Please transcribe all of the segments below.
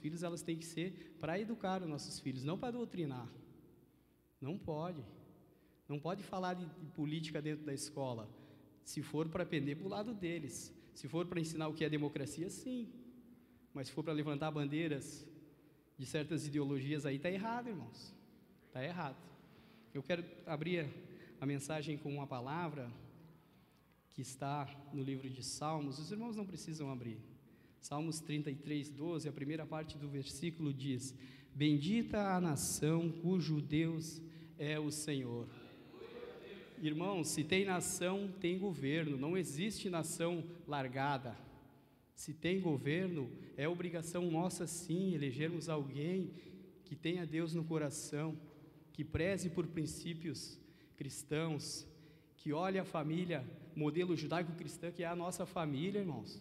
filhos, elas têm que ser para educar os nossos filhos, não para doutrinar. Não pode. Não pode falar de, de política dentro da escola, se for para pender para o lado deles. Se for para ensinar o que é democracia, sim. Mas se for para levantar bandeiras de certas ideologias, aí está errado, irmãos. Está errado. Eu quero abrir a mensagem com uma palavra que está no livro de Salmos. Os irmãos não precisam abrir. Salmos 33, 12, a primeira parte do versículo diz: Bendita a nação cujo Deus é o Senhor. Irmãos, se tem nação, tem governo, não existe nação largada. Se tem governo, é obrigação nossa sim elegermos alguém que tenha Deus no coração, que preze por princípios cristãos, que olhe a família, modelo judaico-cristã que é a nossa família, irmãos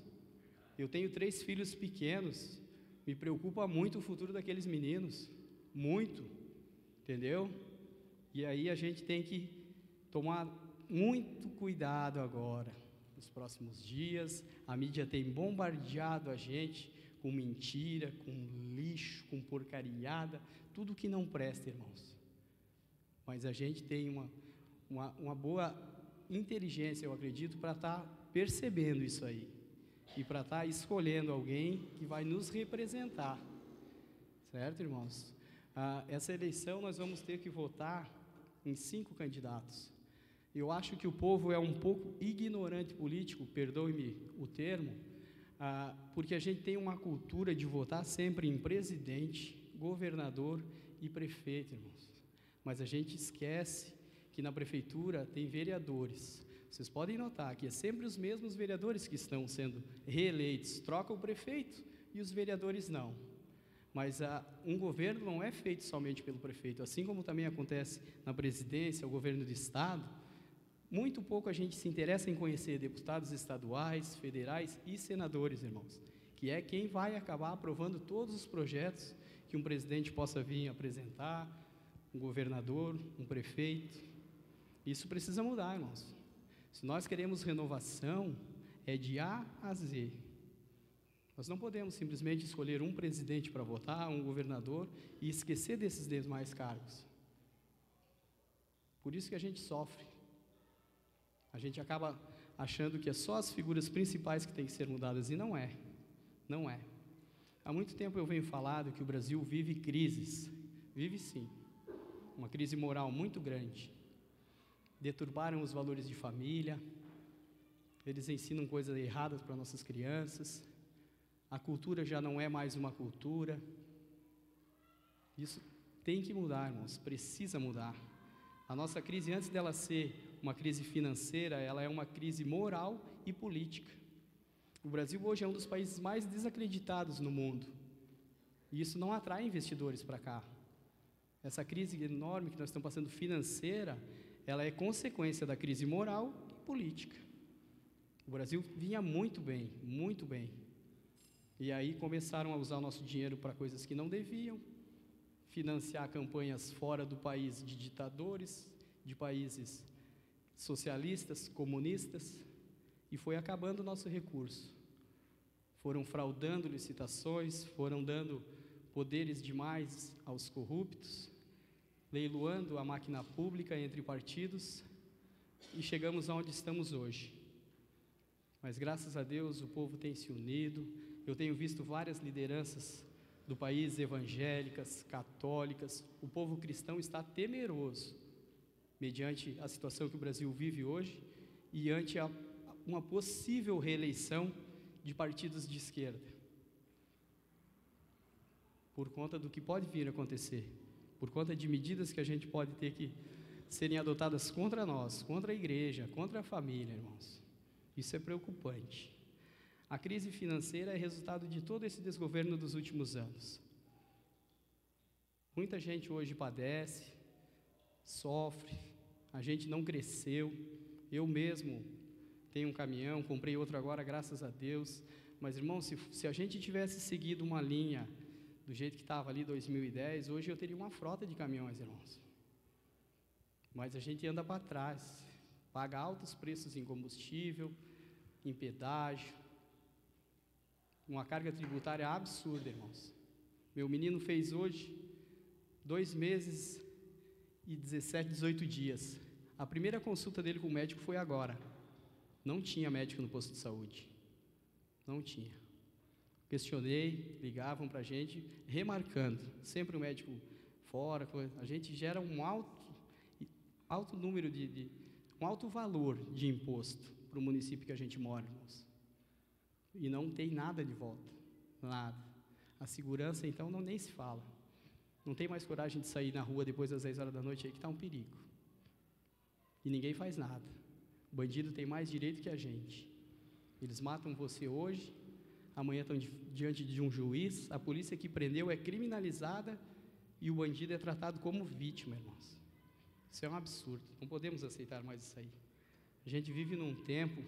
eu tenho três filhos pequenos, me preocupa muito o futuro daqueles meninos, muito, entendeu? E aí a gente tem que tomar muito cuidado agora, nos próximos dias. A mídia tem bombardeado a gente com mentira, com lixo, com porcariada, tudo que não presta, irmãos. Mas a gente tem uma, uma, uma boa inteligência, eu acredito, para estar tá percebendo isso aí e para estar tá escolhendo alguém que vai nos representar. Certo, irmãos? Ah, essa eleição nós vamos ter que votar em cinco candidatos. Eu acho que o povo é um pouco ignorante político, perdoe-me o termo, ah, porque a gente tem uma cultura de votar sempre em presidente, governador e prefeito, irmãos. Mas a gente esquece que na prefeitura tem vereadores, vocês podem notar que é sempre os mesmos vereadores que estão sendo reeleitos. Troca o prefeito e os vereadores não. Mas a, ah, um governo não é feito somente pelo prefeito, assim como também acontece na presidência, o governo do estado. Muito pouco a gente se interessa em conhecer deputados estaduais, federais e senadores, irmãos, que é quem vai acabar aprovando todos os projetos que um presidente possa vir apresentar, um governador, um prefeito. Isso precisa mudar, irmãos. Se nós queremos renovação, é de A a Z. Nós não podemos simplesmente escolher um presidente para votar, um governador e esquecer desses demais cargos. Por isso que a gente sofre. A gente acaba achando que é só as figuras principais que têm que ser mudadas e não é. Não é. Há muito tempo eu venho falando que o Brasil vive crises. Vive sim. Uma crise moral muito grande deturbaram os valores de família, eles ensinam coisas erradas para nossas crianças, a cultura já não é mais uma cultura. Isso tem que mudar, irmãos, precisa mudar. A nossa crise, antes dela ser uma crise financeira, ela é uma crise moral e política. O Brasil hoje é um dos países mais desacreditados no mundo. E isso não atrai investidores para cá. Essa crise enorme que nós estamos passando financeira, ela é consequência da crise moral e política. O Brasil vinha muito bem, muito bem. E aí começaram a usar nosso dinheiro para coisas que não deviam, financiar campanhas fora do país de ditadores, de países socialistas, comunistas, e foi acabando o nosso recurso. Foram fraudando licitações, foram dando poderes demais aos corruptos, leiloando a máquina pública entre partidos e chegamos aonde estamos hoje. Mas graças a Deus o povo tem se unido. Eu tenho visto várias lideranças do país evangélicas, católicas. O povo cristão está temeroso mediante a situação que o Brasil vive hoje e ante a, uma possível reeleição de partidos de esquerda. Por conta do que pode vir a acontecer por conta de medidas que a gente pode ter que serem adotadas contra nós, contra a igreja, contra a família, irmãos. Isso é preocupante. A crise financeira é resultado de todo esse desgoverno dos últimos anos. Muita gente hoje padece, sofre, a gente não cresceu. Eu mesmo tenho um caminhão, comprei outro agora, graças a Deus. Mas, irmão, se, se a gente tivesse seguido uma linha do jeito que estava ali 2010, hoje eu teria uma frota de caminhões, irmãos. Mas a gente anda para trás, paga altos preços em combustível, em pedágio, uma carga tributária absurda, irmãos. Meu menino fez hoje dois meses e 17, 18 dias. A primeira consulta dele com o médico foi agora. Não tinha médico no posto de saúde. Não tinha questionei, ligavam para a gente, remarcando. Sempre o médico fora, a gente gera um alto, alto número de, de um alto valor de imposto para o município que a gente mora, irmãos. E não tem nada de volta, nada. A segurança, então, não nem se fala. Não tem mais coragem de sair na rua depois das 10 horas da noite aí que está um perigo. E ninguém faz nada. O bandido tem mais direito que a gente. Eles matam você hoje, amanhã estão diante de um juiz, a polícia que prendeu é criminalizada e o bandido é tratado como vítima, irmãos. Isso é um absurdo, não podemos aceitar mais isso aí. A gente vive num tempo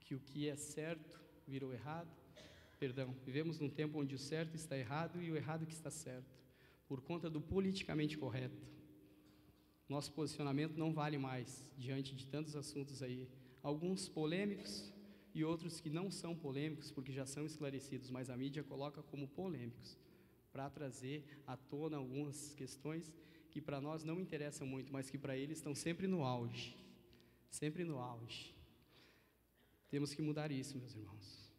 que o que é certo virou errado, perdão, vivemos num tempo onde o certo está errado e o errado que está certo, por conta do politicamente correto. Nosso posicionamento não vale mais diante de tantos assuntos aí, alguns polêmicos, e outros que não são polêmicos, porque já são esclarecidos, mas a mídia coloca como polêmicos, para trazer à tona algumas questões que para nós não interessam muito, mas que para eles estão sempre no auge. Sempre no auge. Temos que mudar isso, meus irmãos.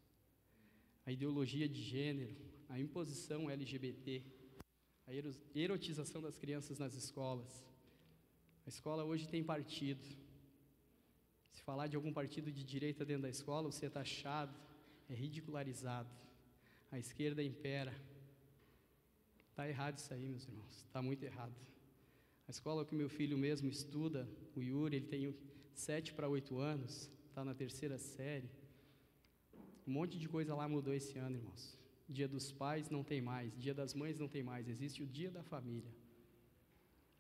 A ideologia de gênero, a imposição LGBT, a erotização das crianças nas escolas. A escola hoje tem partido falar de algum partido de direita dentro da escola, você é tá taxado, é ridicularizado. A esquerda impera. Está errado isso aí, meus irmãos. Está muito errado. A escola que meu filho mesmo estuda, o Yuri, ele tem sete para oito anos, está na terceira série. Um monte de coisa lá mudou esse ano, irmãos. Dia dos pais não tem mais, dia das mães não tem mais, existe o dia da família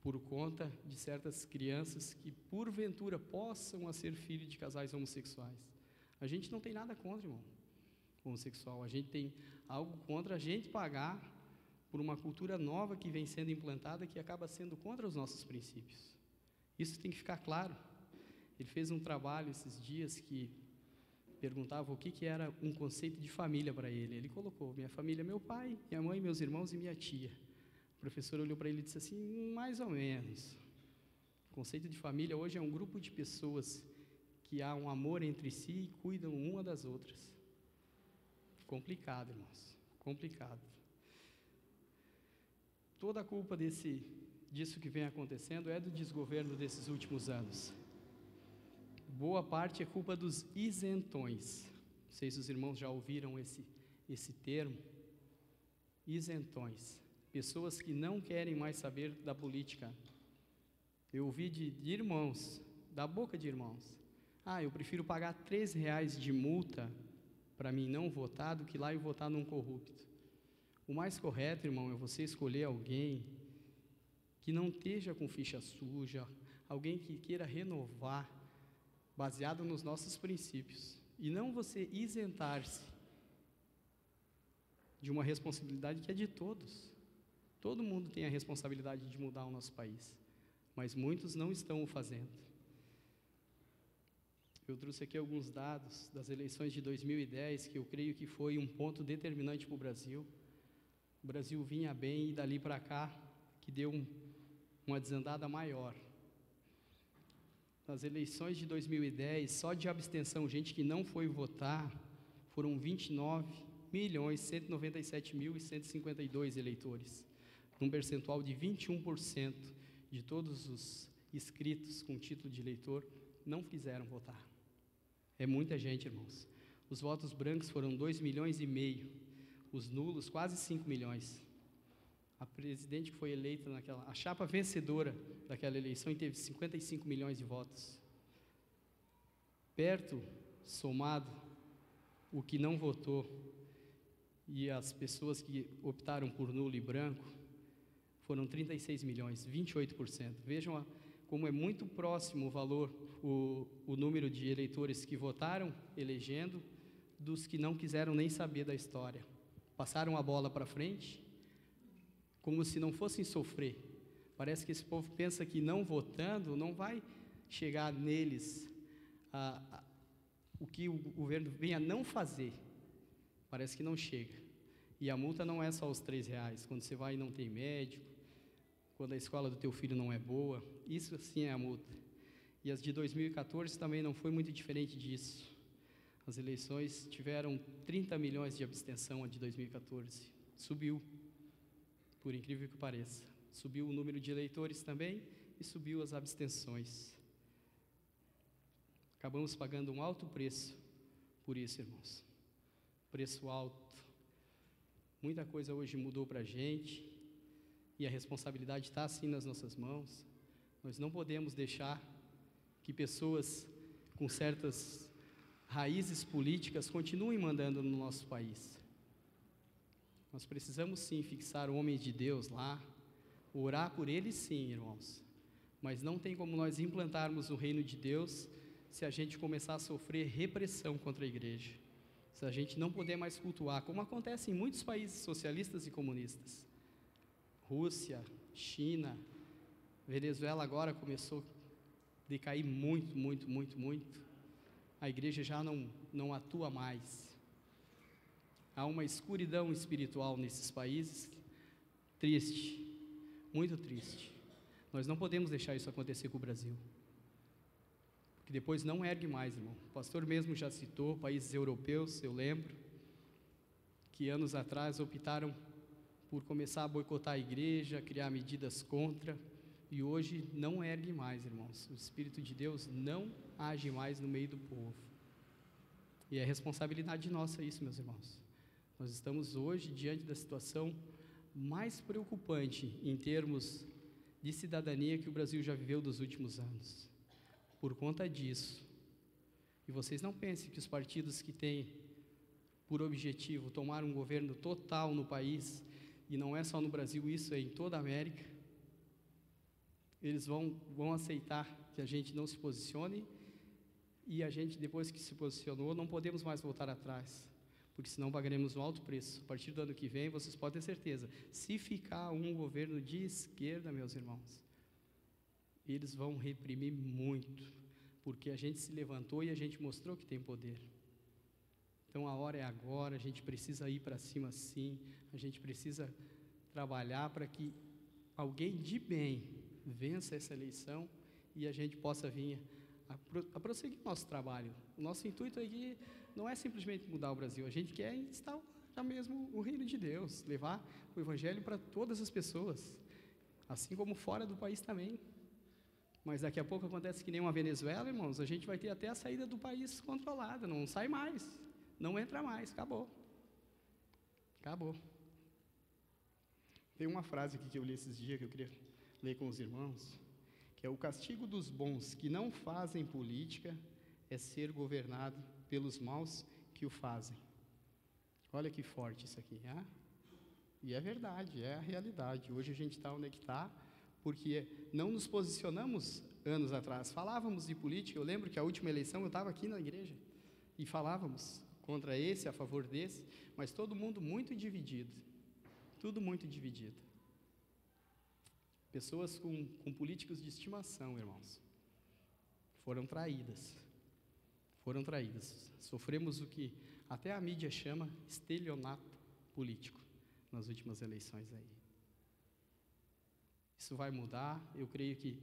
por conta de certas crianças que porventura possam ser filhos de casais homossexuais. A gente não tem nada contra, irmão, homossexual. A gente tem algo contra a gente pagar por uma cultura nova que vem sendo implantada que acaba sendo contra os nossos princípios. Isso tem que ficar claro. Ele fez um trabalho esses dias que perguntava o que, que era um conceito de família para ele. Ele colocou: minha família, é meu pai, minha mãe, meus irmãos e minha tia professor olhou para ele e disse assim: mais ou menos. O conceito de família hoje é um grupo de pessoas que há um amor entre si e cuidam uma das outras. Complicado, irmãos. Complicado. Toda a culpa desse, disso que vem acontecendo é do desgoverno desses últimos anos. Boa parte é culpa dos isentões. Não sei se os irmãos já ouviram esse, esse termo. Isentões pessoas que não querem mais saber da política. Eu ouvi de, de irmãos, da boca de irmãos, ah, eu prefiro pagar três reais de multa para mim não votar do que lá eu votar num corrupto. O mais correto, irmão, é você escolher alguém que não esteja com ficha suja, alguém que queira renovar, baseado nos nossos princípios, e não você isentar-se de uma responsabilidade que é de todos. Todo mundo tem a responsabilidade de mudar o nosso país, mas muitos não estão o fazendo. Eu trouxe aqui alguns dados das eleições de 2010, que eu creio que foi um ponto determinante para o Brasil. O Brasil vinha bem e dali para cá, que deu um, uma desandada maior. Nas eleições de 2010, só de abstenção, gente que não foi votar, foram 29 milhões eleitores num percentual de 21% de todos os inscritos com título de eleitor não fizeram votar. É muita gente, irmãos. Os votos brancos foram 2 milhões e meio, os nulos quase 5 milhões. A presidente que foi eleita naquela, a chapa vencedora daquela eleição teve 55 milhões de votos. Perto, somado, o que não votou e as pessoas que optaram por nulo e branco, foram 36 milhões, 28%. Vejam a, como é muito próximo o valor, o, o número de eleitores que votaram elegendo dos que não quiseram nem saber da história. Passaram a bola para frente, como se não fossem sofrer. Parece que esse povo pensa que não votando não vai chegar neles a, a, o que o governo vem a não fazer. Parece que não chega. E a multa não é só os três reais. Quando você vai e não tem médico, quando a escola do teu filho não é boa, isso sim é a multa. E as de 2014 também não foi muito diferente disso. As eleições tiveram 30 milhões de abstenção a de 2014. Subiu, por incrível que pareça. Subiu o número de eleitores também e subiu as abstenções. Acabamos pagando um alto preço por isso, irmãos. Preço alto. Muita coisa hoje mudou para a gente, e a responsabilidade está assim nas nossas mãos. Nós não podemos deixar que pessoas com certas raízes políticas continuem mandando no nosso país. Nós precisamos sim fixar homens de Deus lá, orar por eles sim, irmãos. Mas não tem como nós implantarmos o reino de Deus se a gente começar a sofrer repressão contra a igreja. Se a gente não puder mais cultuar, como acontece em muitos países socialistas e comunistas. Rússia, China, Venezuela agora começou a decair muito, muito, muito, muito. A igreja já não, não atua mais. Há uma escuridão espiritual nesses países, triste, muito triste. Nós não podemos deixar isso acontecer com o Brasil. porque depois não ergue mais, irmão. O pastor mesmo já citou países europeus, eu lembro, que anos atrás optaram por começar a boicotar a igreja, criar medidas contra, e hoje não ergue mais, irmãos. O Espírito de Deus não age mais no meio do povo. E é responsabilidade nossa isso, meus irmãos. Nós estamos hoje diante da situação mais preocupante em termos de cidadania que o Brasil já viveu dos últimos anos. Por conta disso, e vocês não pensem que os partidos que têm por objetivo tomar um governo total no país e não é só no Brasil, isso é em toda a América, eles vão, vão aceitar que a gente não se posicione e a gente, depois que se posicionou, não podemos mais voltar atrás, porque senão pagaremos um alto preço. A partir do ano que vem, vocês podem ter certeza, se ficar um governo de esquerda, meus irmãos, eles vão reprimir muito, porque a gente se levantou e a gente mostrou que tem poder. Então a hora é agora, a gente precisa ir para cima sim, a gente precisa trabalhar para que alguém de bem vença essa eleição e a gente possa vir a, pro, a prosseguir nosso trabalho. O nosso intuito aqui não é simplesmente mudar o Brasil, a gente quer instaurar mesmo o reino de Deus, levar o evangelho para todas as pessoas, assim como fora do país também. Mas daqui a pouco acontece que nem uma Venezuela, irmãos, a gente vai ter até a saída do país controlada, não sai mais. Não entra mais, acabou. Acabou. Tem uma frase aqui que eu li esses dias que eu queria ler com os irmãos, que é o castigo dos bons que não fazem política é ser governado pelos maus que o fazem. Olha que forte isso aqui, né? E é verdade, é a realidade. Hoje a gente está onde é está, porque não nos posicionamos anos atrás. Falávamos de política. Eu lembro que a última eleição eu estava aqui na igreja e falávamos contra esse, a favor desse, mas todo mundo muito dividido. Tudo muito dividido. Pessoas com, com políticos de estimação, irmãos, foram traídas. Foram traídas. Sofremos o que até a mídia chama estelionato político nas últimas eleições aí. Isso vai mudar. Eu creio que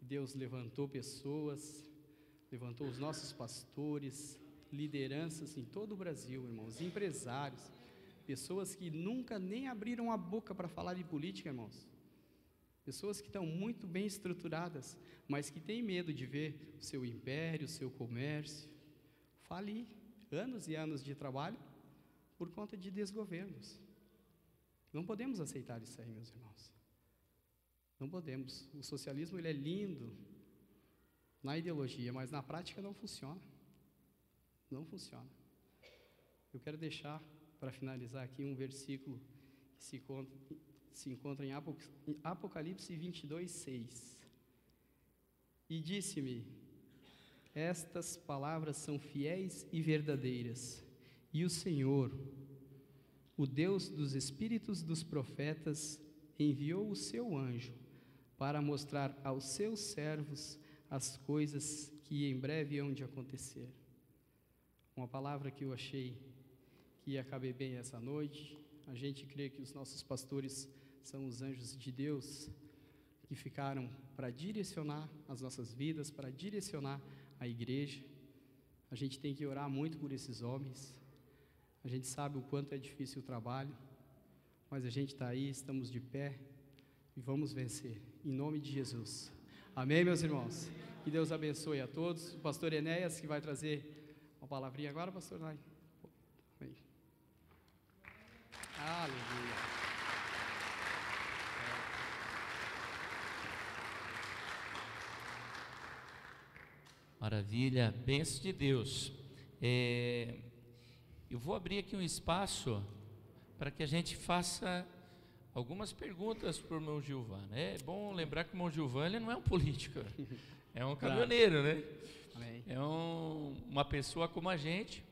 Deus levantou pessoas, levantou os nossos pastores, lideranças em todo o Brasil, irmãos, empresários, pessoas que nunca nem abriram a boca para falar de política, irmãos. Pessoas que estão muito bem estruturadas, mas que têm medo de ver o seu império, o seu comércio falir, anos e anos de trabalho por conta de desgovernos. Não podemos aceitar isso aí, meus irmãos. Não podemos. O socialismo ele é lindo na ideologia, mas na prática não funciona. Não funciona. Eu quero deixar, para finalizar aqui, um versículo que se encontra, se encontra em Apocalipse 22, 6. E disse-me: Estas palavras são fiéis e verdadeiras, e o Senhor, o Deus dos espíritos dos profetas, enviou o seu anjo para mostrar aos seus servos as coisas que em breve hão de acontecer uma palavra que eu achei que ia caber bem essa noite. A gente crê que os nossos pastores são os anjos de Deus que ficaram para direcionar as nossas vidas, para direcionar a igreja. A gente tem que orar muito por esses homens. A gente sabe o quanto é difícil o trabalho, mas a gente está aí, estamos de pé e vamos vencer, em nome de Jesus. Amém, meus irmãos? Que Deus abençoe a todos. O pastor Enéas, que vai trazer uma palavrinha agora, pastor? Nai. Aí. Aleluia. Maravilha, bênção de Deus. É, eu vou abrir aqui um espaço para que a gente faça algumas perguntas para o Mão Gilvan. Né? É bom lembrar que o Mão Gilvan ele não é um político, é um caminhoneiro, né? Amém. É um, uma pessoa como a gente,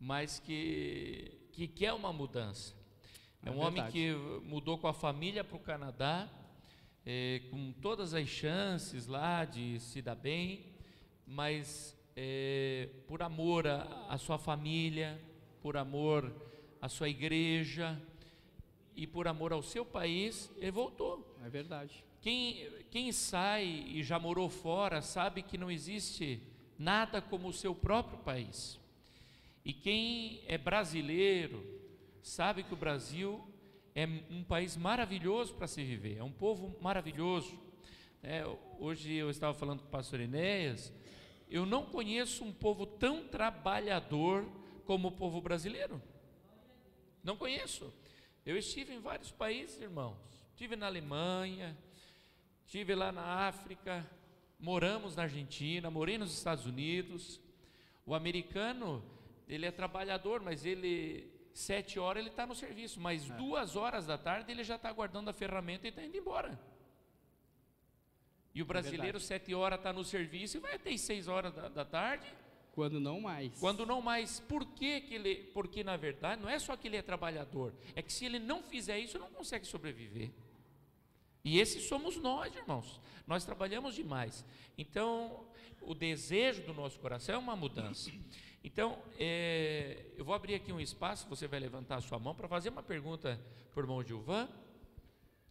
mas que, que quer uma mudança. É, é um verdade. homem que mudou com a família para o Canadá, é, com todas as chances lá de se dar bem, mas é, por amor à sua família, por amor à sua igreja e por amor ao seu país, ele voltou. É verdade. Quem, quem sai e já morou fora sabe que não existe nada como o seu próprio país. E quem é brasileiro sabe que o Brasil é um país maravilhoso para se viver, é um povo maravilhoso. É, hoje eu estava falando com o pastor Enéas, eu não conheço um povo tão trabalhador como o povo brasileiro. Não conheço. Eu estive em vários países, irmãos. Estive na Alemanha, estive lá na África, moramos na Argentina, morei nos Estados Unidos. O americano, ele é trabalhador, mas ele sete horas ele está no serviço, mas é. duas horas da tarde ele já está guardando a ferramenta e está indo embora. E o é brasileiro é sete horas está no serviço e vai até seis horas da, da, tarde. Quando não mais. Quando não mais. Por que, que ele? Porque na verdade não é só que ele é trabalhador, é que se ele não fizer isso não consegue sobreviver. E esses somos nós, irmãos. Nós trabalhamos demais. Então, o desejo do nosso coração é uma mudança. Então, é, eu vou abrir aqui um espaço, você vai levantar a sua mão para fazer uma pergunta para o irmão Gilvan.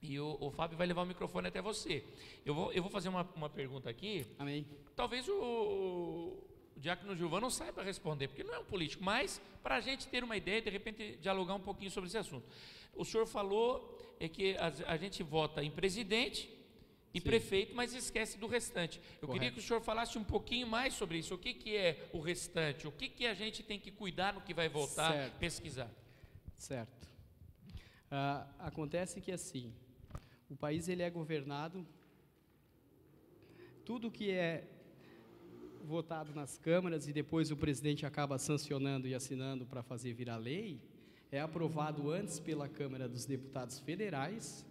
E o, o, Fábio vai levar o microfone até você. Eu vou, eu vou fazer uma, uma pergunta aqui. Amém. Talvez o, o, o Diácono Gilvan não saiba responder, porque não é um político, mas para a gente ter uma ideia e de repente dialogar um pouquinho sobre esse assunto. O senhor falou é que a, a gente vota em presidente, e Sim. prefeito, mas esquece do restante. Eu Correto. queria que o senhor falasse um pouquinho mais sobre isso. O que, que é o restante? O que, que a gente tem que cuidar no que vai voltar, certo. pesquisar? Certo. Uh, acontece que assim, o país ele é governado, tudo que é votado nas câmaras e depois o presidente acaba sancionando e assinando para fazer virar lei, é aprovado antes pela Câmara dos Deputados Federais,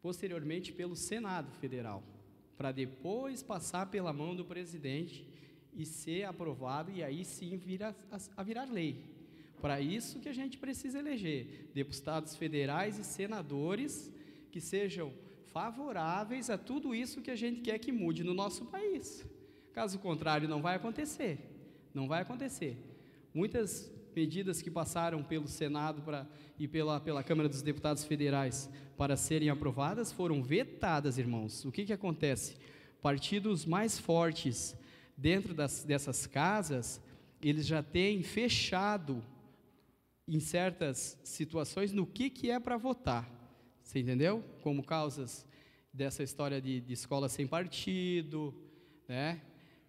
posteriormente pelo Senado Federal, para depois passar pela mão do presidente e ser aprovado e aí sim vir a, a virar lei. Para isso que a gente precisa eleger deputados federais e senadores que sejam favoráveis a tudo isso que a gente quer que mude no nosso país. Caso contrário, não vai acontecer. Não vai acontecer. Muitas medidas que passaram pelo Senado pra, e pela, pela Câmara dos Deputados Federais para serem aprovadas foram vetadas, irmãos. O que, que acontece? Partidos mais fortes dentro das, dessas casas, eles já têm fechado em certas situações no que, que é para votar. Você entendeu? Como causas dessa história de, de escola sem partido, né?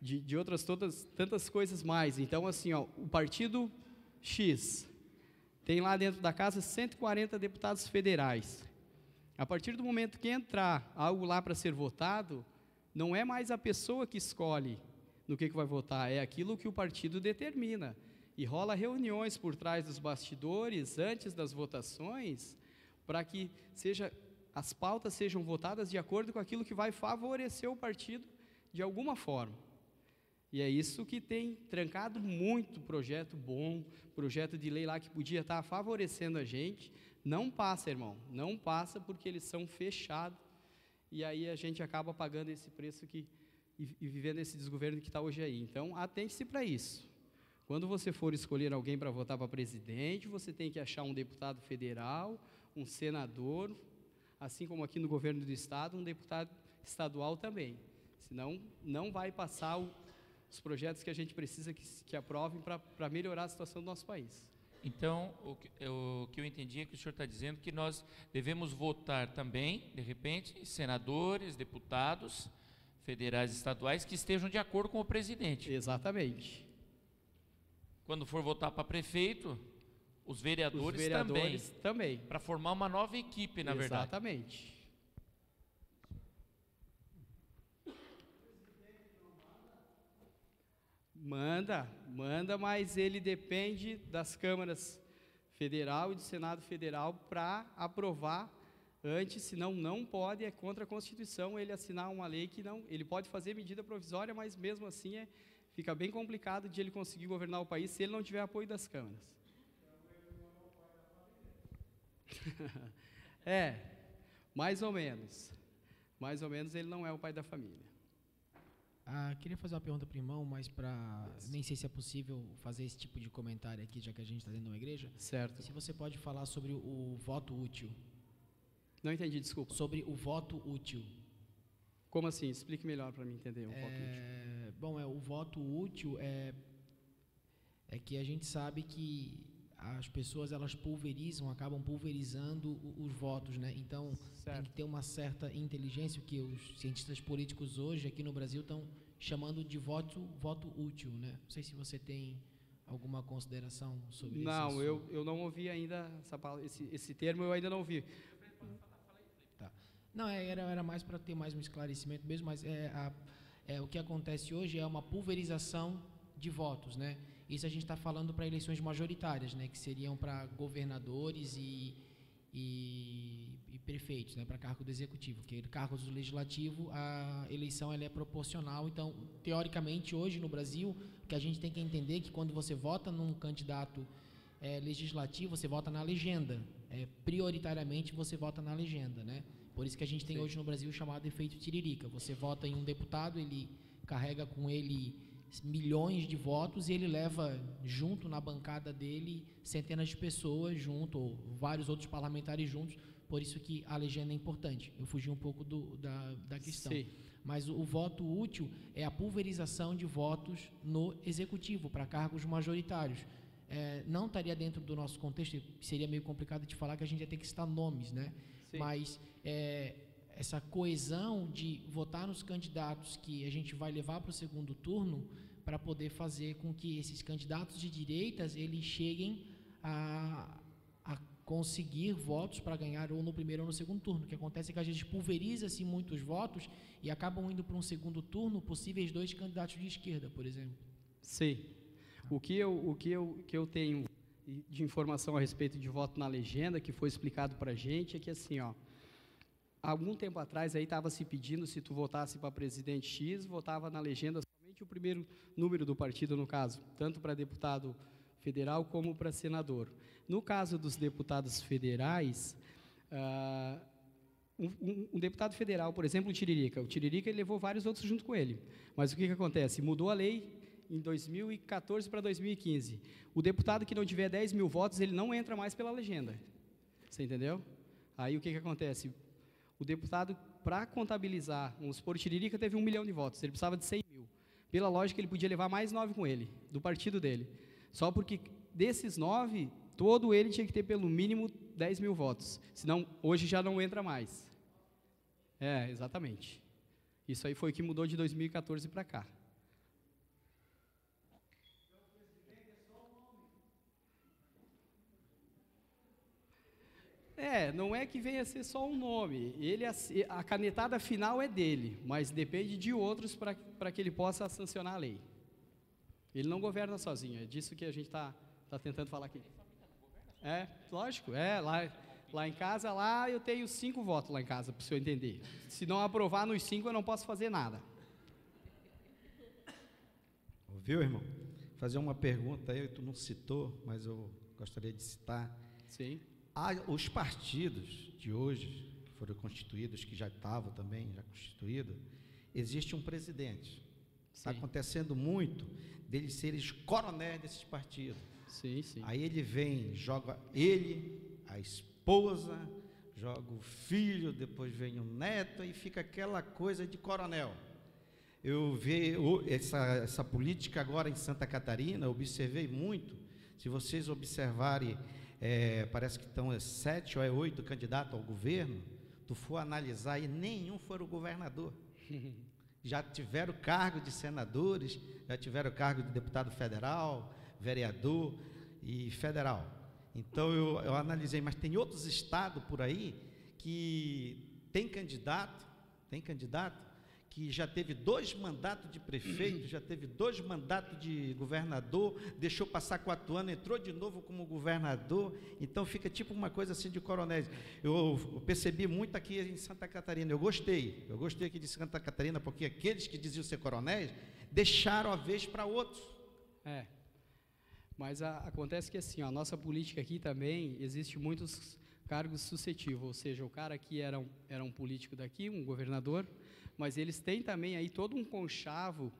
De, de, outras todas, tantas coisas mais. Então, assim, ó, o partido X. Tem lá dentro da casa 140 deputados federais. A partir do momento que entrar algo lá para ser votado, não é mais a pessoa que escolhe no que, que vai votar, é aquilo que o partido determina. E rola reuniões por trás dos bastidores, antes das votações, para que seja, as pautas sejam votadas de acordo com aquilo que vai favorecer o partido de alguma forma. E é isso que tem trancado muito projeto bom, projeto de lei lá que podia estar favorecendo a gente. Não passa, irmão, não passa porque eles são fechados. E aí a gente acaba pagando esse preço que, e, e vivendo esse desgoverno que está hoje aí. Então, atente-se para isso. Quando você for escolher alguém para votar para presidente, você tem que achar um deputado federal, um senador, assim como aqui no governo do estado, um deputado estadual também. Senão, não vai passar o, os projetos que a gente precisa que, que aprovem para melhorar a situação do nosso país. Então, o que, eu, o que eu entendi é que o senhor está dizendo que nós devemos votar também, de repente, senadores, deputados federais e estaduais que estejam de acordo com o presidente. Exatamente. Quando for votar para prefeito, os vereadores, os vereadores também. também. Para formar uma nova equipe, na Exatamente. verdade. Exatamente. Manda, manda, mas ele depende das câmaras federal e do Senado federal para aprovar antes, senão não pode, é contra a Constituição ele assinar uma lei que não, ele pode fazer medida provisória, mas mesmo assim é, fica bem complicado de ele conseguir governar o país se ele não tiver apoio das câmaras. é, mais ou menos. Mais ou menos ele não é o pai da família. Ah, queria fazer uma pergunta para o irmão, mas para nem sei se é possível fazer esse tipo de comentário aqui, já que a gente está dentro de uma igreja. Certo. Se você pode falar sobre o voto útil. Não entendi, desculpa. Sobre o voto útil. Como assim? Explique melhor para mim entender o é... voto útil. É, bom, é o voto útil é é que a gente sabe que as pessoas elas pulverizam, acabam pulverizando os votos, né? Então certo. tem que ter uma certa inteligência que os cientistas políticos hoje aqui no Brasil estão chamando de voto voto útil, né? Não sei se você tem alguma consideração sobre isso. Não, eu, eu não ouvi ainda essa esse esse termo eu ainda não ouvi. Tá. Não, é, era era mais para ter mais um esclarecimento mesmo, mas é, a, é o que acontece hoje é uma pulverização de votos, né? Isso a gente está falando para eleições majoritárias, né, que seriam para governadores e, e, e prefeitos, né, para cargo do executivo. Que cargos do legislativo a eleição ela é proporcional. Então, teoricamente hoje no Brasil, o que a gente tem que entender é que quando você vota num candidato é, legislativo, você vota na legenda. É, prioritariamente você vota na legenda, né? Por isso que a gente tem Sim. hoje no Brasil o chamado efeito tiririca. Você vota em um deputado, ele carrega com ele milhões de votos e ele leva junto na bancada dele centenas de pessoas junto, ou vários outros parlamentares juntos, por isso que a legenda é importante. Eu fugi um pouco do, da, da questão. Sim. Mas o, o, voto útil é a pulverização de votos no executivo para cargos majoritários. É, não estaria dentro do nosso contexto, seria meio complicado de falar que a gente ia ter que citar nomes, né? Sim. Mas é, essa coesão de votar nos candidatos que a gente vai levar para o segundo turno para poder fazer com que esses candidatos de direitas eles cheguem a, a conseguir votos para ganhar ou no primeiro ou no segundo turno. O que acontece é que a gente pulveriza-se muitos votos e acabam indo para um segundo turno possíveis dois candidatos de esquerda, por exemplo. Sim. O que eu, o que eu, que eu tenho de informação a respeito de voto na legenda, que foi explicado para a gente, é que assim, ó, algum tempo atrás aí estava se pedindo se tu votasse para presidente X, votava na legenda somente o primeiro número do partido no caso, tanto para deputado federal como para senador. No caso dos deputados federais, uh, um, um, um, deputado federal, por exemplo, o Tiririca, o Tiririca levou vários outros junto com ele. Mas o que, que acontece? Mudou a lei em 2014 para 2015. O deputado que não tiver 10 mil votos, ele não entra mais pela legenda. Você entendeu? Aí o que, que acontece? O deputado, para contabilizar, vamos supor, Tiririca teve um milhão de votos, ele precisava de 100 mil. Pela lógica, ele podia levar mais nove com ele, do partido dele. Só porque desses nove, todo ele tinha que ter pelo mínimo 10 mil votos. Senão, hoje já não entra mais. É, exatamente. Isso aí foi o que mudou de 2014 para cá. É, não é que venha a ser só um nome. Ele a canetada final é dele, mas depende de outros para que ele possa sancionar a lei. Ele não governa sozinho. É disso que a gente está tá tentando falar aqui. É, lógico. É lá, lá em casa, lá eu tenho cinco votos lá em casa, para o senhor entender. Se não aprovar nos cinco, eu não posso fazer nada. Ouviu, irmão? Fazer uma pergunta aí, tu não citou, mas eu gostaria de citar. Sim. Ah, os partidos de hoje, que foram constituídos, que já estavam também, já constituídos, existe um presidente. Está acontecendo muito deles serem coronéis desses partidos. Sim, sim. Aí ele vem, joga ele, a esposa, joga o filho, depois vem o neto e fica aquela coisa de coronel. Eu vi essa, essa política agora em Santa Catarina, observei muito. Se vocês observarem é, parece que estão é sete ou é oito candidatos ao governo, tu for analisar e nenhum for o governador. Já tiveram cargo de senadores, já tiveram cargo de deputado federal, vereador e federal. Então eu, eu analisei, mas tem outros estados por aí que tem candidato, tem candidato que já teve dois mandatos de prefeito, já teve dois mandatos de governador, deixou passar quatro anos, entrou de novo como governador, então fica tipo uma coisa assim de coronéis. Eu, eu percebi muito aqui em Santa Catarina, eu gostei, eu gostei aqui de Santa Catarina, porque aqueles que diziam ser coronéis deixaram a vez para outros. É. Mas a, acontece que assim, ó, a nossa política aqui também existe muitos cargos suscetíveis, ou seja, o cara aqui era um, era um político daqui, um governador, mas eles têm também aí todo um conchavo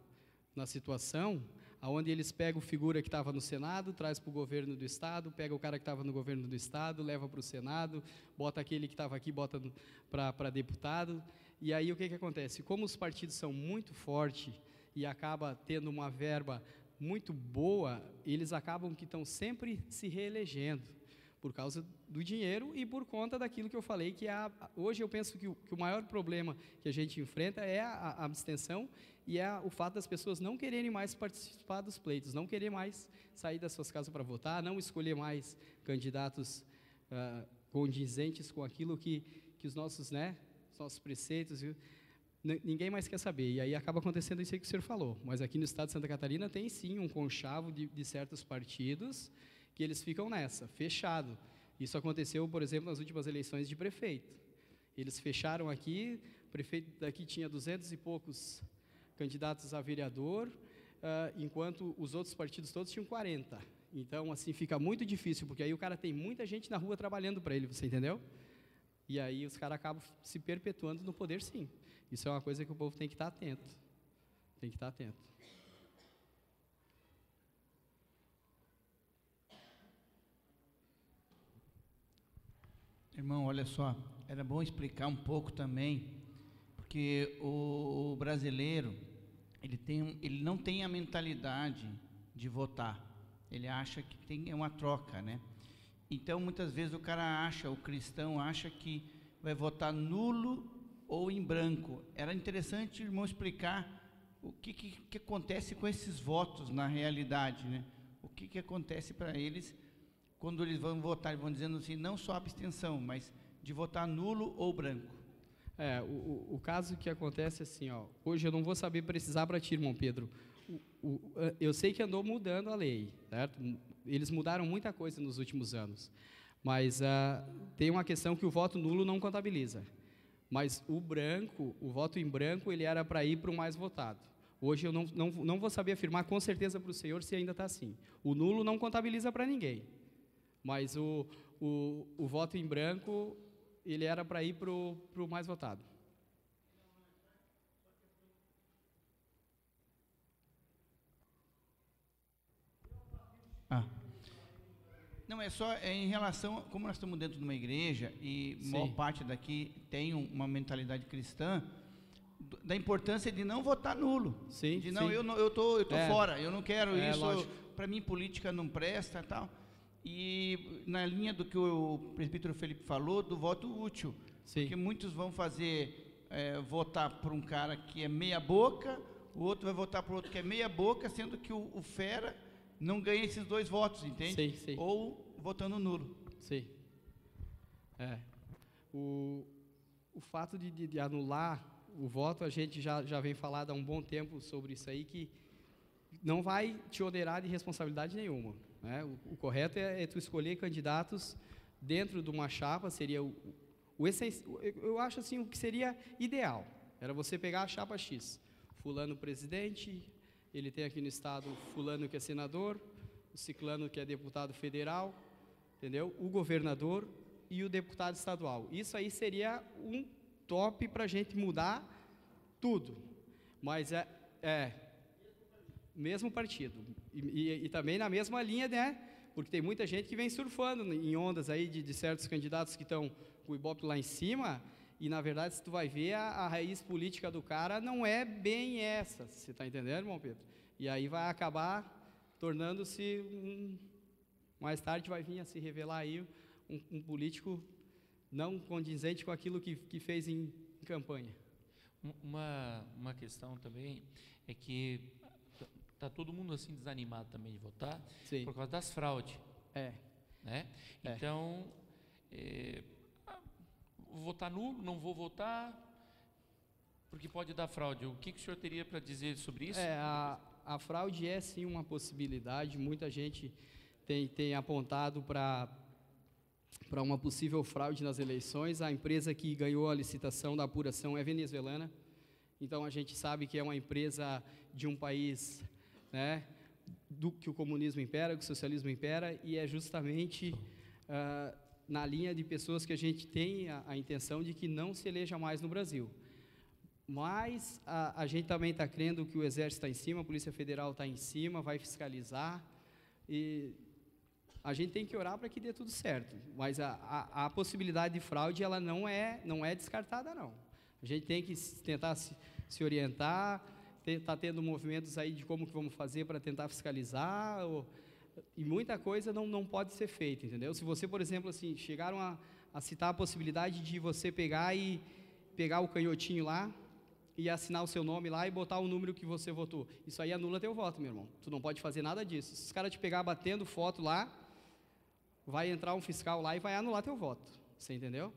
na situação, aonde eles pegam figura que estava no Senado, traz para o governo do Estado, pega o cara que estava no governo do Estado, leva para o Senado, bota aquele que estava aqui, bota para deputado. E aí o que, que acontece? Como os partidos são muito fortes e acaba tendo uma verba muito boa, eles acabam que estão sempre se reelegendo por causa do dinheiro e por conta daquilo que eu falei, que é a, hoje eu penso que o, que o, maior problema que a gente enfrenta é a, a abstenção e é o fato das pessoas não quererem mais participar dos pleitos, não querer mais sair das suas casas para votar, não escolher mais candidatos uh, condizentes com aquilo que, que os nossos, né, os nossos preceitos... Ninguém mais quer saber. E aí acaba acontecendo isso aí que o senhor falou. Mas aqui no estado de Santa Catarina tem sim um conchavo de, de certos partidos que eles ficam nessa, fechado. Isso aconteceu, por exemplo, nas últimas eleições de prefeito. Eles fecharam aqui, o prefeito daqui tinha duzentos e poucos candidatos a vereador, uh, enquanto os outros partidos todos tinham 40. Então, assim, fica muito difícil, porque aí o cara tem muita gente na rua trabalhando para ele, você entendeu? E aí os caras acabam se perpetuando no poder, sim. Isso é uma coisa que o povo tem que estar tá atento. Tem que estar tá atento. Irmão, olha só, era bom explicar um pouco também, porque o, o brasileiro, ele, tem, ele não tem a mentalidade de votar. Ele acha que tem é uma troca, né? Então, muitas vezes o cara acha, o cristão acha que vai votar nulo ou em branco. Era interessante, irmão, explicar o que, que, que acontece com esses votos na realidade, né? O que, que acontece para eles quando eles vão votar, vão dizendo assim, não só abstenção, mas de votar nulo ou branco. É, o, o caso que acontece é assim, ó, hoje eu não vou saber precisar para ti, irmão Pedro. O, o, eu sei que andou mudando a lei, certo? Eles mudaram muita coisa nos últimos anos, mas uh, tem uma questão que o voto nulo não contabiliza. Mas o branco, o voto em branco, ele era para ir para o mais votado. Hoje eu não, não, não vou saber afirmar com certeza para o senhor se ainda está assim. O nulo não contabiliza para ninguém. Mas o, o, o voto em branco, ele era para ir para o mais votado. Ah. Não, é só é em relação, como nós estamos dentro de uma igreja e Sim. maior parte daqui tem uma mentalidade cristã, da importância de não votar nulo. Sim, de não, sim. eu não, eu tô, eu tô é, fora, eu não quero é, isso. Para mim política não presta, tal. E na linha do que o presbítero Felipe falou, do voto útil. Sim. Porque muitos vão fazer, é, votar por um cara que é meia boca, o outro vai votar por outro que é meia boca, sendo que o, o fera não ganha esses dois votos, entende? Sim, sim. Ou votando nulo. Sim. É. O, o fato de, de, de anular o voto, a gente já, já vem falado há um bom tempo sobre isso aí, que não vai te onerar de responsabilidade nenhuma. Né? O, o, correto é, é, tu escolher candidatos dentro de uma chapa, seria o, o, eu acho assim, o que seria ideal, era você pegar a chapa X, fulano presidente, ele tem aqui no estado fulano que é senador, o ciclano que é deputado federal, entendeu? O governador e o deputado estadual. Isso aí seria um top para a gente mudar tudo. Mas é, é mesmo partido, e, e, também na mesma linha, né? Porque tem muita gente que vem surfando em ondas aí de, de certos candidatos que estão com o Ibope lá em cima, e na verdade, se tu vai ver, a, a raiz política do cara não é bem essa. Você está entendendo, irmão Pedro? E aí vai acabar tornando-se um. Mais tarde vai vir a se revelar aí um, um político não condizente com aquilo que, que fez em, em campanha. Uma, uma questão também é que Está todo mundo assim desanimado também de votar Sim. por causa das fraudes. É. Né? É. Então, é, votar nulo, não vou votar, porque pode dar fraude. O que, que o senhor teria para dizer sobre isso? É, a, a fraude é sim uma possibilidade. Muita gente tem, tem apontado para para uma possível fraude nas eleições. A empresa que ganhou a licitação da apuração é venezuelana. Então a gente sabe que é uma empresa de um país né, do que o comunismo impera, que o socialismo impera, e é justamente uh, na linha de pessoas que a gente tem a, a, intenção de que não se eleja mais no Brasil. Mas a, a gente também está crendo que o Exército está em cima, a Polícia Federal está em cima, vai fiscalizar, e a gente tem que orar para que dê tudo certo. Mas a, a, a, possibilidade de fraude ela não é, não é descartada, não. A gente tem que tentar se, se orientar, está tendo movimentos aí de como que vamos fazer para tentar fiscalizar, ou, e muita coisa não, não pode ser feita, entendeu? Se você, por exemplo, assim, chegaram a, a citar a possibilidade de você pegar e pegar o canhotinho lá e assinar o seu nome lá e botar o número que você votou. Isso aí anula teu voto, meu irmão. Tu não pode fazer nada disso. Se os caras te pegar batendo foto lá, vai entrar um fiscal lá e vai anular teu voto. Você entendeu?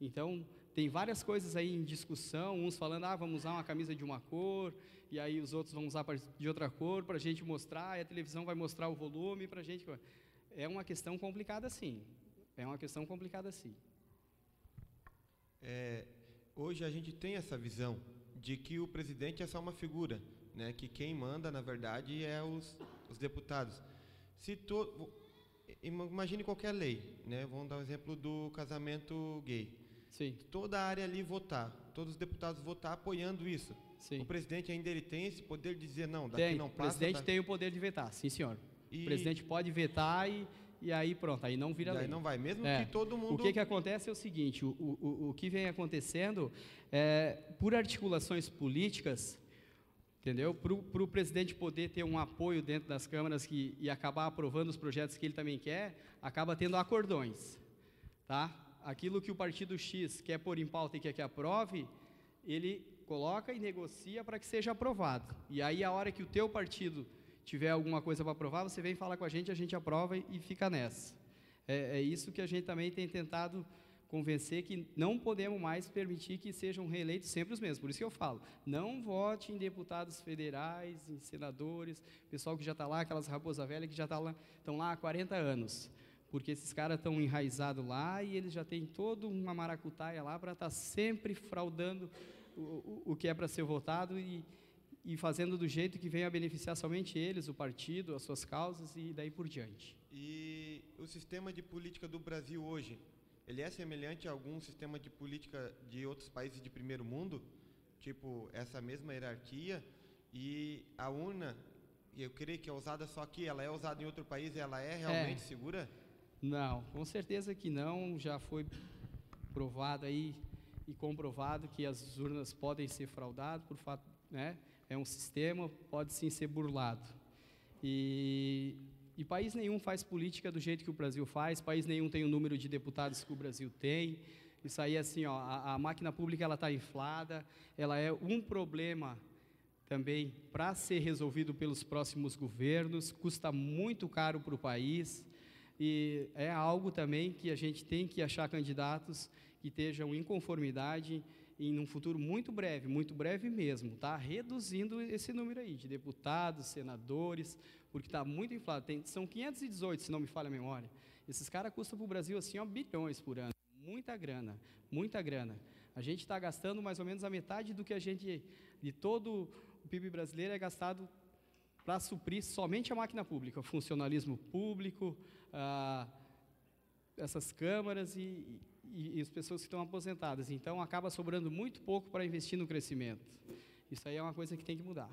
Então, tem várias coisas aí em discussão, uns falando, ah, vamos usar uma camisa de uma cor, e aí os outros vão usar de outra cor para a gente mostrar, e a televisão vai mostrar o volume para a gente. É uma questão complicada, sim. É uma questão complicada, sim. É, hoje a gente tem essa visão de que o presidente é só uma figura, né? que quem manda, na verdade, é os, os deputados. Se to... Imagine qualquer lei. Né? Vamos dar um exemplo do casamento gay. Sim. Toda a área ali votar, todos os deputados votar apoiando isso. Sim. O presidente ainda ele tem esse poder de dizer não, daqui tem. não passa. O presidente tá... tem o poder de vetar, sim, senhor. E... O presidente pode vetar e, e aí pronto, aí não vira Daí não vai, mesmo é. que todo mundo... O que, que acontece é o seguinte, o, o, o que vem acontecendo é, por articulações políticas, entendeu? Para o presidente poder ter um apoio dentro das câmaras que, e acabar aprovando os projetos que ele também quer, acaba tendo acordões, tá? Aquilo que o partido X quer pôr em pauta e quer que aprove, ele coloca e negocia para que seja aprovado. E aí, a hora que o teu partido tiver alguma coisa para aprovar, você vem falar com a gente, a gente aprova e fica nessa. É, é, isso que a gente também tem tentado convencer que não podemos mais permitir que sejam reeleitos sempre os mesmos. Por isso que eu falo, não vote em deputados federais, em senadores, pessoal que já está lá, aquelas raposa velha que já estão tá lá, lá há 40 anos. Porque esses caras estão enraizados lá e eles já têm toda uma maracutaia lá para estar tá sempre fraudando o, o que é para ser votado e, e fazendo do jeito que venha a beneficiar somente eles, o partido, as suas causas e daí por diante. E o sistema de política do Brasil hoje, ele é semelhante a algum sistema de política de outros países de primeiro mundo? Tipo, essa mesma hierarquia? E a urna, eu creio que é usada só aqui, ela é usada em outro país e ela é realmente é. segura? Não, com certeza que não. Já foi provado aí e comprovado que as urnas podem ser fraudadas por fato, né? É um sistema, pode sim ser burlado. E, e país nenhum faz política do jeito que o Brasil faz, país nenhum tem o número de deputados que o Brasil tem. Isso aí, assim, ó, a, a máquina pública ela está inflada, ela é um problema também para ser resolvido pelos próximos governos, custa muito caro para o país e é algo também que a gente tem que achar candidatos que estejam em conformidade em um futuro muito breve, muito breve mesmo, tá? Reduzindo esse número aí de deputados, senadores, porque está muito inflado. Tem, são 518, se não me falha a memória. Esses caras custam para o Brasil assim, ó, bilhões por ano. Muita grana, muita grana. A gente está gastando mais ou menos a metade do que a gente, de todo o PIB brasileiro, é gastado para suprir somente a máquina pública, o funcionalismo público, ah, essas câmaras e, e, e as pessoas que estão aposentadas. Então, acaba sobrando muito pouco para investir no crescimento. Isso aí é uma coisa que tem que mudar.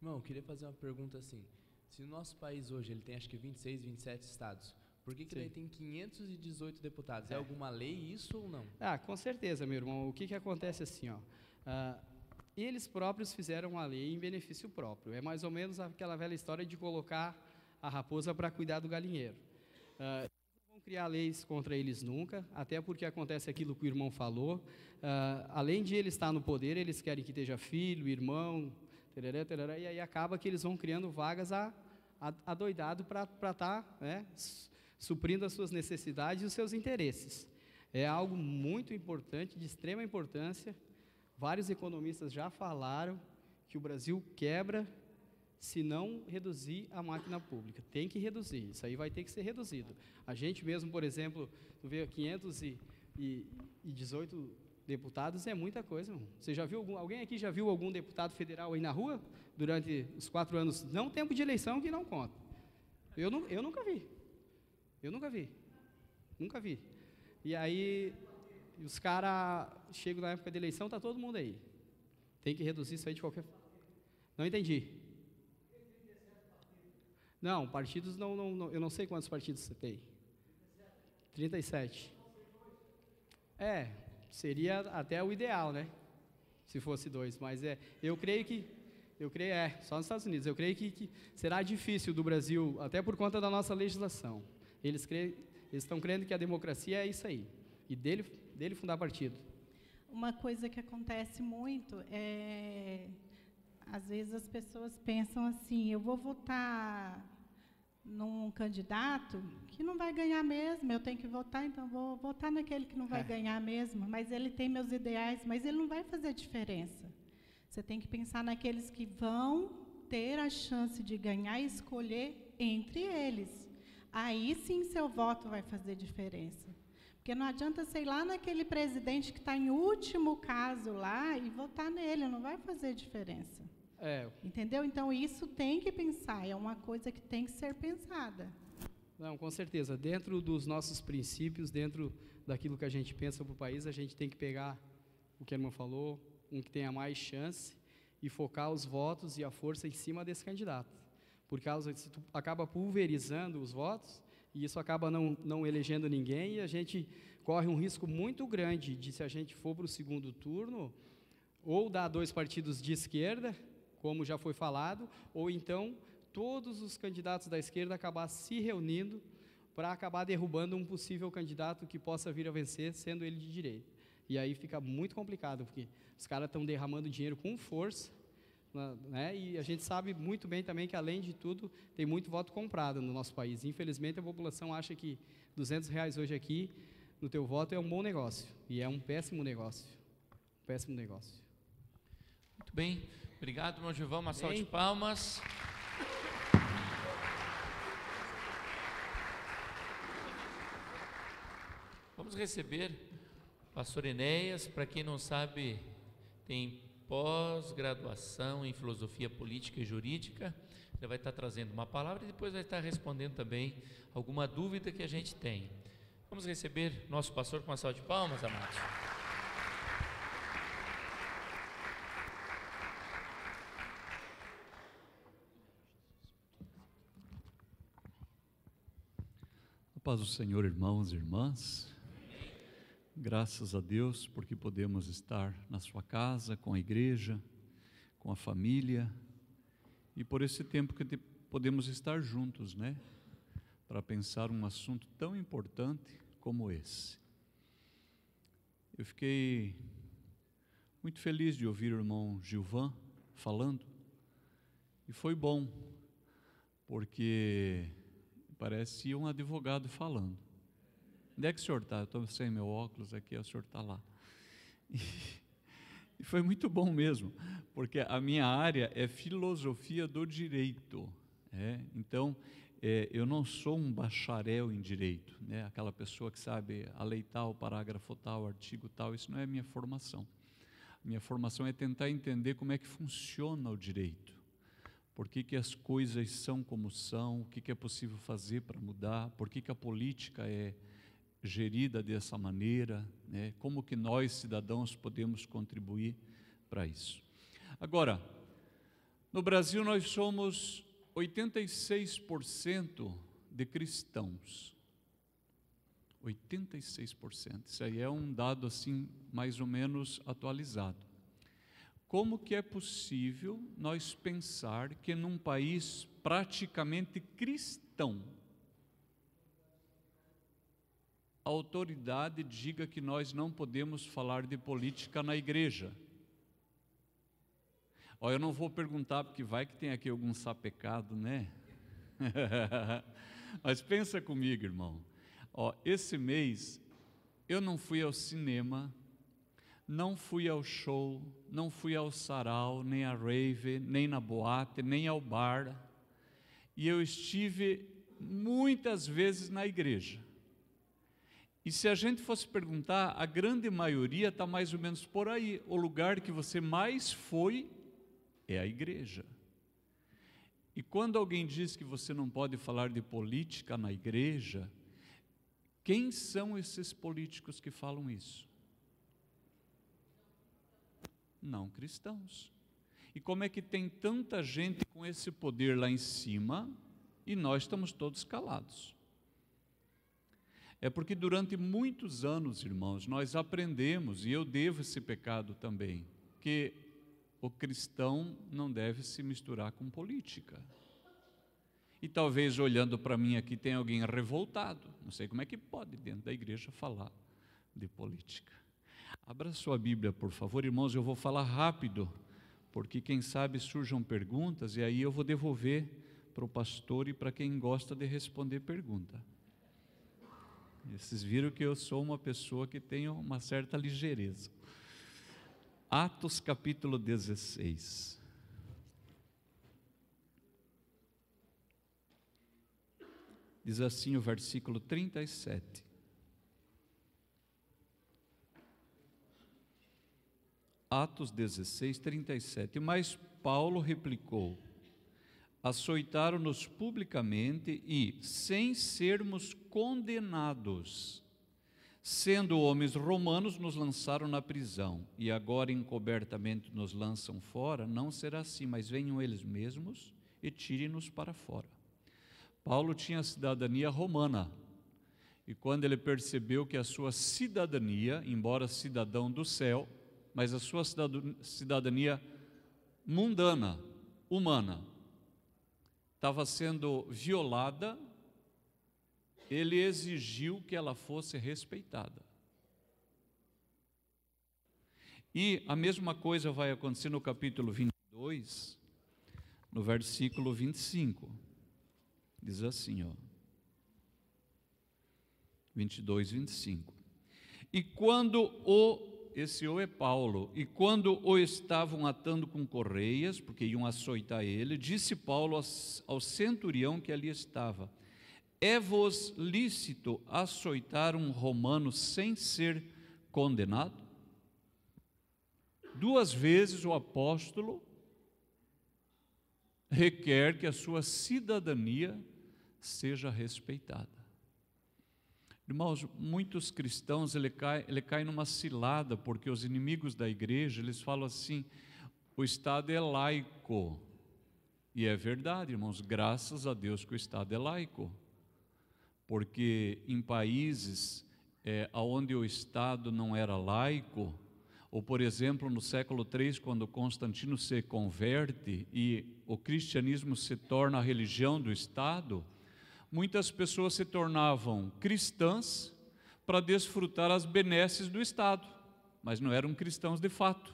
Irmão, eu queria fazer uma pergunta assim. Se o nosso país hoje ele tem acho que 26, 27 estados, por que, que Sim. tem 518 deputados? É. é. alguma lei isso ou não? Ah, com certeza, meu irmão. O que, que acontece assim, ó? Uh, eles próprios fizeram a lei em benefício próprio. É mais ou menos aquela velha história de colocar a raposa para cuidar do galinheiro. Uh, não vão criar leis contra eles nunca, até porque acontece aquilo que o irmão falou. Uh, além de ele estar no poder, eles querem que esteja filho, irmão, tereré, tereré, e aí acaba que eles vão criando vagas a, a, a doidado para estar tá, né, suprindo as suas necessidades e os seus interesses. É algo muito importante, de extrema importância, Vários economistas já falaram que o Brasil quebra se não reduzir a máquina pública. Tem que reduzir, isso aí vai ter que ser reduzido. A gente mesmo, por exemplo, vê 518 deputados, é muita coisa. Irmão. Você já viu algum, alguém aqui já viu algum deputado federal aí na rua durante os quatro anos? Não tempo de eleição que não conta. Eu, eu nunca vi. Eu nunca vi. Nunca vi. E aí e os caras chegam na época da eleição, tá todo mundo aí. Tem que reduzir isso aí de qualquer forma. Não entendi. Não, partidos não, não, não, Eu não sei quantos partidos você tem. 37. É, seria até o ideal, né? Se fosse dois, mas é. Eu creio que. Eu creio, é, só nos Estados Unidos. Eu creio que, que será difícil do Brasil, até por conta da nossa legislação. Eles, eles estão crendo que a democracia é isso aí. E dele dele fundar partido. Uma coisa que acontece muito é às vezes as pessoas pensam assim, eu vou votar num candidato que não vai ganhar mesmo, eu tenho que votar, então vou votar naquele que não vai é. ganhar mesmo, mas ele tem meus ideais, mas ele não vai fazer diferença. Você tem que pensar naqueles que vão ter a chance de ganhar e escolher entre eles. Aí sim seu voto vai fazer diferença. Porque não adianta sei lá naquele presidente que está em último caso lá e votar nele, não vai fazer diferença. É. Entendeu? Então isso tem que pensar, é uma coisa que tem que ser pensada. Não, com certeza. Dentro dos nossos princípios, dentro daquilo que a gente pensa para o país, a gente tem que pegar o que a irmã falou, um que tenha mais chance e focar os votos e a força em cima desse candidato. Por causa se tu acaba pulverizando os votos, e isso acaba não, não elegendo ninguém, e a gente corre um risco muito grande de, se a gente for para o segundo turno, ou dar dois partidos de esquerda, como já foi falado, ou então todos os candidatos da esquerda acabar se reunindo para acabar derrubando um possível candidato que possa vir a vencer, sendo ele de direita. E aí fica muito complicado, porque os caras estão derramando dinheiro com força né? E a gente sabe muito bem também que, além de tudo, tem muito voto comprado no nosso país. Infelizmente, a população acha que 200 reais hoje aqui no teu voto é um bom negócio e é um péssimo negócio. Um péssimo negócio. Muito bem. Obrigado, irmão Gilvão. Uma salva de palmas. Vamos receber o pastor Enéas. Para quem não sabe, tem pós-graduação em filosofia política e jurídica. Ele vai estar trazendo uma palavra e depois vai estar respondendo também alguma dúvida que a gente tem. Vamos receber nosso pastor com uma salva de palmas, amados. A paz do Senhor, irmãos e irmãs. Graças a Deus porque podemos estar na sua casa, com a igreja, com a família e por esse tempo que podemos estar juntos, né? Para pensar um assunto tão importante como esse. Eu fiquei muito feliz de ouvir o irmão Gilvan falando e foi bom, porque parece um advogado falando. Onde é que o senhor está? Eu estou sem meu óculos aqui, o senhor está lá. E, foi muito bom mesmo, porque a minha área é filosofia do direito. É? Então, é, eu não sou um bacharel em direito, né? aquela pessoa que sabe a lei tal, parágrafo tal, artigo tal, isso não é minha formação. Minha formação é tentar entender como é que funciona o direito, por que, que as coisas são como são, o que, que é possível fazer para mudar, por que, que a política é gerida dessa maneira, né? como que nós, cidadãos, podemos contribuir para isso. Agora, no Brasil nós somos 86% de cristãos. 86%. Isso aí é um dado assim mais ou menos atualizado. Como que é possível nós pensar que num país praticamente cristão, a autoridade diga que nós não podemos falar de política na igreja. Ó, eu não vou perguntar, porque vai que tem aqui algum sapecado, né? Mas pensa comigo, irmão. Ó, esse mês eu não fui ao cinema, não fui ao show, não fui ao sarau, nem à rave, nem na boate, nem ao bar. E eu estive muitas vezes na igreja. E se a gente fosse perguntar, a grande maioria está mais ou menos por aí. O lugar que você mais foi é a igreja. E quando alguém diz que você não pode falar de política na igreja, quem são esses políticos que falam isso? Não cristãos. E como é que tem tanta gente com esse poder lá em cima e nós estamos todos calados? É porque durante muitos anos, irmãos, nós aprendemos, e eu devo esse pecado também, que o cristão não deve se misturar com política. E talvez olhando para mim aqui tem alguém revoltado. Não sei como é que pode dentro da igreja falar de política. Abra sua Bíblia, por favor, irmãos, eu vou falar rápido, porque quem sabe surjam perguntas e aí eu vou devolver para o pastor e para quem gosta de responder pergunta. E vocês viram que eu sou uma pessoa que tem uma certa ligeireza. Atos capítulo 16. Diz assim o versículo 37. Atos 16, 37. Mas Paulo replicou: açoitaram-nos publicamente e, sem sermos condenados, sendo homens romanos, nos lançaram na prisão e agora encobertamente nos lançam fora, não será assim, mas venham eles mesmos e tirem-nos para fora. Paulo tinha cidadania romana e quando ele percebeu que a sua cidadania, embora cidadão do céu, mas a sua cidadania mundana, humana, estava sendo violada, ele exigiu que ela fosse respeitada. E a mesma coisa vai acontecer no capítulo 22, no versículo 25. Diz assim, ó. 22, 25. E quando o esse ou é Paulo. E quando o estavam atando com correias, porque iam açoitar ele, disse Paulo ao centurião que ali estava: É-vos lícito açoitar um romano sem ser condenado? Duas vezes o apóstolo requer que a sua cidadania seja respeitada. Irmãos, muitos cristãos ele cai, ele cai numa cilada, porque os inimigos da igreja, eles falam assim, o Estado é laico. E é verdade, irmãos, graças a Deus que o Estado é laico. Porque em países é, onde o Estado não era laico, ou por exemplo no século III, quando Constantino se converte e o cristianismo se torna a religião do Estado, muitas pessoas se tornavam cristãs para desfrutar as benesses do Estado, mas não eram cristãos de fato.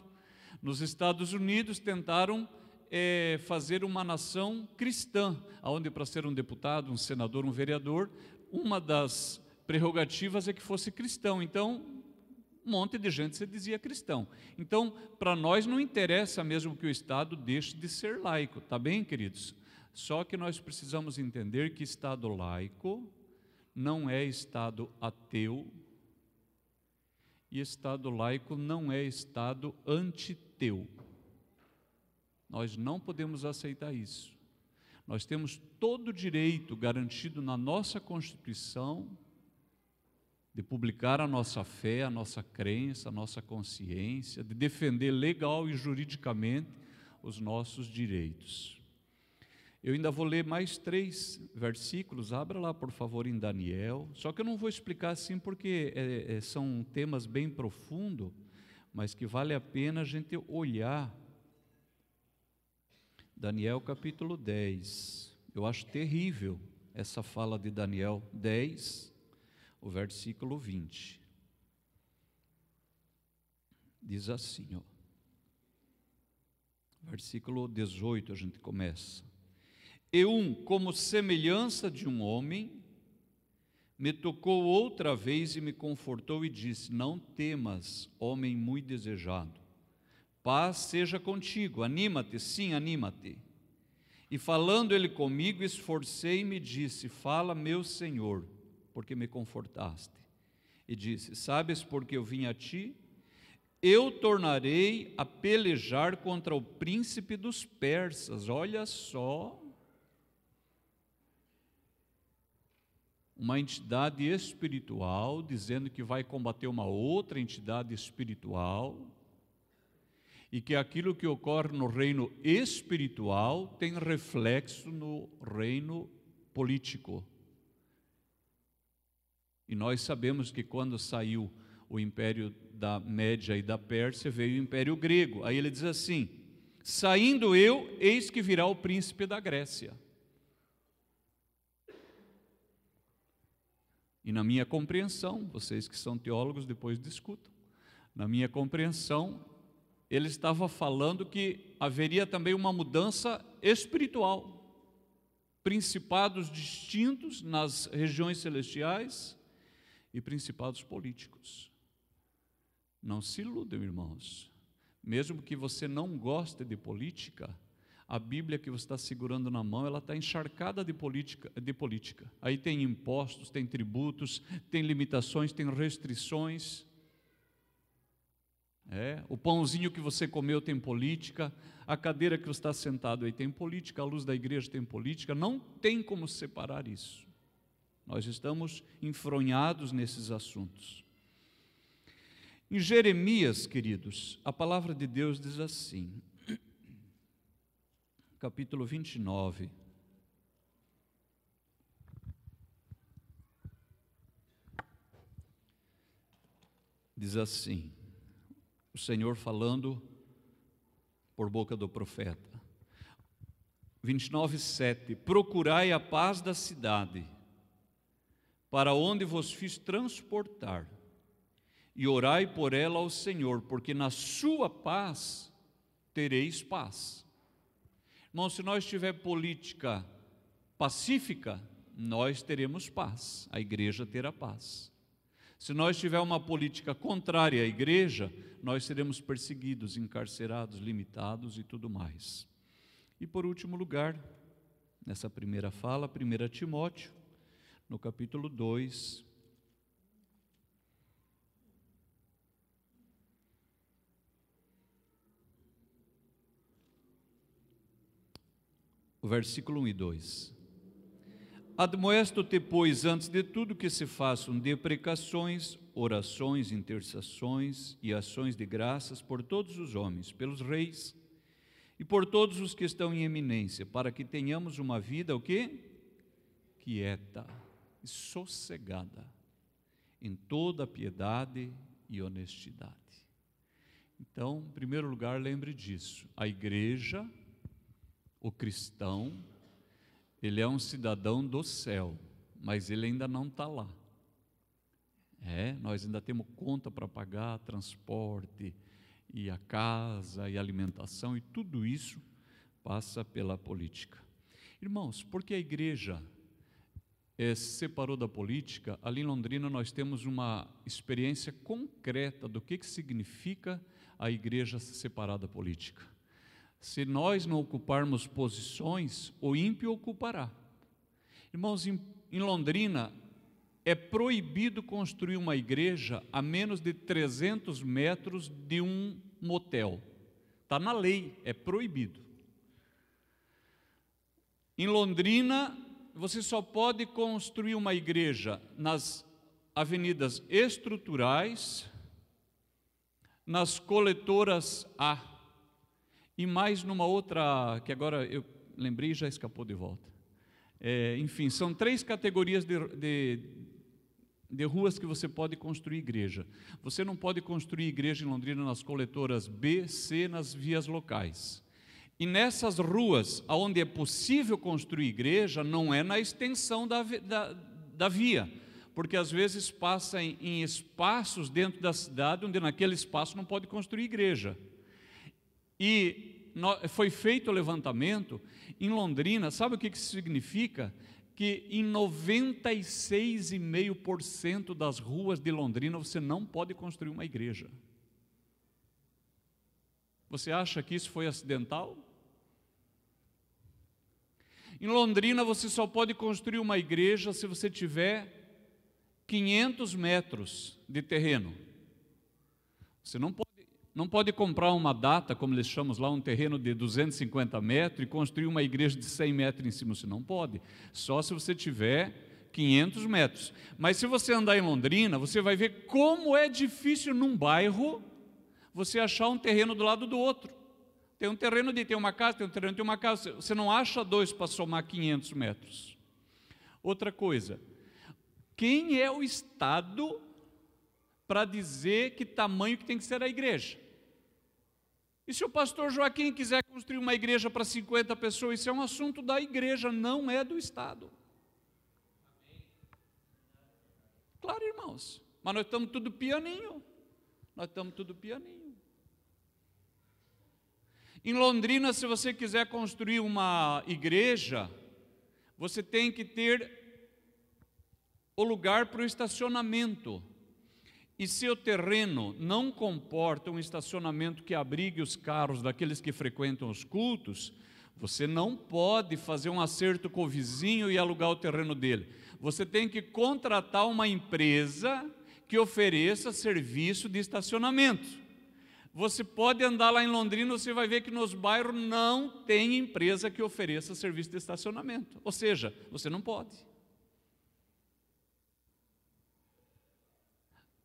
Nos Estados Unidos tentaram é, fazer uma nação cristã, onde para ser um deputado, um senador, um vereador, uma das prerrogativas é que fosse cristão. Então, um monte de gente se dizia cristão. Então, para nós não interessa mesmo que o Estado deixe de ser laico, tá bem, queridos? Só que nós precisamos entender que Estado laico não é Estado ateu, e Estado laico não é Estado antiteu. Nós não podemos aceitar isso. Nós temos todo o direito garantido na nossa Constituição de publicar a nossa fé, a nossa crença, a nossa consciência, de defender legal e juridicamente os nossos direitos. Eu ainda vou ler mais três versículos, abra lá por favor em Daniel. Só que eu não vou explicar assim porque é, é, são temas bem profundos, mas que vale a pena a gente olhar. Daniel capítulo 10. Eu acho terrível essa fala de Daniel 10, o versículo 20. Diz assim, ó. Versículo 18 a gente começa e um como semelhança de um homem, me tocou outra vez e me confortou e disse: Não temas, homem muito desejado. Paz seja contigo, anima-te, sim, anima-te. E falando ele comigo, esforcei-me e disse: Fala, meu Senhor, porque me confortaste. E disse: Sabes porque eu vim a ti? Eu tornarei a pelejar contra o príncipe dos persas. Olha só uma entidade espiritual dizendo que vai combater uma outra entidade espiritual e que aquilo que ocorre no reino espiritual tem reflexo no reino político. E nós sabemos que quando saiu o império da Média e da Pérsia, veio o império grego. Aí ele diz assim: Saindo eu, eis que virá o príncipe da Grécia. E na minha compreensão, vocês que são teólogos depois discutam, na minha compreensão, ele estava falando que haveria também uma mudança espiritual. Principados distintos nas regiões celestiais e principados políticos. Não se iludam, irmãos. Mesmo que você não goste de política, a Bíblia que você está segurando na mão, ela está encharcada de política, de política. Aí tem impostos, tem tributos, tem limitações, tem restrições. É, o pãozinho que você comeu tem política, a cadeira que você está sentado aí tem política, a luz da igreja tem política, não tem como separar isso. Nós estamos enfronhados nesses assuntos. Em Jeremias, queridos, a palavra de Deus diz assim: capítulo 29. Diz assim: o Senhor falando por boca do profeta. 29, 7: Procurai a paz da cidade, para onde vos fiz transportar, e orai por ela ao Senhor, porque na sua paz tereis paz. Irmão, se nós tiver política pacífica, nós teremos paz, a igreja terá paz. Se nós tiver uma política contrária à igreja, nós seremos perseguidos, encarcerados, limitados e tudo mais. E por último lugar, nessa primeira fala, 1 Timóteo, no capítulo 2, versículo 1 e 2. Admoesto-te, pois, antes de tudo que se façam deprecações, orações, intercessões e ações de graças por todos os homens, pelos reis e por todos os que estão em eminência, para que tenhamos uma vida o quê? Quieta e sossegada em toda piedade e honestidade. Então, em primeiro lugar, lembre disso. A igreja o cristão, ele é um cidadão do céu, mas ele ainda não está lá. É, nós ainda temos conta para pagar, transporte, e a casa, e alimentação, e tudo isso passa pela política. Irmãos, porque a igreja é, se separou da política, ali em Londrina nós temos uma experiência concreta do que, que significa a igreja se separar da política. Se nós não ocuparmos posições, o ímpio ocupará. Irmãos, em, Londrina é proibido construir uma igreja a menos de 300 metros de um motel. Está na lei, é proibido. Em Londrina, você só pode construir uma igreja nas avenidas estruturais, nas coletoras A e mais numa outra, que agora eu lembrei e já escapou de volta. É, enfim, são três categorias de, de, de ruas que você pode construir igreja. Você não pode construir igreja em Londrina nas coletoras B, C, nas vias locais. E nessas ruas, onde é possível construir igreja, não é na extensão da, da, da via, porque às vezes passa em, em espaços dentro da cidade onde naquele espaço não pode construir igreja. E foi feito o levantamento em Londrina, sabe o que isso significa? Que em 96,5% das ruas de Londrina você não pode construir uma igreja. Você acha que isso foi acidental? Em Londrina você só pode construir uma igreja se você tiver 500 metros de terreno. Você não pode. Não pode comprar uma data, como eles chamam lá, um terreno de 250 metros e construir uma igreja de 100 metros em cima. Você não pode. Só se você tiver 500 metros. Mas se você andar em Londrina, você vai ver como é difícil num bairro você achar um terreno do lado do outro. Tem um terreno de ter uma casa, tem um terreno de uma casa. Você não acha dois para somar 500 metros. Outra coisa, quem é o Estado para dizer que tamanho que tem que ser a igreja? E se o pastor Joaquim quiser construir uma igreja para 50 pessoas, isso é um assunto da igreja, não é do Estado. Claro, irmãos. Mas nós estamos tudo pianinho. Nós estamos tudo pianinho. Em Londrina, se você quiser construir uma igreja, você tem que ter o lugar para o estacionamento e seu terreno não comporta um estacionamento que abrigue os carros daqueles que frequentam os cultos, você não pode fazer um acerto com o vizinho e alugar o terreno dele. Você tem que contratar uma empresa que ofereça serviço de estacionamento. Você pode andar lá em Londrina, você vai ver que nos bairros não tem empresa que ofereça serviço de estacionamento. Ou seja, você não pode.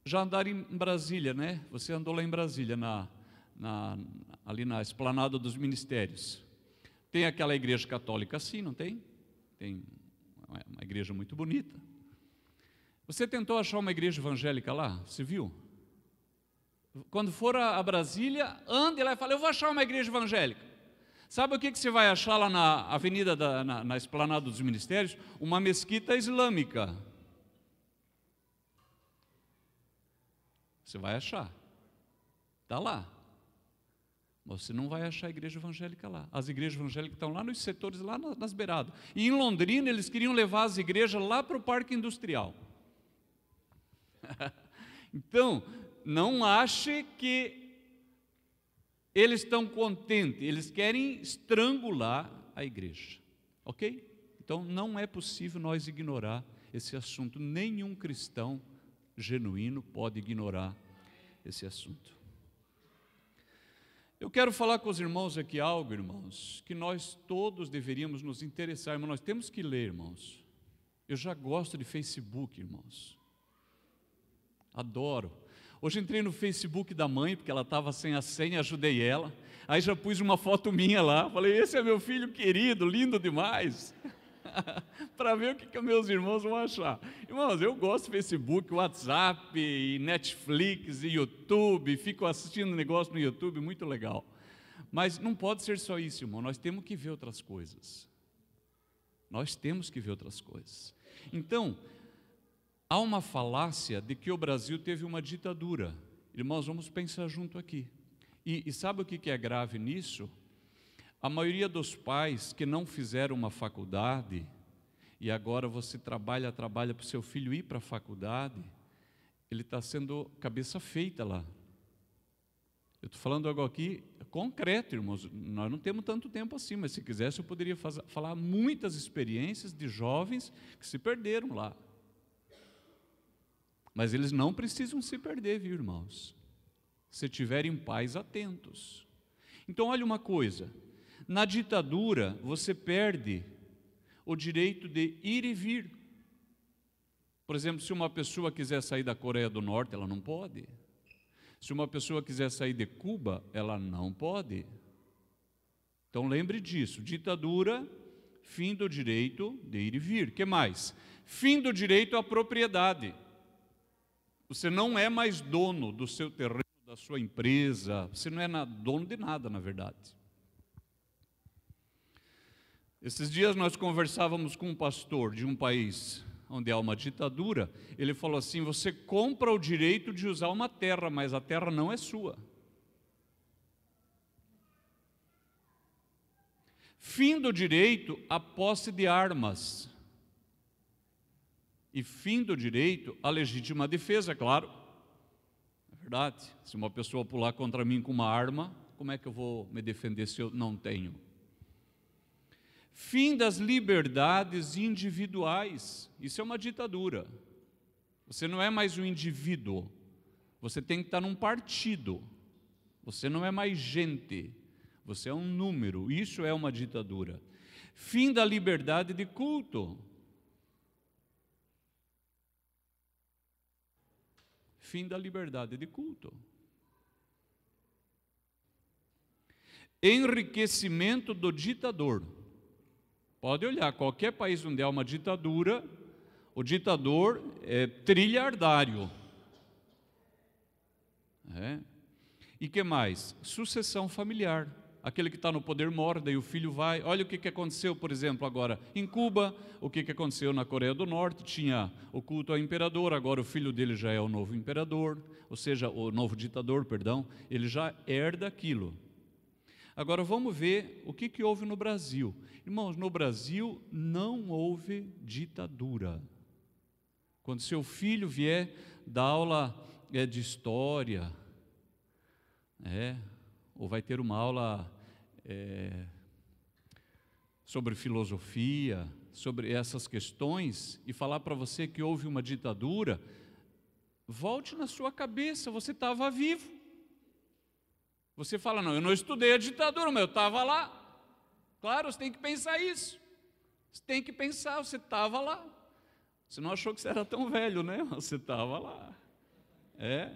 já andar em Brasília, né? Você andou lá em Brasília, na, na, ali na esplanada dos ministérios. Tem aquela igreja católica assim, não tem? Tem uma igreja muito bonita. Você tentou achar uma igreja evangélica lá? Você viu? Quando for a Brasília, ande lá e fala: Eu vou achar uma igreja evangélica. Sabe o que, que você vai achar lá na Avenida da, na, na Esplanada dos Ministérios? Uma mesquita islâmica. Você vai achar. Está lá. Mas você não vai achar a igreja evangélica lá. As igrejas evangélicas estão lá nos setores, lá nas beiradas. E em Londrina, eles queriam levar as igrejas lá para o parque industrial. então, não ache que eles estão contentes, eles querem estrangular a igreja. Ok? Então, não é possível nós ignorar esse assunto. Nenhum cristão genuíno pode ignorar esse assunto. Eu quero falar com os irmãos aqui algo, irmãos, que nós todos deveríamos nos interessar, irmãos. Nós temos que ler, irmãos. Eu já gosto de Facebook, irmãos. Adoro. Hoje entrei no Facebook da mãe, porque ela estava sem a senha, ajudei ela. Aí já pus uma foto minha lá. Falei: Esse é meu filho querido, lindo demais. para ver o que, que meus irmãos vão achar. Irmãos, eu gosto de Facebook, WhatsApp, e Netflix e YouTube, fico assistindo negócio no YouTube, muito legal. Mas não pode ser só isso, irmão, nós temos que ver outras coisas. Nós temos que ver outras coisas. Então, há uma falácia de que o Brasil teve uma ditadura. Irmãos, vamos pensar junto aqui. E, e sabe o que, que é grave nisso? A maioria dos pais que não fizeram uma faculdade, e agora você trabalha, trabalha para o seu filho ir para a faculdade, ele está sendo cabeça feita lá. Eu estou falando algo aqui concreto, irmãos. Nós não temos tanto tempo assim, mas se quisesse eu poderia fazer, falar muitas experiências de jovens que se perderam lá. Mas eles não precisam se perder, viu, irmãos? Se tiverem pais atentos. Então, olha uma coisa: na ditadura, você perde o direito de ir e vir. Por exemplo, se uma pessoa quiser sair da Coreia do Norte, ela não pode. Se uma pessoa quiser sair de Cuba, ela não pode. Então lembre disso: ditadura, fim do direito de ir e vir. Que mais? Fim do direito à propriedade. Você não é mais dono do seu terreno, da sua empresa, você não é dono de nada, na verdade. Esses dias nós conversávamos com um pastor de um país onde há uma ditadura. Ele falou assim: você compra o direito de usar uma terra, mas a terra não é sua. Fim do direito à posse de armas. E fim do direito à legítima defesa, claro. É verdade. Se uma pessoa pular contra mim com uma arma, como é que eu vou me defender se eu não tenho? Fim das liberdades individuais. Isso é uma ditadura. Você não é mais um indivíduo. Você tem que estar num partido. Você não é mais gente. Você é um número. Isso é uma ditadura. Fim da liberdade de culto. Fim da liberdade de culto. Enriquecimento do ditador. Pode olhar, qualquer país onde há uma ditadura, o ditador é trilhardário. É. E que mais? Sucessão familiar. Aquele que está no poder morre, daí o filho vai. Olha o que, que aconteceu, por exemplo, agora em Cuba, o que, que aconteceu na Coreia do Norte, tinha o culto ao imperador, agora o filho dele já é o novo imperador, ou seja, o novo ditador, perdão, ele já herda aquilo. Agora vamos ver o que, que houve no Brasil. Irmãos, no Brasil não houve ditadura. Quando seu filho vier da aula é, de história, é, ou vai ter uma aula é, sobre filosofia, sobre essas questões, e falar para você que houve uma ditadura, volte na sua cabeça, você estava vivo. Você fala, não, eu não estudei a ditadura, mas eu estava lá. Claro, você tem que pensar isso. Você tem que pensar, você estava lá. Você não achou que você era tão velho, né? Você estava lá. É.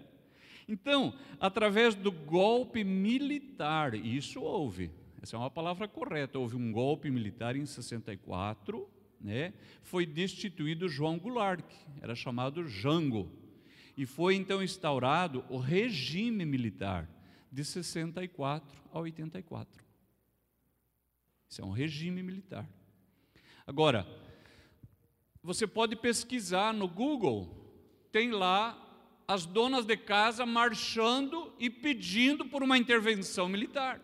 Então, através do golpe militar, isso houve. Essa é uma palavra correta. Houve um golpe militar em 64, né? Foi destituído João Goulart, que era chamado Jango, e foi então instaurado o regime militar de 64 a 84. Isso é um regime militar. Agora, você pode pesquisar no Google, tem lá as donas de casa marchando e pedindo por uma intervenção militar.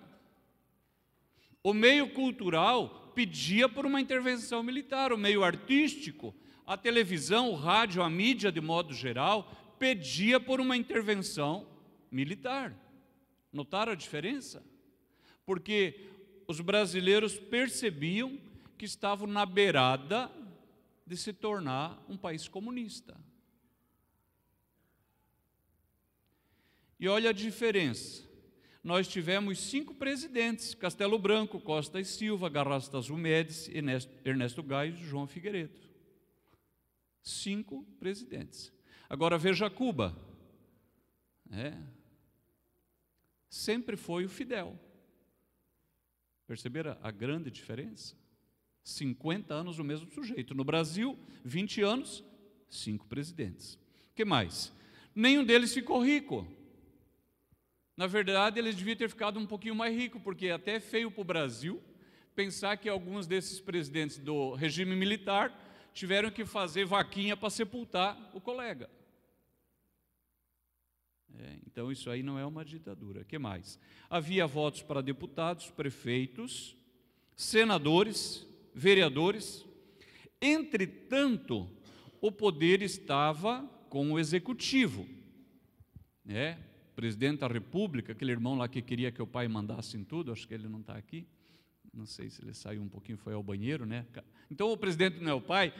O meio cultural pedia por uma intervenção militar, o meio artístico, a televisão, o rádio, a mídia de modo geral, pedia por uma intervenção militar. Notaram a diferença? Porque os brasileiros percebiam que estavam na beirada de se tornar um país comunista. E olha a diferença. Nós tivemos cinco presidentes: Castelo Branco, Costa e Silva, Garrastas Humedes, Ernesto Gais e João Figueiredo. Cinco presidentes. Agora veja Cuba. É sempre foi o fidel. Perceberam a grande diferença? 50 anos o mesmo sujeito. No Brasil, 20 anos, cinco presidentes. que mais? Nenhum deles ficou rico. Na verdade, eles deviam ter ficado um pouquinho mais rico, porque é até feio para o Brasil pensar que alguns desses presidentes do regime militar tiveram que fazer vaquinha para sepultar o colega. É, então, isso aí não é uma ditadura. que mais? Havia votos para deputados, prefeitos, senadores, vereadores. Entretanto, o poder estava com o executivo. Né? O presidente da República, aquele irmão lá que queria que o pai mandasse em tudo, acho que ele não está aqui. Não sei se ele saiu um pouquinho, foi ao banheiro, né? Então, o presidente do meu é pai,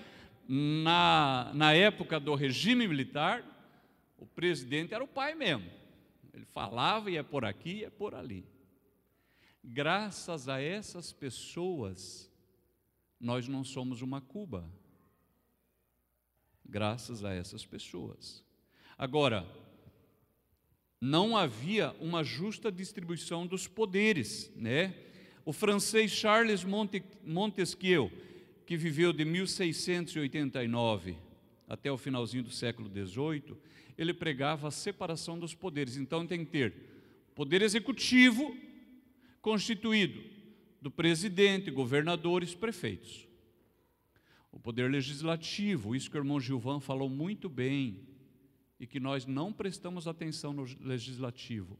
na, na época do regime militar, o presidente era o pai mesmo. Ele falava e é por aqui e é por ali. Graças a essas pessoas, nós não somos uma Cuba. Graças a essas pessoas. Agora, não havia uma justa distribuição dos poderes, né? O francês Charles Montesquieu, que viveu de 1689 até o finalzinho do século XVIII, ele pregava a separação dos poderes. Então tem que ter poder executivo constituído do presidente, governadores, prefeitos. O poder legislativo, isso que o irmão Gilvan falou muito bem, e que nós não prestamos atenção no legislativo.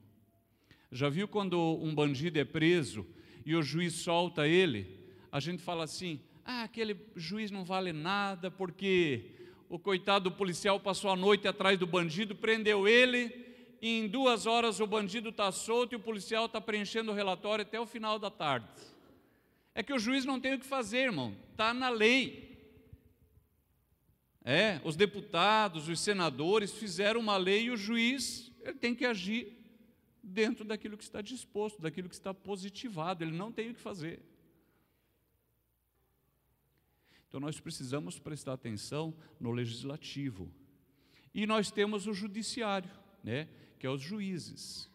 Já viu quando um bandido é preso e o juiz solta ele? A gente fala assim: ah, aquele juiz não vale nada porque o coitado policial passou a noite atrás do bandido, prendeu ele, e em duas horas o bandido está solto e o policial está preenchendo o relatório até o final da tarde. É que o juiz não tem o que fazer, irmão, está na lei. É, os deputados, os senadores fizeram uma lei e o juiz ele tem que agir dentro daquilo que está disposto, daquilo que está positivado, ele não tem o que fazer. Então nós precisamos prestar atenção no legislativo. E nós temos o judiciário, né, que é os juízes.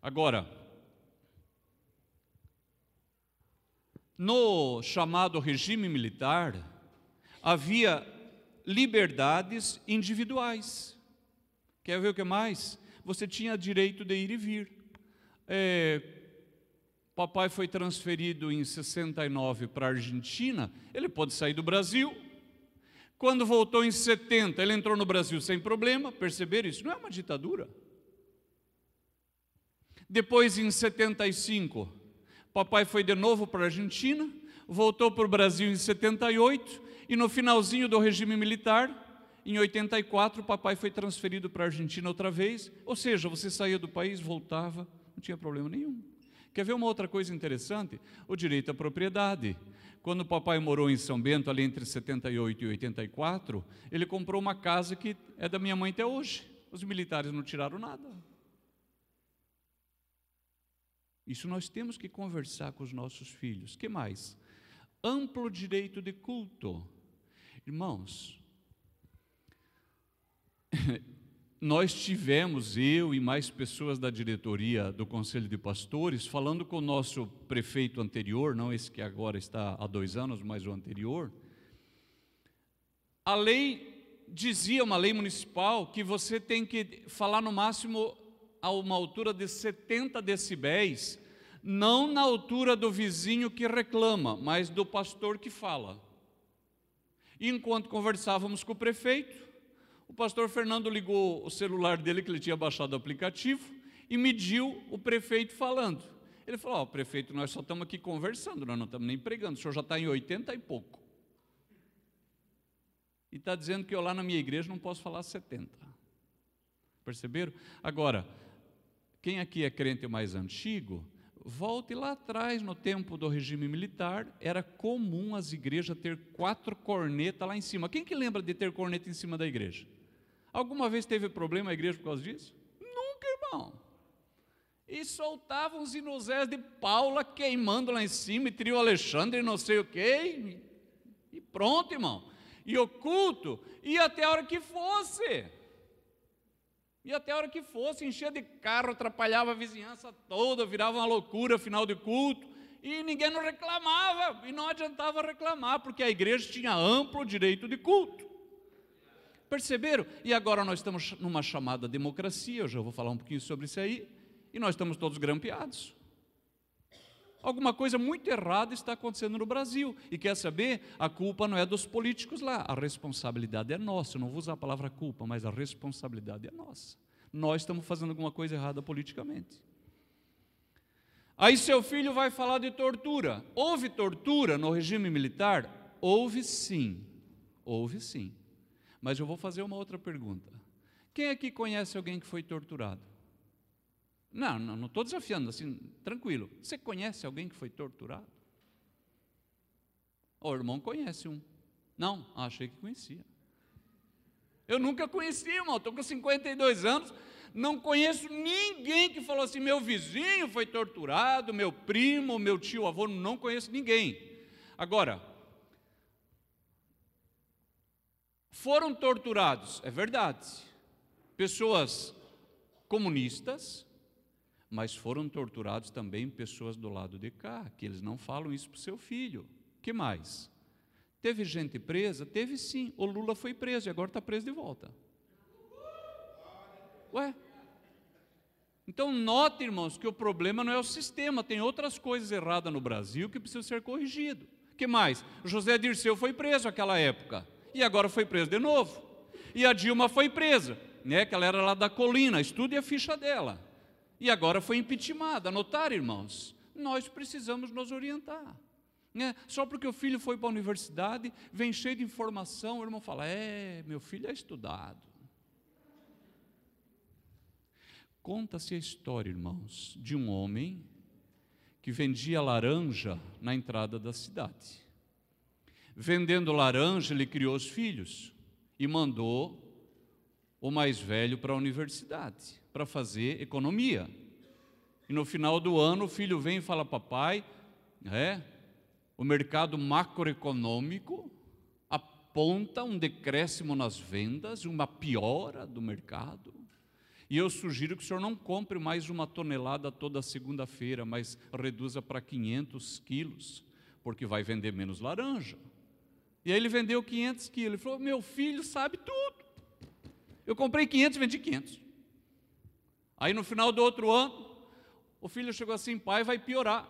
Agora, no chamado regime militar, havia liberdades individuais. Quer ver o que mais? Você tinha direito de ir e vir. É, papai foi transferido em 69 para a Argentina, ele pôde sair do Brasil. Quando voltou em 70, ele entrou no Brasil sem problema, perceberam isso? Não é uma ditadura. Depois, em 75, papai foi de novo para a Argentina, voltou para o Brasil em 78, e no finalzinho do regime militar, em 84, papai foi transferido para a Argentina outra vez. Ou seja, você saía do país, voltava, não tinha problema nenhum. Quer ver uma outra coisa interessante? O direito à propriedade. Quando o papai morou em São Bento, ali entre 78 e 84, ele comprou uma casa que é da minha mãe até hoje. Os militares não tiraram nada. Isso nós temos que conversar com os nossos filhos. Que mais? Amplo direito de culto. Irmãos, nós tivemos, eu e mais pessoas da diretoria do Conselho de Pastores, falando com o nosso prefeito anterior, não esse que agora está há dois anos, mas o anterior. A lei dizia, uma lei municipal, que você tem que falar no máximo a uma altura de 70 decibéis, não na altura do vizinho que reclama, mas do pastor que fala. enquanto conversávamos com o prefeito, o pastor Fernando ligou o celular dele, que ele tinha baixado o aplicativo, e mediu o prefeito falando. Ele falou: Ó, oh, prefeito, nós só estamos aqui conversando, nós não estamos nem pregando, o senhor já está em 80 e pouco. E está dizendo que eu lá na minha igreja não posso falar 70. Perceberam? Agora, quem aqui é crente mais antigo, volte lá atrás, no tempo do regime militar, era comum as igrejas ter quatro cornetas lá em cima. Quem que lembra de ter corneta em cima da igreja? Alguma vez teve problema a igreja por causa disso? Nunca, irmão. E soltavam os inozés de Paula queimando lá em cima, e trio Alexandre, não sei o quê, e pronto, irmão. E o culto ia até a hora que fosse. E até a hora que fosse, enchia de carro, atrapalhava a vizinhança toda, virava uma loucura final de culto, e ninguém não reclamava, e não adiantava reclamar, porque a igreja tinha amplo direito de culto. Perceberam? E agora nós estamos numa chamada democracia, eu já vou falar um pouquinho sobre isso aí, e nós estamos todos grampeados. Alguma coisa muito errada está acontecendo no Brasil. E quer saber? A culpa não é dos políticos lá, a responsabilidade é nossa. Eu não vou usar a palavra culpa, mas a responsabilidade é nossa. Nós estamos fazendo alguma coisa errada politicamente. Aí seu filho vai falar de tortura. Houve tortura no regime militar? Houve sim. Houve sim. Mas eu vou fazer uma outra pergunta. Quem aqui conhece alguém que foi torturado? Não, não estou desafiando, assim, tranquilo. Você conhece alguém que foi torturado? O irmão conhece um. Não, ah, achei que conhecia. Eu nunca conheci, irmão, estou com 52 anos, não conheço ninguém que falou assim: meu vizinho foi torturado, meu primo, meu tio, avô, não conheço ninguém. Agora, Foram torturados, é verdade, pessoas comunistas, mas foram torturados também pessoas do lado de cá, que eles não falam isso para o seu filho. que mais? Teve gente presa? Teve sim. O Lula foi preso e agora está preso de volta. Ué? Então, note, irmãos, que o problema não é o sistema, tem outras coisas erradas no Brasil que precisam ser corrigidas. que mais? José Dirceu foi preso naquela época e agora foi preso de novo. E a Dilma foi presa, né? Que ela era lá da colina, estude a ficha dela. E agora foi impeachmentada. Notaram, irmãos? Nós precisamos nos orientar. Né? Só porque o filho foi para a universidade, vem cheio de informação, o irmão fala: É, meu filho é estudado. Conta-se a história, irmãos, de um homem que vendia laranja na entrada da cidade. Vendendo laranja, ele criou os filhos e mandou o mais velho para a universidade, para fazer economia. E no final do ano, o filho vem e fala: Papai, é, o mercado macroeconômico aponta um decréscimo nas vendas, uma piora do mercado. E eu sugiro que o senhor não compre mais uma tonelada toda segunda-feira, mas reduza para 500 quilos, porque vai vender menos laranja. E aí ele vendeu 500 quilos. Ele falou: Meu filho sabe tudo. Eu comprei 500, vendi 500. Aí no final do outro ano, o filho chegou assim: Pai, vai piorar.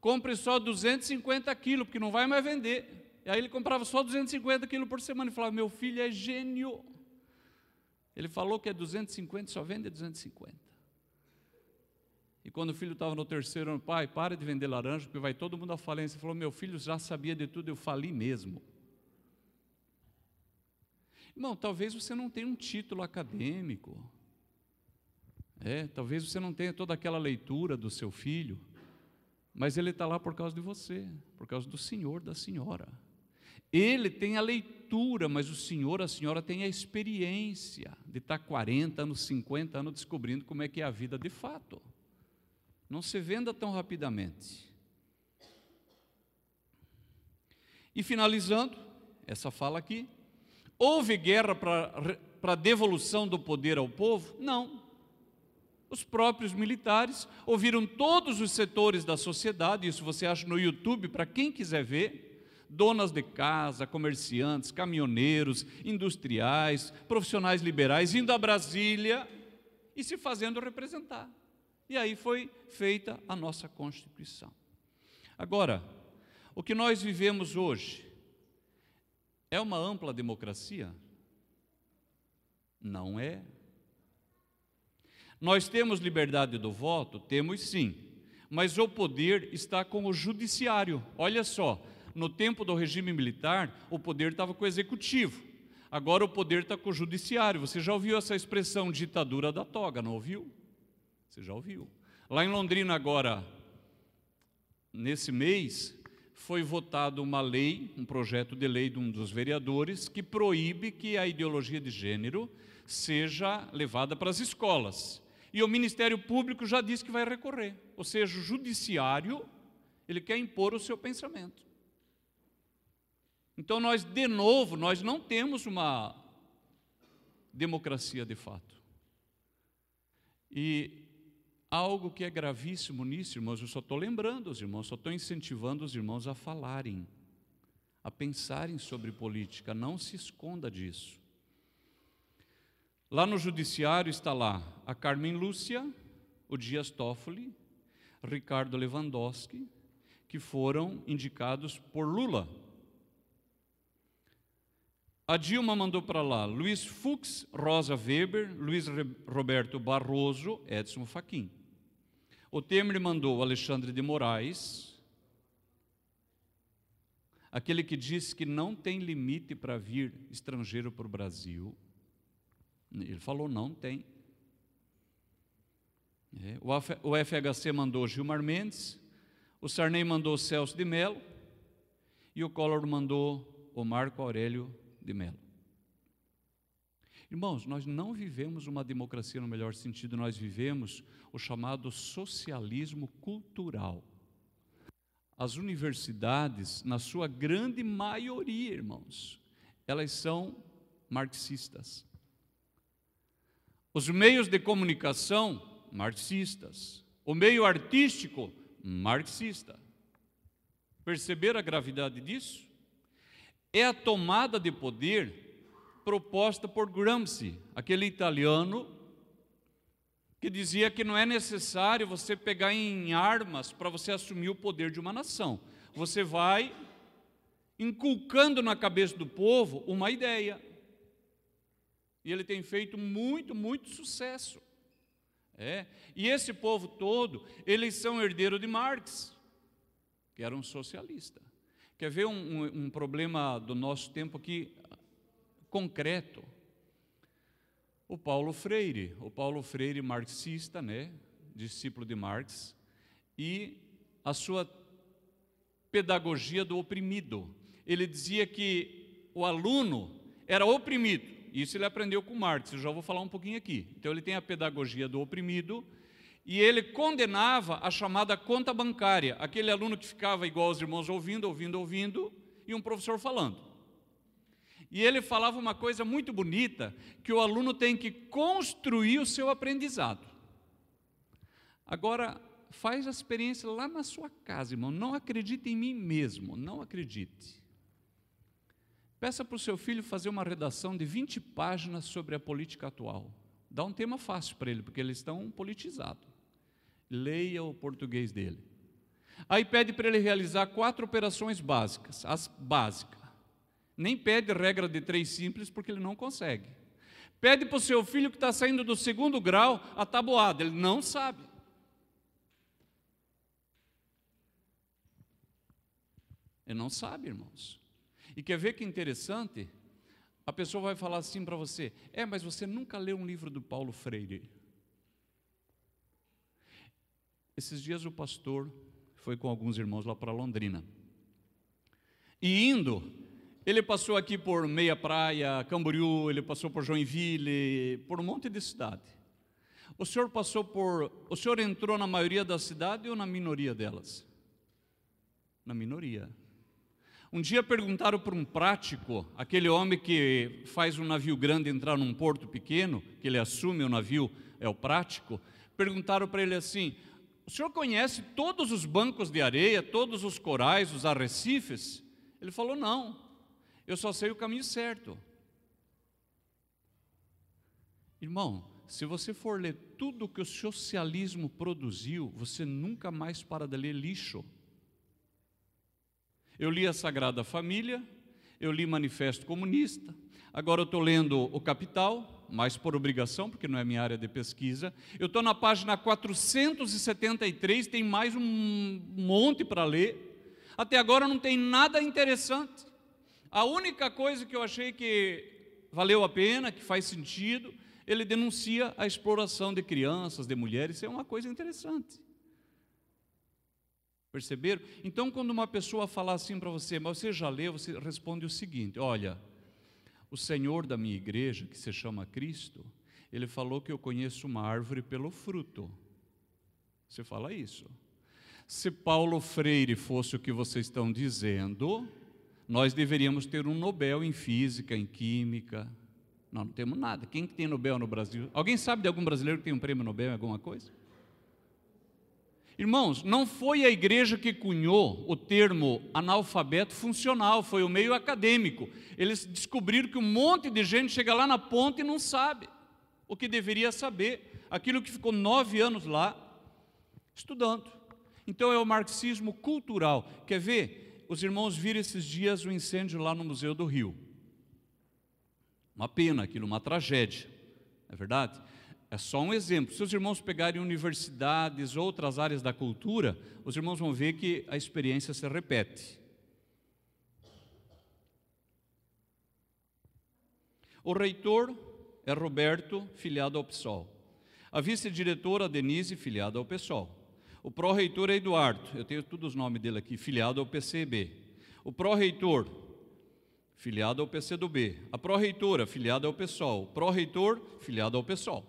Compre só 250 quilos, porque não vai mais vender. E aí ele comprava só 250 quilos por semana. Ele falava: Meu filho é gênio. Ele falou que é 250, só vende 250. E quando o filho estava no terceiro ano, pai, para de vender laranja, porque vai todo mundo à falência. Ele falou, meu filho já sabia de tudo, eu fali mesmo. Irmão, talvez você não tenha um título acadêmico. É, talvez você não tenha toda aquela leitura do seu filho, mas ele está lá por causa de você, por causa do senhor, da senhora. Ele tem a leitura, mas o senhor, a senhora tem a experiência de tá estar 40 anos, 50 anos descobrindo como é que é a vida de fato. Não se venda tão rapidamente. E finalizando, essa fala aqui, houve guerra para devolução do poder ao povo? Não. Os próprios militares ouviram todos os setores da sociedade, isso você acha no YouTube para quem quiser ver. Donas de casa, comerciantes, caminhoneiros, industriais, profissionais liberais, indo a Brasília e se fazendo representar. E aí foi feita a nossa Constituição. Agora, o que nós vivemos hoje é uma ampla democracia? Não é. Nós temos liberdade do voto? Temos sim. Mas o poder está com o judiciário. Olha só, no tempo do regime militar, o poder estava com o executivo. Agora o poder está com o judiciário. Você já ouviu essa expressão ditadura da toga, não ouviu? Você já ouviu. Lá em Londrina, agora, nesse mês, foi votada uma lei, um projeto de lei de um dos vereadores, que proíbe que a ideologia de gênero seja levada para as escolas. E o Ministério Público já disse que vai recorrer. Ou seja, o judiciário, ele quer impor o seu pensamento. Então nós de novo, nós não temos uma democracia de fato. E algo que é gravíssimo nisso, irmãos, eu só estou lembrando os irmãos, só estou incentivando os irmãos a falarem, a pensarem sobre política, não se esconda disso. Lá no judiciário está lá a Carmen Lúcia, o Dias Toffoli, Ricardo Lewandowski, que foram indicados por Lula. A Dilma mandou para lá Luiz Fux, Rosa Weber, Luiz Roberto Barroso, Edson Fachin. O Temer mandou o Alexandre de Moraes, aquele que disse que não tem limite para vir estrangeiro para o Brasil. Ele falou: não tem. É, o FHC mandou Gilmar Mendes, o Sarney mandou Celso de Mello e o Collor mandou o Marco Aurélio de Mello. Irmãos, nós não vivemos uma democracia no melhor sentido, nós vivemos o chamado socialismo cultural. As universidades, na sua grande maioria, irmãos, elas são marxistas. Os meios de comunicação, marxistas. O meio artístico, marxista. Perceber a gravidade disso? É a tomada de poder proposta por Gramsci, aquele italiano que dizia que não é necessário você pegar em armas para você assumir o poder de uma nação. Você vai inculcando na cabeça do povo uma ideia. E ele tem feito muito, muito sucesso. É. E esse povo todo, eles são herdeiro de Marx, que era um socialista. Quer ver um, um, um problema do nosso tempo aqui? concreto. O Paulo Freire, o Paulo Freire marxista, né, discípulo de Marx, e a sua pedagogia do oprimido. Ele dizia que o aluno era oprimido. Isso ele aprendeu com Marx, eu já vou falar um pouquinho aqui. Então ele tem a pedagogia do oprimido e ele condenava a chamada conta bancária, aquele aluno que ficava igual aos irmãos ouvindo, ouvindo, ouvindo e um professor falando. E ele falava uma coisa muito bonita, que o aluno tem que construir o seu aprendizado. Agora, faz a experiência lá na sua casa, irmão. Não acredite em mim mesmo, não acredite. Peça para o seu filho fazer uma redação de 20 páginas sobre a política atual. Dá um tema fácil para ele, porque eles estão politizados. Leia o português dele. Aí pede para ele realizar quatro operações básicas, as básicas. Nem pede regra de três simples, porque ele não consegue. Pede para o seu filho que está saindo do segundo grau a tabuada, ele não sabe. Ele não sabe, irmãos. E quer ver que interessante? A pessoa vai falar assim para você: é, mas você nunca leu um livro do Paulo Freire. Esses dias o pastor foi com alguns irmãos lá para Londrina. E indo, ele passou aqui por Meia Praia, Camboriú, ele passou por Joinville, por um monte de cidade. O senhor passou por. O senhor entrou na maioria da cidade ou na minoria delas? Na minoria. Um dia perguntaram para um prático, aquele homem que faz um navio grande entrar num porto pequeno, que ele assume o navio, é o prático. Perguntaram para ele assim: O senhor conhece todos os bancos de areia, todos os corais, os arrecifes? Ele falou: Não eu só sei o caminho certo. Irmão, se você for ler tudo que o socialismo produziu, você nunca mais para de ler lixo. Eu li a Sagrada Família, eu li Manifesto Comunista, agora eu estou lendo O Capital, mais por obrigação, porque não é minha área de pesquisa. Eu estou na página 473, tem mais um monte para ler. Até agora não tem nada interessante. A única coisa que eu achei que valeu a pena, que faz sentido, ele denuncia a exploração de crianças, de mulheres, isso é uma coisa interessante. Perceberam? Então, quando uma pessoa falar assim para você, mas você já leu, você responde o seguinte: olha, o Senhor da minha igreja, que se chama Cristo, ele falou que eu conheço uma árvore pelo fruto. Você fala isso. Se Paulo Freire fosse o que vocês estão dizendo, nós deveríamos ter um Nobel em física, em química. Nós não temos nada. Quem que tem Nobel no Brasil? Alguém sabe de algum brasileiro que tem um prêmio Nobel em alguma coisa? Irmãos, não foi a igreja que cunhou o termo analfabeto funcional, foi o meio acadêmico. Eles descobriram que um monte de gente chega lá na ponta e não sabe o que deveria saber, aquilo que ficou nove anos lá estudando. Então é o marxismo cultural. Quer ver? os irmãos viram esses dias o um incêndio lá no Museu do Rio. Uma pena aquilo, uma tragédia, não é verdade? É só um exemplo. Se os irmãos pegarem universidades, outras áreas da cultura, os irmãos vão ver que a experiência se repete. O reitor é Roberto, filiado ao PSOL. A vice-diretora, Denise, filiada ao PSOL. O pró-reitor é Eduardo, eu tenho todos os nomes dele aqui, filiado ao PCB. O pró-reitor, filiado ao PCdoB. A pró-reitora, filiada ao PSOL. O pró-reitor, filiado ao PSOL.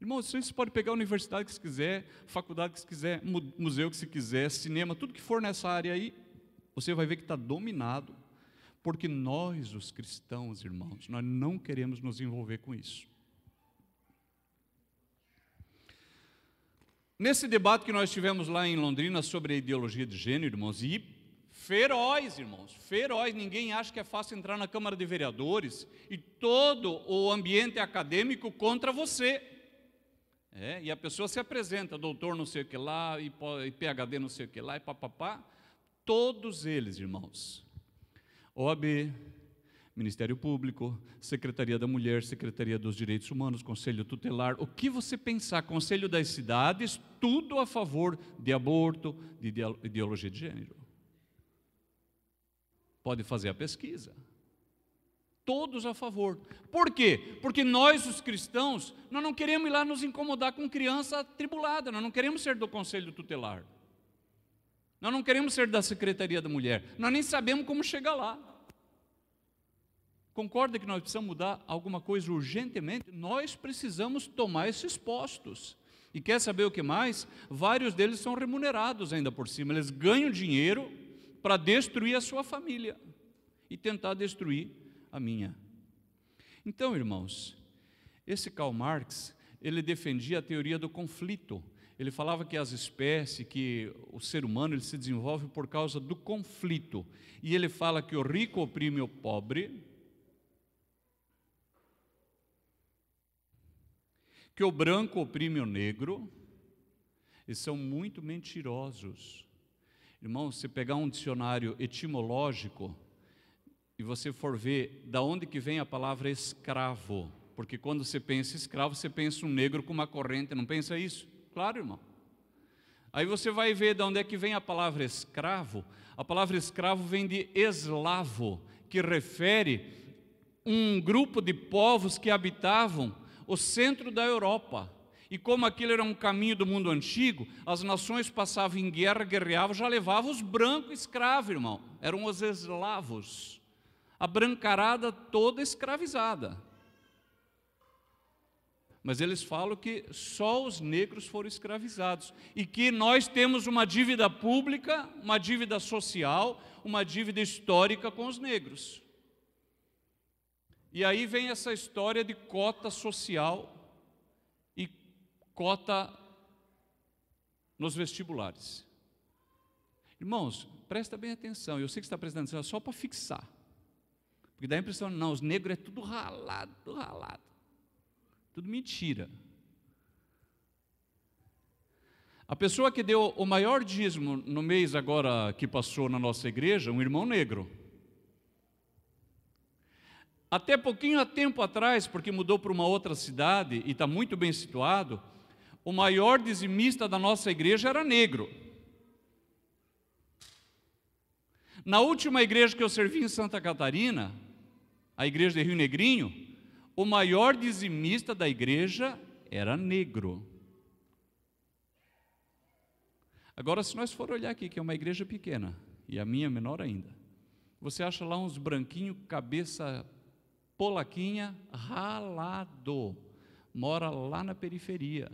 Irmãos, você pode pegar a universidade que se quiser, faculdade que se quiser, museu que se quiser, cinema, tudo que for nessa área aí, você vai ver que está dominado, porque nós, os cristãos, irmãos, nós não queremos nos envolver com isso. Nesse debate que nós tivemos lá em Londrina sobre a ideologia de gênero, irmãos, e feroz, irmãos, feroz, ninguém acha que é fácil entrar na Câmara de Vereadores e todo o ambiente acadêmico contra você. É, e a pessoa se apresenta, doutor não sei o que lá, e, PHD não sei o que lá, e papapá. Todos eles, irmãos. OAB, Ministério Público, Secretaria da Mulher, Secretaria dos Direitos Humanos, Conselho Tutelar, o que você pensar, Conselho das Cidades, tudo a favor de aborto, de ideologia de gênero. Pode fazer a pesquisa. Todos a favor. Por quê? Porque nós, os cristãos, nós não queremos ir lá nos incomodar com criança atribulada, nós não queremos ser do Conselho Tutelar. Nós não queremos ser da Secretaria da Mulher, nós nem sabemos como chegar lá. Concorda que nós precisamos mudar alguma coisa urgentemente? Nós precisamos tomar esses postos. E quer saber o que mais? Vários deles são remunerados ainda por cima. Eles ganham dinheiro para destruir a sua família e tentar destruir a minha. Então, irmãos, esse Karl Marx, ele defendia a teoria do conflito. Ele falava que as espécies, que o ser humano, ele se desenvolve por causa do conflito. E ele fala que o rico oprime o pobre, que o branco oprime o negro, eles são muito mentirosos. Irmão, se pegar um dicionário etimológico e você for ver da onde que vem a palavra escravo, porque quando você pensa escravo, você pensa um negro com uma corrente, não pensa isso? Claro, irmão. Aí você vai ver de onde é que vem a palavra escravo. A palavra escravo vem de eslavo, que refere um grupo de povos que habitavam o centro da Europa. E como aquilo era um caminho do mundo antigo, as nações passavam em guerra, guerreavam, já levavam os brancos escravos, irmão. Eram os eslavos. A brancarada toda escravizada. Mas eles falam que só os negros foram escravizados e que nós temos uma dívida pública, uma dívida social, uma dívida histórica com os negros. E aí vem essa história de cota social e cota nos vestibulares. Irmãos, presta bem atenção, eu sei que você está prestando atenção é só para fixar. Porque dá a impressão, não, os negros é tudo ralado, tudo ralado. Tudo mentira. A pessoa que deu o maior dízimo no mês agora que passou na nossa igreja, um irmão negro. Até pouquinho a tempo atrás, porque mudou para uma outra cidade e está muito bem situado, o maior dizimista da nossa igreja era negro. Na última igreja que eu servi em Santa Catarina, a igreja de Rio Negrinho, o maior dizimista da igreja era negro. Agora, se nós for olhar aqui, que é uma igreja pequena, e a minha é menor ainda, você acha lá uns branquinhos, cabeça Polaquinha, ralado, mora lá na periferia.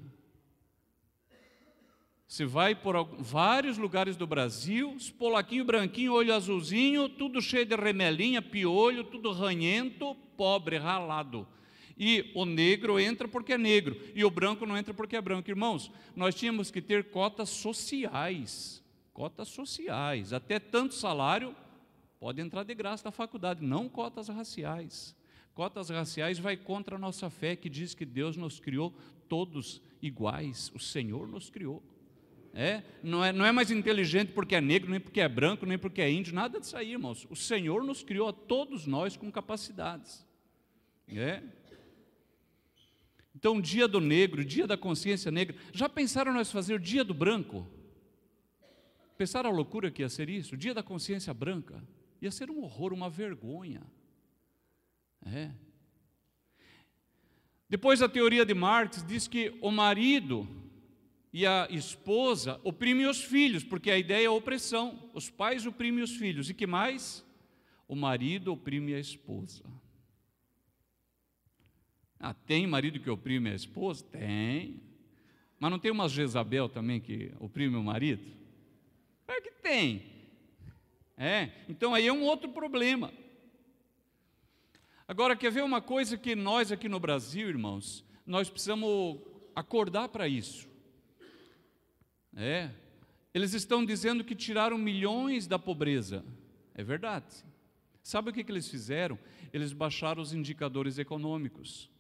Você vai por vários lugares do Brasil, os polaquinho, branquinho, olho azulzinho, tudo cheio de remelinha, piolho, tudo ranhento, pobre, ralado. E o negro entra porque é negro, e o branco não entra porque é branco. Irmãos, nós tínhamos que ter cotas sociais, cotas sociais, até tanto salário pode entrar de graça na faculdade, não cotas raciais. Cotas raciais vai contra a nossa fé que diz que Deus nos criou todos iguais, o Senhor nos criou. É? Não, é, não é mais inteligente porque é negro, nem porque é branco, nem porque é índio, nada disso aí, irmãos. O Senhor nos criou a todos nós com capacidades. É? Então, dia do negro, dia da consciência negra. Já pensaram nós fazer o dia do branco? Pensaram a loucura que ia ser isso? O dia da consciência branca? Ia ser um horror, uma vergonha. É. Depois a teoria de Marx diz que o marido e a esposa oprimem os filhos, porque a ideia é a opressão. Os pais oprimem os filhos. E que mais? O marido oprime a esposa. Ah, tem marido que oprime a esposa? Tem. Mas não tem uma Jezabel também que oprime o marido? É que tem. É. Então aí é um outro problema. Agora, quer ver uma coisa que nós aqui no Brasil, irmãos, nós precisamos acordar para isso. É, eles estão dizendo que tiraram milhões da pobreza. É verdade. Sabe o que, que eles fizeram? Eles baixaram os indicadores econômicos.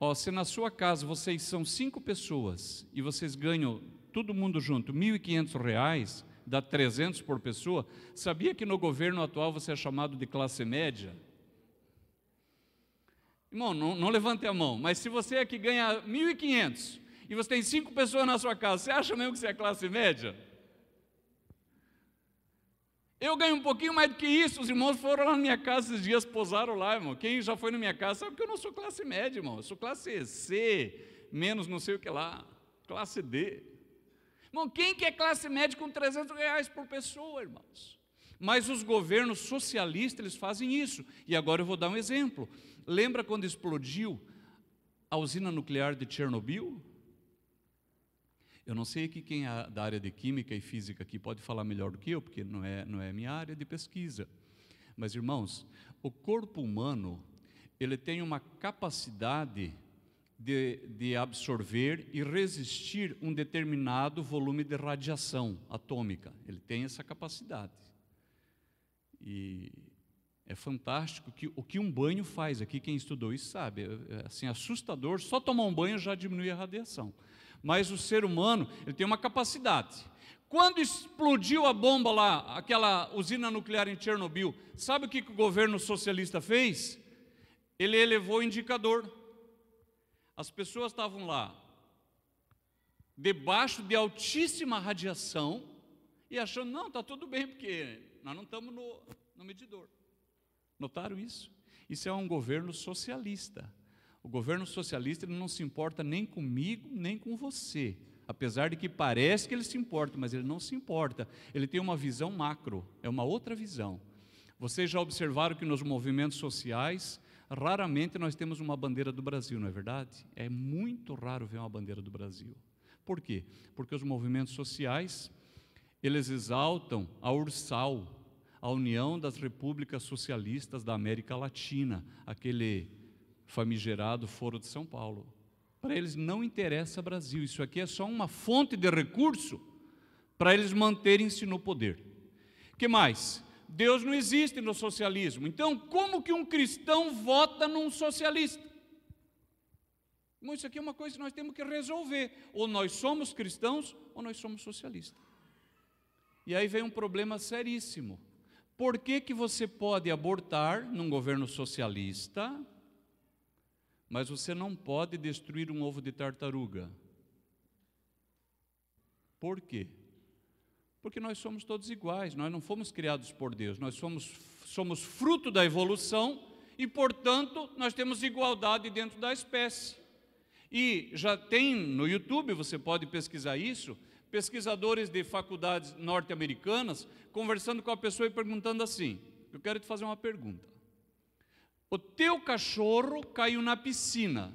Ó, se na sua casa vocês são cinco pessoas e vocês ganham todo mundo junto R$ 1.500, dá 300 por pessoa, sabia que no governo atual você é chamado de classe média? Irmão, não, não levante a mão, mas se você é que ganha 1.500 e você tem cinco pessoas na sua casa, você acha mesmo que você é classe média? Eu ganho um pouquinho mais do que isso. Os irmãos foram lá na minha casa esses dias, posaram lá, irmão. Quem já foi na minha casa sabe que eu não sou classe média, irmão. Eu sou classe C, menos não sei o que lá, classe D. Irmão, quem que é classe média com 300 reais por pessoa, irmãos? Mas os governos socialistas, eles fazem isso. E agora eu vou dar um exemplo. Lembra quando explodiu a usina nuclear de Chernobyl? Eu não sei que quem é da área de química e física aqui pode falar melhor do que eu, porque não é, não é minha área de pesquisa. Mas, irmãos, o corpo humano ele tem uma capacidade de, de, absorver e resistir um determinado volume de radiação atômica. Ele tem essa capacidade. E é fantástico que, o que um banho faz aqui, quem estudou isso sabe, é, é, assim, assustador, só tomar um banho já diminui a radiação. Mas o ser humano, ele tem uma capacidade. Quando explodiu a bomba lá, aquela usina nuclear em Chernobyl, sabe o que, que o governo socialista fez? Ele elevou o indicador. As pessoas estavam lá, debaixo de altíssima radiação, e achando, não, está tudo bem, porque nós não estamos no, no medidor. Notaram isso? Isso é um governo socialista. O governo socialista não se importa nem comigo, nem com você. Apesar de que parece que ele se importa, mas ele não se importa. Ele tem uma visão macro, é uma outra visão. Vocês já observaram que nos movimentos sociais, raramente nós temos uma bandeira do Brasil, não é verdade? É muito raro ver uma bandeira do Brasil. Por quê? Porque os movimentos sociais, eles exaltam a ursal, a União das Repúblicas Socialistas da América Latina, aquele famigerado Foro de São Paulo. Para eles não interessa Brasil, isso aqui é só uma fonte de recurso para eles manterem-se no poder. Que mais? Deus não existe no socialismo. Então, como que um cristão vota num socialista? Bom, isso aqui é uma coisa que nós temos que resolver. Ou nós somos cristãos ou nós somos socialistas. E aí vem um problema seríssimo. Por que, que você pode abortar num governo socialista, mas você não pode destruir um ovo de tartaruga? Por quê? Porque nós somos todos iguais, nós não fomos criados por Deus, nós somos, somos fruto da evolução e, portanto, nós temos igualdade dentro da espécie. E já tem no YouTube, você pode pesquisar isso, pesquisadores de faculdades norte-americanas conversando com a pessoa e perguntando assim: Eu quero te fazer uma pergunta. O teu cachorro caiu na piscina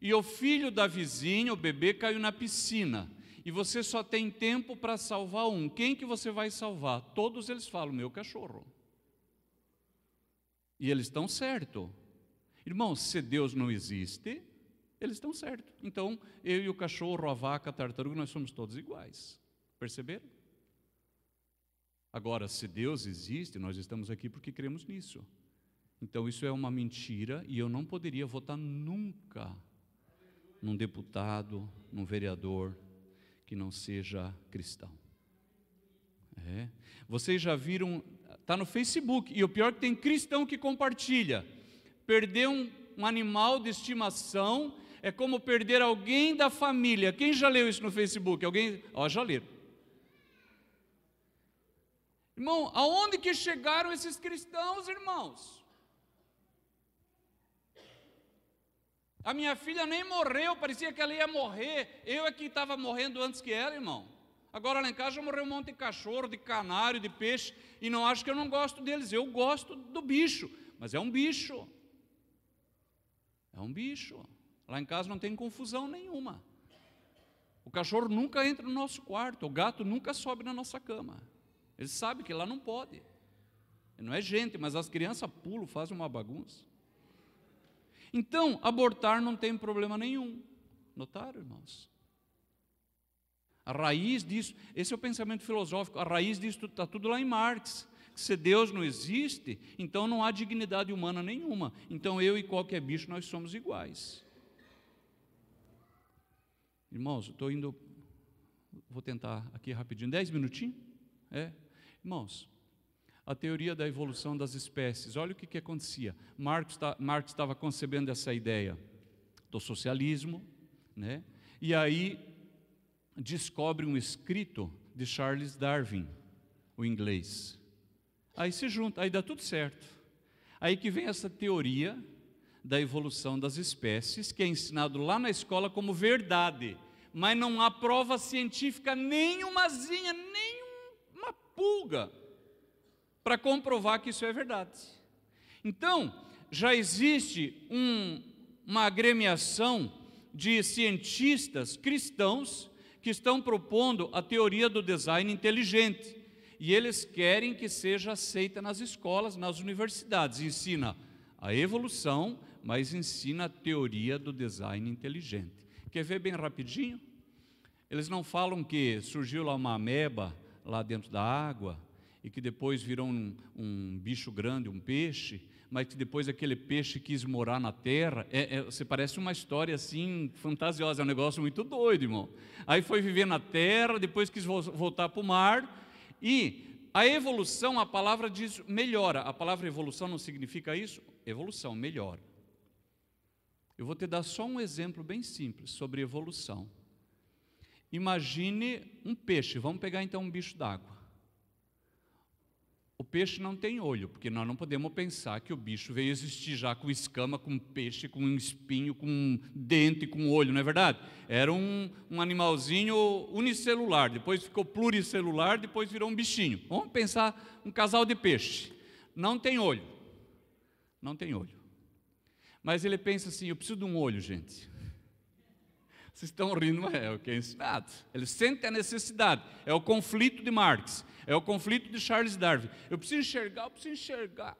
e o filho da vizinha, o bebê, caiu na piscina e você só tem tempo para salvar um. Quem que você vai salvar? Todos eles falam: Meu cachorro. E eles estão certo. Irmão, se Deus não existe, eles estão certos. Então, eu e o cachorro, a vaca, a tartaruga, nós somos todos iguais. Perceberam? Agora, se Deus existe, nós estamos aqui porque cremos nisso. Então, isso é uma mentira e eu não poderia votar nunca num deputado, num vereador que não seja cristão. É. Vocês já viram, está no Facebook, e o pior é que tem cristão que compartilha. Perdeu um, um animal de estimação é como perder alguém da família. Quem já leu isso no Facebook? Alguém? Ó, oh, já leram. Irmão, aonde que chegaram esses cristãos, irmãos? A minha filha nem morreu, parecia que ela ia morrer. Eu é que estava morrendo antes que ela, irmão. Agora lá em casa já morreu um monte de cachorro, de canário, de peixe, e não acho que eu não gosto deles. Eu gosto do bicho, mas é um bicho. É um bicho. Lá em casa não tem confusão nenhuma. O cachorro nunca entra no nosso quarto, o gato nunca sobe na nossa cama. Ele sabe que lá não pode. Não é gente, mas as crianças pulam, fazem uma bagunça. Então, abortar não tem problema nenhum. Notaram, irmãos? A raiz disso, esse é o pensamento filosófico, a raiz disso está tudo lá em Marx. Se Deus não existe, então não há dignidade humana nenhuma. Então eu e qualquer bicho nós somos iguais. Irmãos, estou indo, vou tentar aqui rapidinho, dez minutinhos? É? Irmãos, a teoria da evolução das espécies, olha o que, que acontecia. Marx, tá, Marx estava concebendo essa ideia do socialismo, né? e aí descobre um escrito de Charles Darwin, o inglês. Aí se junta, aí dá tudo certo. Aí que vem essa teoria da evolução das espécies, que é ensinado lá na escola como verdade mas não há prova científica nenhumazinha, nenhuma pulga para comprovar que isso é verdade. Então, já existe um, uma agremiação de cientistas cristãos que estão propondo a teoria do design inteligente. E eles querem que seja aceita nas escolas, nas universidades. Ensina a evolução, mas ensina a teoria do design inteligente. Quer ver bem rapidinho? Eles não falam que surgiu lá uma ameba lá dentro da água e que depois virou um, um bicho grande, um peixe, mas que depois aquele peixe quis morar na terra. É, é, você parece uma história assim fantasiosa, é um negócio muito doido, irmão. Aí foi viver na terra, depois quis voltar para o mar e a evolução, a palavra diz melhora. A palavra evolução não significa isso? Evolução, melhora. Eu vou te dar só um exemplo bem simples sobre evolução. Imagine um peixe, vamos pegar então um bicho d'água. O peixe não tem olho, porque nós não podemos pensar que o bicho veio existir já com escama, com peixe, com espinho, com dente, com olho, não é verdade? Era um, um animalzinho unicelular, depois ficou pluricelular, depois virou um bichinho. Vamos pensar um casal de peixe. Não tem olho. Não tem olho. Mas ele pensa assim: eu preciso de um olho, gente. Vocês estão rindo, mas é, é o que é ensinado. Ele sente a necessidade. É o conflito de Marx. É o conflito de Charles Darwin. Eu preciso enxergar, eu preciso enxergar.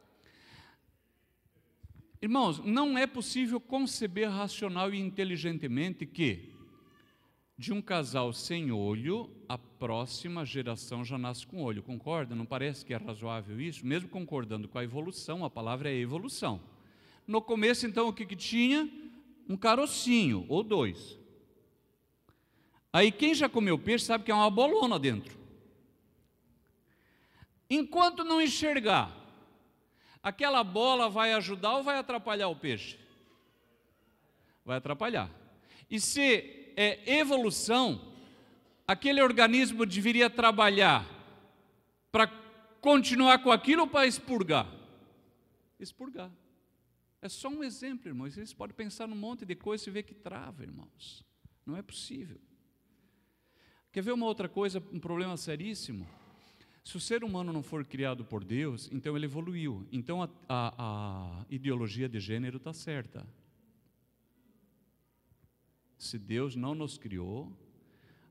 Irmãos, não é possível conceber racional e inteligentemente que de um casal sem olho, a próxima geração já nasce com olho, concorda? Não parece que é razoável isso? Mesmo concordando com a evolução, a palavra é evolução. No começo, então, o que, que tinha? Um carocinho ou dois. Aí quem já comeu peixe sabe que é uma bolona dentro. Enquanto não enxergar, aquela bola vai ajudar ou vai atrapalhar o peixe? Vai atrapalhar. E se é evolução, aquele organismo deveria trabalhar para continuar com aquilo ou para expurgar? Expurgar. É só um exemplo, irmãos. Vocês podem pensar num monte de coisa e ver que trava, irmãos. Não é possível. Quer ver uma outra coisa, um problema seríssimo? Se o ser humano não for criado por Deus, então ele evoluiu. Então a, a, a ideologia de gênero está certa. Se Deus não nos criou,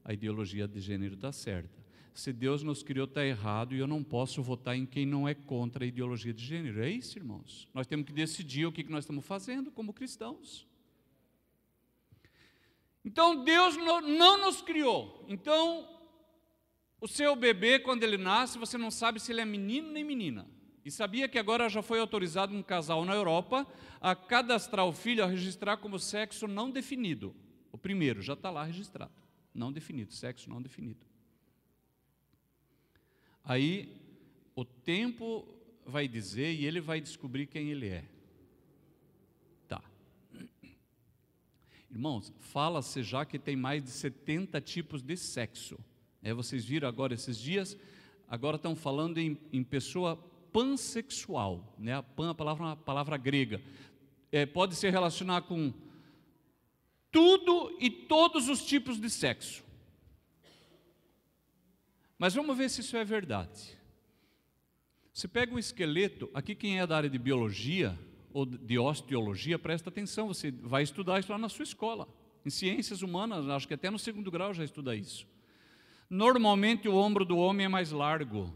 a ideologia de gênero está certa. Se Deus nos criou, está errado e eu não posso votar em quem não é contra a ideologia de gênero. É isso, irmãos. Nós temos que decidir o que nós estamos fazendo como cristãos. Então Deus não nos criou. Então, o seu bebê, quando ele nasce, você não sabe se ele é menino nem menina. E sabia que agora já foi autorizado um casal na Europa a cadastrar o filho, a registrar como sexo não definido. O primeiro já está lá registrado. Não definido, sexo não definido. Aí o tempo vai dizer e ele vai descobrir quem ele é. Irmãos, fala-se já que tem mais de 70 tipos de sexo. É, vocês viram agora esses dias, agora estão falando em, em pessoa pansexual, né? A pan, a palavra, é uma palavra grega, é, pode se relacionar com tudo e todos os tipos de sexo. Mas vamos ver se isso é verdade. Você pega um esqueleto, aqui quem é da área de biologia ou de osteologia, presta atenção, você vai estudar isso lá na sua escola. Em ciências humanas, acho que até no segundo grau já estuda isso. Normalmente o ombro do homem é mais largo.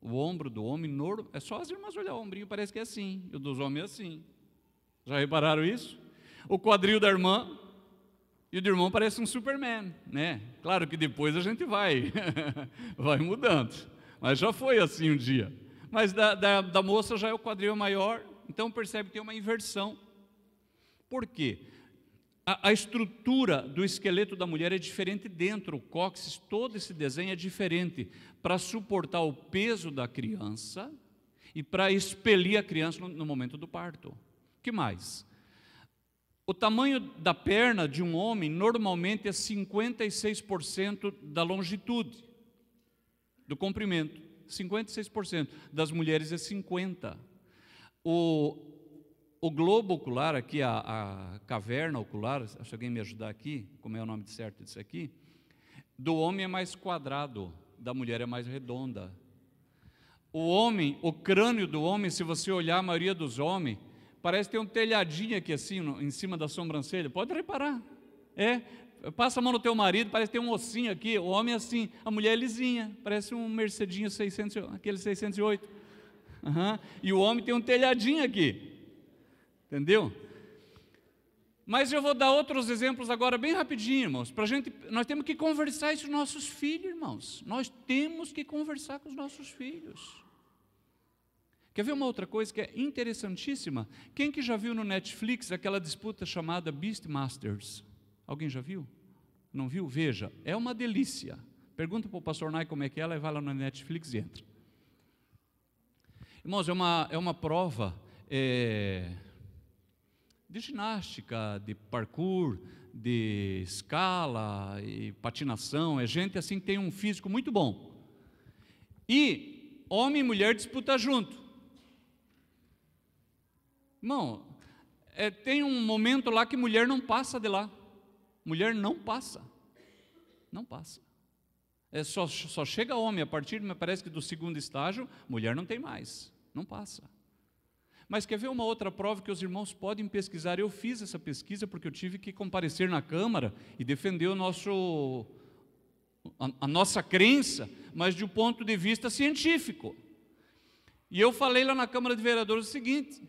O ombro do homem, é só as irmãs olhar o ombrinho, parece que é assim. E o dos homens é assim. Já repararam isso? O quadril da irmã e o do irmão parece um Superman, né? Claro que depois a gente vai, vai mudando. Mas já foi assim um dia. Mas da, da, da moça já é o quadril maior então percebe que tem uma inversão. Por quê? A, a estrutura do esqueleto da mulher é diferente dentro, o cóccix, todo esse desenho é diferente para suportar o peso da criança e para expelir a criança no, no momento do parto. Que mais? O tamanho da perna de um homem normalmente é 56% da longitude, do comprimento. 56%. Das mulheres é 50%. O, o globo ocular aqui, a, a caverna ocular, se alguém me ajudar aqui, como é o nome certo disso aqui, do homem é mais quadrado, da mulher é mais redonda. O homem, o crânio do homem, se você olhar a maioria dos homens, parece ter um telhadinho aqui assim, no, em cima da sobrancelha. Pode reparar. É, passa a mão no teu marido, parece ter um ossinho aqui. O homem é assim, a mulher é lisinha, parece um Mercedinho 600, aquele 608. Uhum. E o homem tem um telhadinho aqui. Entendeu? Mas eu vou dar outros exemplos agora, bem rapidinho, irmãos. Pra gente, nós temos que conversar isso com nossos filhos, irmãos. Nós temos que conversar com os nossos filhos. Quer ver uma outra coisa que é interessantíssima? Quem que já viu no Netflix aquela disputa chamada Beastmasters? Alguém já viu? Não viu? Veja, é uma delícia. Pergunta para o pastor Nai como é que é, ela e vai lá no Netflix e entra. Irmãos, é uma, é uma prova é, de ginástica, de parkour, de escala e patinação. É gente assim que tem um físico muito bom. E homem e mulher disputam junto. Irmão, é, tem um momento lá que mulher não passa de lá. Mulher não passa. Não passa. É, só, só chega homem a partir, parece que do segundo estágio, mulher não tem mais, não passa. Mas quer ver uma outra prova que os irmãos podem pesquisar? Eu fiz essa pesquisa porque eu tive que comparecer na Câmara e defender o nosso, a, a nossa crença, mas de um ponto de vista científico. E eu falei lá na Câmara de Vereadores o seguinte: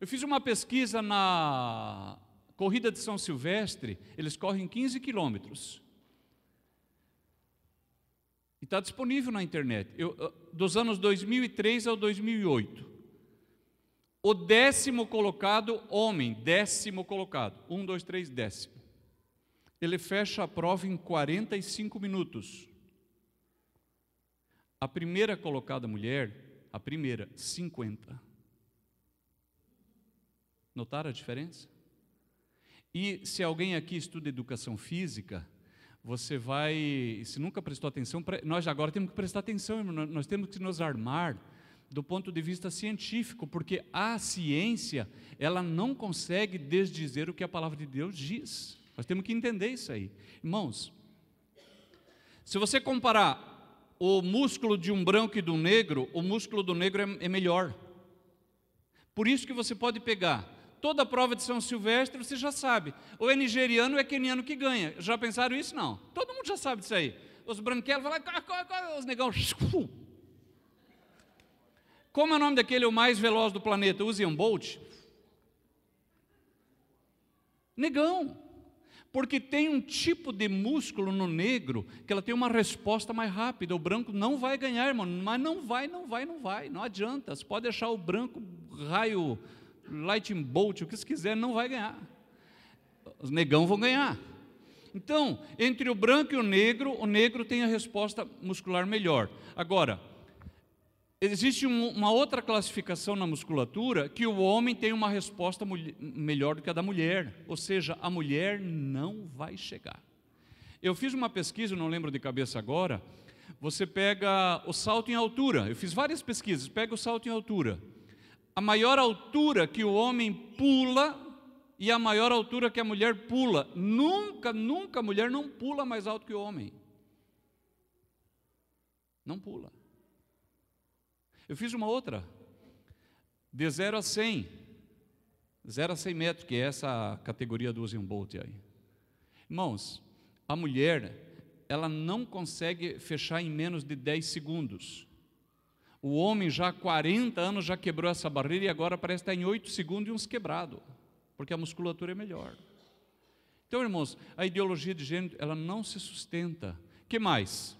eu fiz uma pesquisa na corrida de São Silvestre, eles correm 15 quilômetros. E está disponível na internet. Eu, ah, dos anos 2003 ao 2008. O décimo colocado, homem, décimo colocado. Um, dois, três, décimo. Ele fecha a prova em 45 minutos. A primeira colocada mulher, a primeira, 50. Notaram a diferença? E se alguém aqui estuda educação física, você vai, se nunca prestou atenção, nós agora temos que prestar atenção, nós temos que nos armar do ponto de vista científico, porque a ciência, ela não consegue desdizer o que a palavra de Deus diz. Nós temos que entender isso aí. Irmãos, se você comparar o músculo de um branco e do negro, o músculo do negro é, é melhor. Por isso que você pode pegar Toda prova de São Silvestre você já sabe. Ou é nigeriano ou é queniano que ganha. Já pensaram isso? Não. Todo mundo já sabe disso aí. Os branquelos falam, corre, ah, corre, corre. os negão. Como é o nome daquele o mais veloz do planeta? Usain Bolt? Negão. Porque tem um tipo de músculo no negro que ela tem uma resposta mais rápida. O branco não vai ganhar, irmão. Mas não vai, não vai, não vai. Não adianta. Você pode deixar o branco raio Lightning Bolt, o que se quiser, não vai ganhar. Os negão vão ganhar. Então, entre o branco e o negro, o negro tem a resposta muscular melhor. Agora, existe um, uma outra classificação na musculatura que o homem tem uma resposta melhor do que a da mulher, ou seja, a mulher não vai chegar. Eu fiz uma pesquisa, não lembro de cabeça agora. Você pega o salto em altura. Eu fiz várias pesquisas. Pega o salto em altura a maior altura que o homem pula e a maior altura que a mulher pula. Nunca, nunca a mulher não pula mais alto que o homem. Não pula. Eu fiz uma outra. De 0 a 100. 0 a 100 metros, que é essa categoria do Usain Bolt aí. Irmãos, a mulher, ela não consegue fechar em menos de 10 segundos. O homem já há 40 anos já quebrou essa barreira e agora parece estar tá em 8 segundos e uns quebrado, porque a musculatura é melhor. Então, irmãos, a ideologia de gênero, ela não se sustenta. Que mais?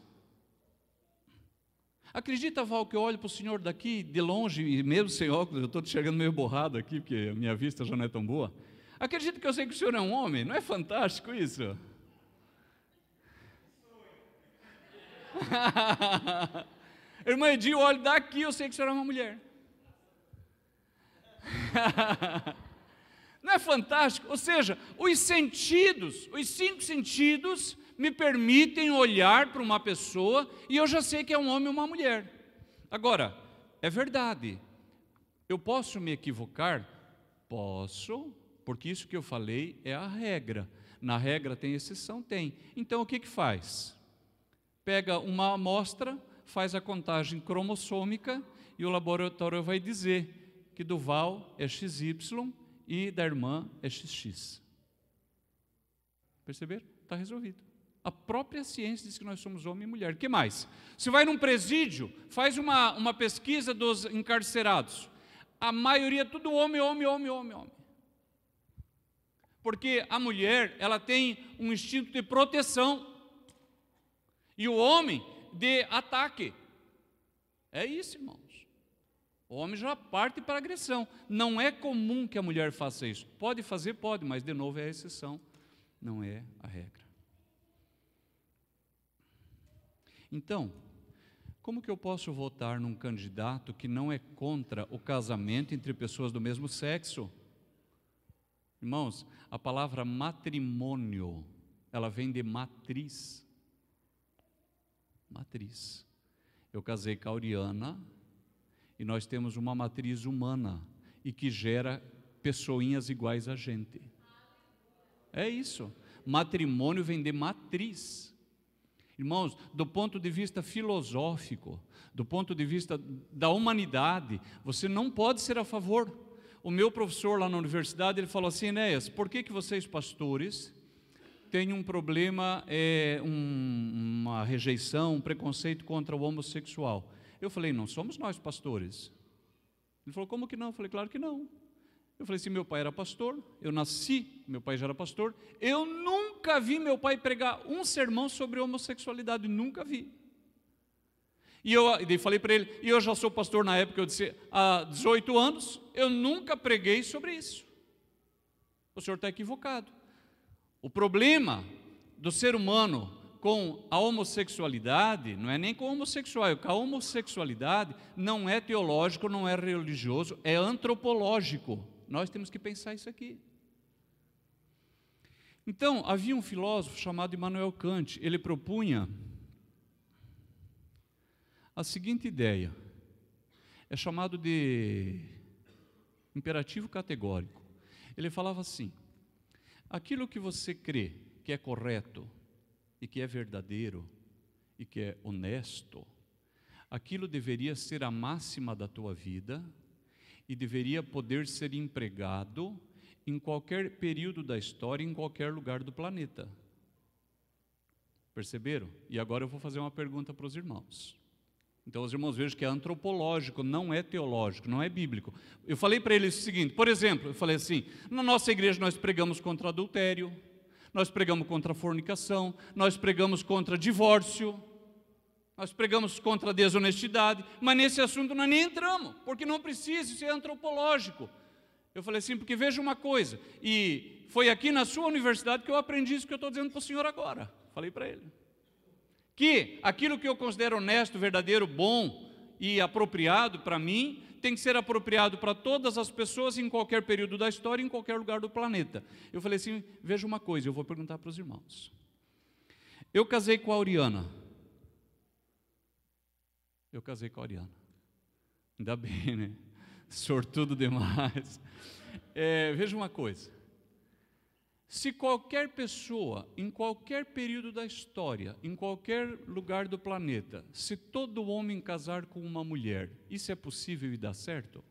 Acredita, Val, que eu olho para o senhor daqui de longe, e mesmo sem óculos, eu estou te chegando meio borrado aqui, porque a minha vista já não é tão boa. Acredita que eu sei que o senhor é um homem, não é fantástico isso? Irmã eu olho daqui eu sei que você é uma mulher. Não é fantástico? Ou seja, os sentidos, os cinco sentidos, me permitem olhar para uma pessoa e eu já sei que é um homem ou uma mulher. Agora, é verdade, eu posso me equivocar? Posso, porque isso que eu falei é a regra. Na regra tem exceção? Tem. Então o que, que faz? Pega uma amostra faz a contagem cromossômica e o laboratório vai dizer que do Val é XY e da irmã é XX. Perceberam? Está resolvido. A própria ciência diz que nós somos homem e mulher. que mais? Se vai num presídio, faz uma, uma pesquisa dos encarcerados. A maioria é tudo homem, homem, homem, homem, homem. Porque a mulher, ela tem um instinto de proteção. E o homem, de ataque. É isso, irmãos. O homem já parte para a agressão. Não é comum que a mulher faça isso. Pode fazer, pode, mas de novo é a exceção, não é a regra. Então, como que eu posso votar num candidato que não é contra o casamento entre pessoas do mesmo sexo? Irmãos, a palavra matrimônio, ela vem de matriz matriz. Eu casei com a Oriana e nós temos uma matriz humana e que gera pessoinhas iguais a gente. É isso. Matrimônio vem de matriz. Irmãos, do ponto de vista filosófico, do ponto de vista da humanidade, você não pode ser a favor. O meu professor lá na universidade, ele falou assim, Enéas, por que, que vocês pastores tem um problema, é, um, uma rejeição, um preconceito contra o homossexual. Eu falei, não somos nós pastores. Ele falou, como que não? Eu falei, claro que não. Eu falei se meu pai era pastor, eu nasci, meu pai já era pastor, eu nunca vi meu pai pregar um sermão sobre homossexualidade, nunca vi. E eu e falei para ele, e eu já sou pastor na época, eu disse, há 18 anos, eu nunca preguei sobre isso. O senhor está equivocado. O problema do ser humano com a homossexualidade, não é nem com o homossexual, é a homossexualidade não é teológico, não é religioso, é antropológico. Nós temos que pensar isso aqui. Então, havia um filósofo chamado Immanuel Kant, ele propunha a seguinte ideia. É chamado de imperativo categórico. Ele falava assim: Aquilo que você crê que é correto e que é verdadeiro e que é honesto, aquilo deveria ser a máxima da tua vida e deveria poder ser empregado em qualquer período da história, em qualquer lugar do planeta. Perceberam? E agora eu vou fazer uma pergunta para os irmãos. Então, os irmãos vejam que é antropológico, não é teológico, não é bíblico. Eu falei para eles o seguinte: por exemplo, eu falei assim, na nossa igreja nós pregamos contra adultério, nós pregamos contra fornicação, nós pregamos contra divórcio, nós pregamos contra desonestidade, mas nesse assunto nós nem entramos, porque não precisa, ser é antropológico. Eu falei assim, porque veja uma coisa, e foi aqui na sua universidade que eu aprendi isso que eu estou dizendo para o senhor agora. Falei para ele que aquilo que eu considero honesto, verdadeiro, bom e apropriado para mim, tem que ser apropriado para todas as pessoas em qualquer período da história, em qualquer lugar do planeta. Eu falei assim: veja uma coisa, eu vou perguntar para os irmãos. Eu casei com a Oriana. Eu casei com a Oriana. Ainda bem, né? Sortudo demais. É, veja uma coisa. Se qualquer pessoa, em qualquer período da história, em qualquer lugar do planeta, se todo homem casar com uma mulher, isso é possível e dá certo?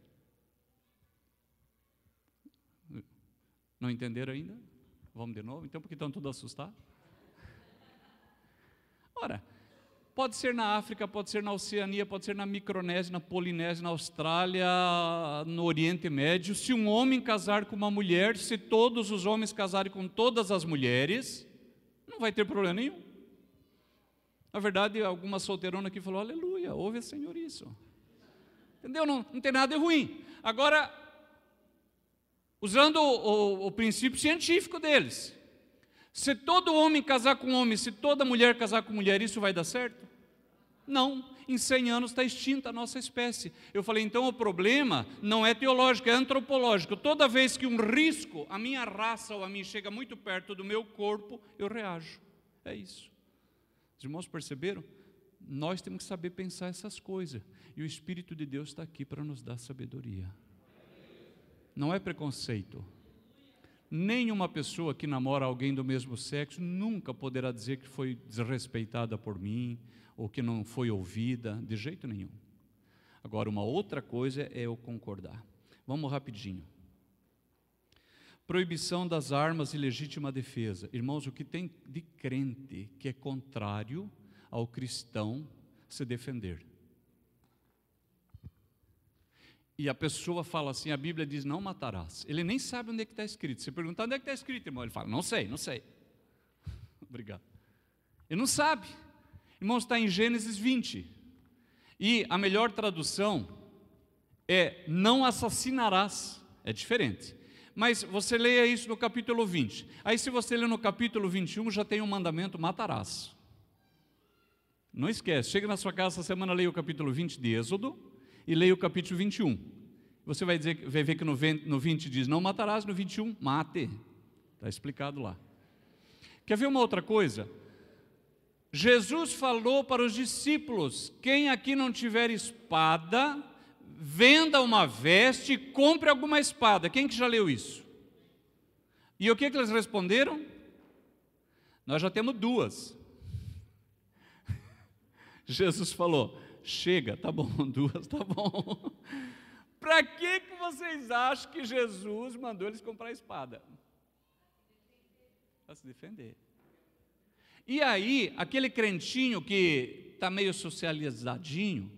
Não entenderam ainda? Vamos de novo? Então, porque estão todos assustados? Ora, Pode ser na África, pode ser na Oceania, pode ser na Micronésia, na Polinésia, na Austrália, no Oriente Médio. Se um homem casar com uma mulher, se todos os homens casarem com todas as mulheres, não vai ter problema nenhum. Na verdade, alguma solteirona aqui falou: Aleluia, ouve Senhor isso. Entendeu? Não, não tem nada de ruim. Agora, usando o, o, o princípio científico deles, se todo homem casar com homem, se toda mulher casar com mulher, isso vai dar certo? Não, em 100 anos está extinta a nossa espécie. Eu falei, então o problema não é teológico, é antropológico. Toda vez que um risco, a minha raça ou a minha chega muito perto do meu corpo, eu reajo. É isso. Os irmãos perceberam? Nós temos que saber pensar essas coisas. E o Espírito de Deus está aqui para nos dar sabedoria. Não é preconceito. Nenhuma pessoa que namora alguém do mesmo sexo nunca poderá dizer que foi desrespeitada por mim, ou que não foi ouvida, de jeito nenhum. Agora, uma outra coisa é eu concordar. Vamos rapidinho. Proibição das armas e legítima defesa. Irmãos, o que tem de crente que é contrário ao cristão se defender? E a pessoa fala assim: a Bíblia diz, não matarás. Ele nem sabe onde é que está escrito. Se perguntar onde é que está escrito, irmão, ele fala, não sei, não sei. Obrigado. Ele não sabe. Irmãos, está em Gênesis 20. E a melhor tradução é: não assassinarás. É diferente. Mas você leia isso no capítulo 20. Aí, se você ler no capítulo 21, já tem um mandamento: matarás. Não esquece, chega na sua casa essa semana, leia o capítulo 20 de Êxodo e leia o capítulo 21. Você vai, dizer, vai ver que no 20 diz: não matarás, no 21, mate. Está explicado lá. Quer ver uma outra coisa? Jesus falou para os discípulos: quem aqui não tiver espada, venda uma veste e compre alguma espada. Quem que já leu isso? E o que, que eles responderam? Nós já temos duas. Jesus falou: chega, tá bom, duas, tá bom. Para que, que vocês acham que Jesus mandou eles comprar espada? Para se defender. E aí, aquele crentinho que está meio socializadinho,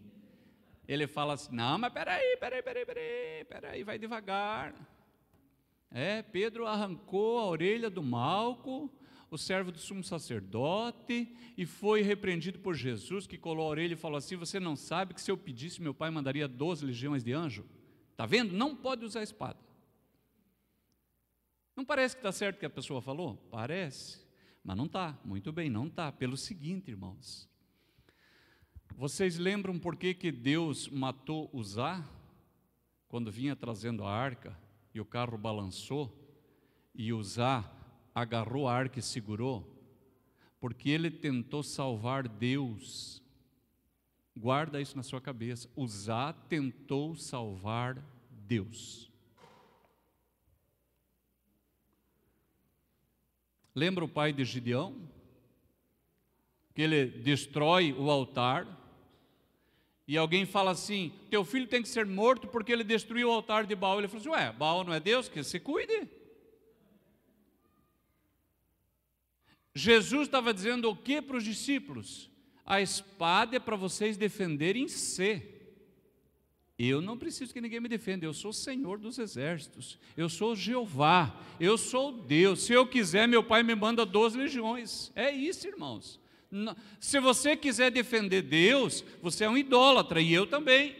ele fala assim: não, mas peraí, peraí, peraí, peraí, peraí, vai devagar. É, Pedro arrancou a orelha do Malco, o servo do sumo sacerdote, e foi repreendido por Jesus, que colou a orelha e falou assim: Você não sabe que se eu pedisse, meu pai mandaria 12 legiões de anjo? Está vendo? Não pode usar espada. Não parece que está certo o que a pessoa falou? Parece. Mas não está, muito bem, não está. Pelo seguinte, irmãos. Vocês lembram por que, que Deus matou Uzá? Quando vinha trazendo a arca e o carro balançou, e Uzá agarrou a arca e segurou? Porque ele tentou salvar Deus. Guarda isso na sua cabeça. Uzá tentou salvar Deus. Lembra o pai de Gideão? Que ele destrói o altar. E alguém fala assim: teu filho tem que ser morto porque ele destruiu o altar de Baal. Ele fala assim: ué, Baal não é Deus, que se cuide. Jesus estava dizendo o que para os discípulos? A espada é para vocês defenderem ser. Si. Eu não preciso que ninguém me defenda, eu sou Senhor dos exércitos, eu sou Jeová, eu sou Deus. Se eu quiser, meu pai me manda 12 legiões. É isso, irmãos. Se você quiser defender Deus, você é um idólatra e eu também.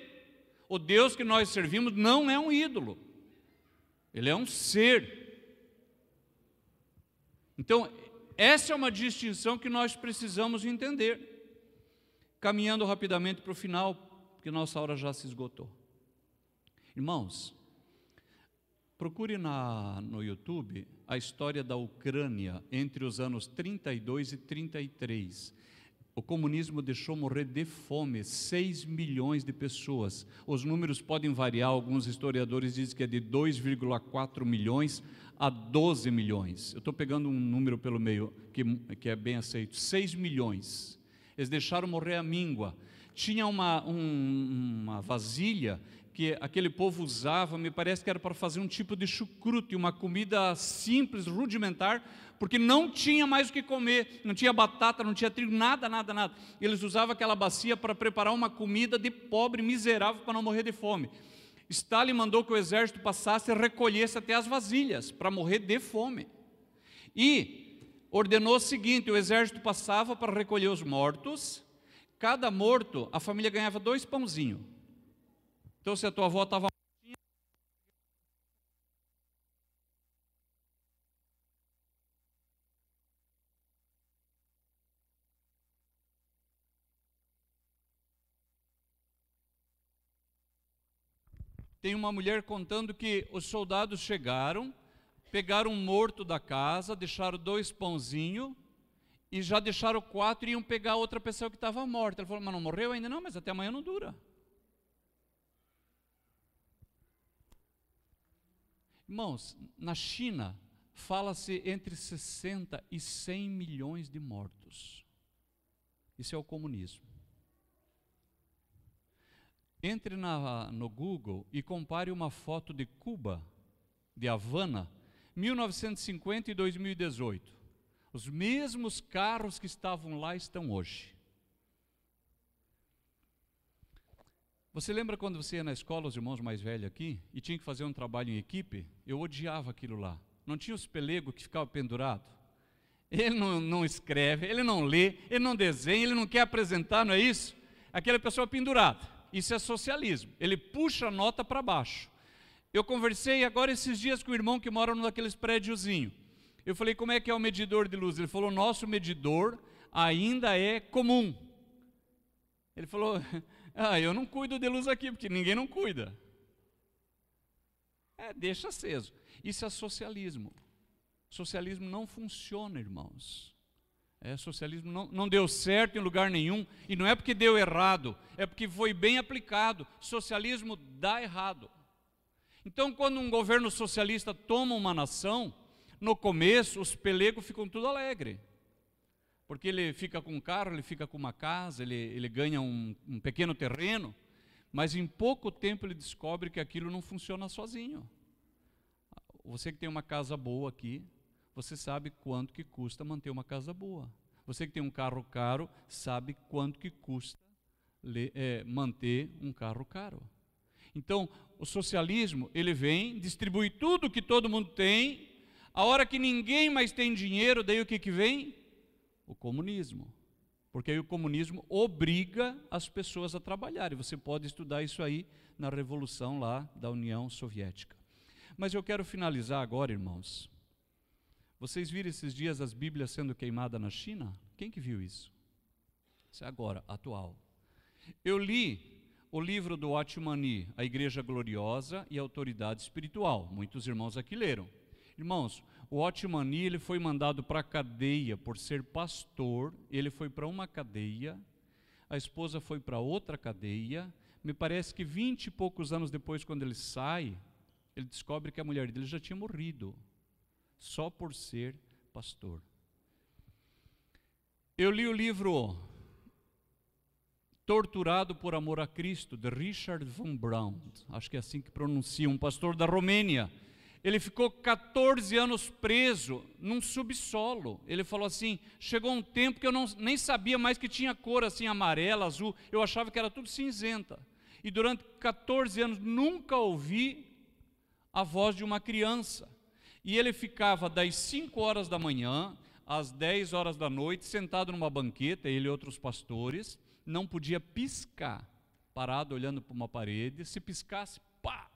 O Deus que nós servimos não é um ídolo, ele é um ser. Então, essa é uma distinção que nós precisamos entender. Caminhando rapidamente para o final, porque nossa hora já se esgotou. Irmãos, procure na, no YouTube a história da Ucrânia entre os anos 32 e 33. O comunismo deixou morrer de fome 6 milhões de pessoas. Os números podem variar, alguns historiadores dizem que é de 2,4 milhões a 12 milhões. Eu estou pegando um número pelo meio que, que é bem aceito: 6 milhões. Eles deixaram morrer a míngua, tinha uma, um, uma vasilha que aquele povo usava, me parece que era para fazer um tipo de chucrute, uma comida simples, rudimentar, porque não tinha mais o que comer, não tinha batata, não tinha trigo, nada, nada, nada. Eles usavam aquela bacia para preparar uma comida de pobre, miserável, para não morrer de fome. Stalin mandou que o exército passasse e recolhesse até as vasilhas, para morrer de fome. E ordenou o seguinte: o exército passava para recolher os mortos, cada morto, a família ganhava dois pãozinhos. Então, se a tua avó estava tem uma mulher contando que os soldados chegaram, pegaram um morto da casa, deixaram dois pãozinhos e já deixaram quatro e iam pegar outra pessoa que estava morta. Ele falou, mas não morreu ainda? Não, mas até amanhã não dura. Irmãos, na China fala-se entre 60 e 100 milhões de mortos. Isso é o comunismo. Entre na, no Google e compare uma foto de Cuba, de Havana, 1950 e 2018. Os mesmos carros que estavam lá estão hoje. Você lembra quando você ia na escola, os irmãos mais velhos aqui, e tinha que fazer um trabalho em equipe? Eu odiava aquilo lá. Não tinha os pelegos que ficava pendurado? Ele não, não escreve, ele não lê, ele não desenha, ele não quer apresentar, não é isso? Aquela pessoa pendurada. Isso é socialismo. Ele puxa a nota para baixo. Eu conversei agora esses dias com o irmão que mora daqueles prédiozinho. Eu falei, como é que é o medidor de luz? Ele falou, nosso medidor ainda é comum. Ele falou, ah, eu não cuido de luz aqui, porque ninguém não cuida. É, deixa aceso. Isso é socialismo. Socialismo não funciona, irmãos. É, socialismo não, não deu certo em lugar nenhum, e não é porque deu errado, é porque foi bem aplicado. Socialismo dá errado. Então, quando um governo socialista toma uma nação, no começo, os pelegos ficam tudo alegre, porque ele fica com um carro, ele fica com uma casa, ele, ele ganha um, um pequeno terreno, mas em pouco tempo ele descobre que aquilo não funciona sozinho. Você que tem uma casa boa aqui, você sabe quanto que custa manter uma casa boa. Você que tem um carro caro, sabe quanto que custa é, manter um carro caro. Então, o socialismo, ele vem, distribui tudo que todo mundo tem a hora que ninguém mais tem dinheiro, daí o que, que vem? O comunismo. Porque aí o comunismo obriga as pessoas a trabalhar. E você pode estudar isso aí na revolução lá da União Soviética. Mas eu quero finalizar agora, irmãos. Vocês viram esses dias as Bíblias sendo queimadas na China? Quem que viu isso? Isso é agora, atual. Eu li o livro do Atmani, A Igreja Gloriosa e a Autoridade Espiritual. Muitos irmãos aqui leram. Irmãos, o Otmani ele foi mandado para a cadeia por ser pastor, ele foi para uma cadeia, a esposa foi para outra cadeia. Me parece que vinte e poucos anos depois, quando ele sai, ele descobre que a mulher dele já tinha morrido, só por ser pastor. Eu li o livro Torturado por Amor a Cristo, de Richard von Braun, acho que é assim que pronuncia, um pastor da Romênia ele ficou 14 anos preso num subsolo. Ele falou assim: chegou um tempo que eu não, nem sabia mais que tinha cor assim amarela, azul, eu achava que era tudo cinzenta. E durante 14 anos nunca ouvi a voz de uma criança. E ele ficava das 5 horas da manhã às 10 horas da noite, sentado numa banqueta, ele e outros pastores, não podia piscar, parado olhando para uma parede, se piscasse, pá,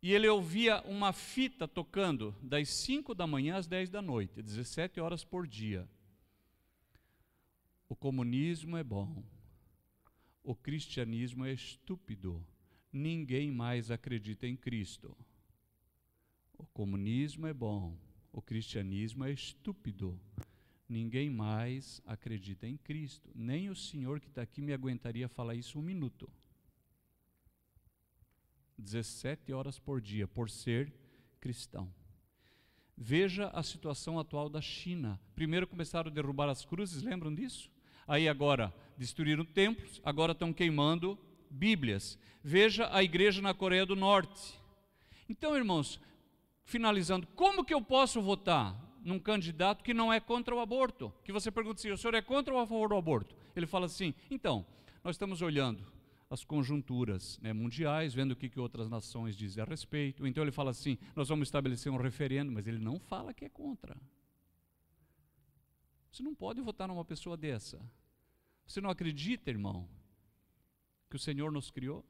e ele ouvia uma fita tocando das 5 da manhã às 10 da noite, 17 horas por dia. O comunismo é bom. O cristianismo é estúpido. Ninguém mais acredita em Cristo. O comunismo é bom. O cristianismo é estúpido. Ninguém mais acredita em Cristo. Nem o senhor que está aqui me aguentaria falar isso um minuto. 17 horas por dia, por ser cristão. Veja a situação atual da China. Primeiro começaram a derrubar as cruzes, lembram disso? Aí agora destruíram templos, agora estão queimando Bíblias. Veja a igreja na Coreia do Norte. Então, irmãos, finalizando, como que eu posso votar num candidato que não é contra o aborto? Que você pergunta assim, o senhor é contra ou a favor do aborto? Ele fala assim, então, nós estamos olhando as conjunturas né, mundiais, vendo o que, que outras nações dizem a respeito. Então ele fala assim: nós vamos estabelecer um referendo, mas ele não fala que é contra. Você não pode votar numa pessoa dessa. Você não acredita, irmão, que o Senhor nos criou?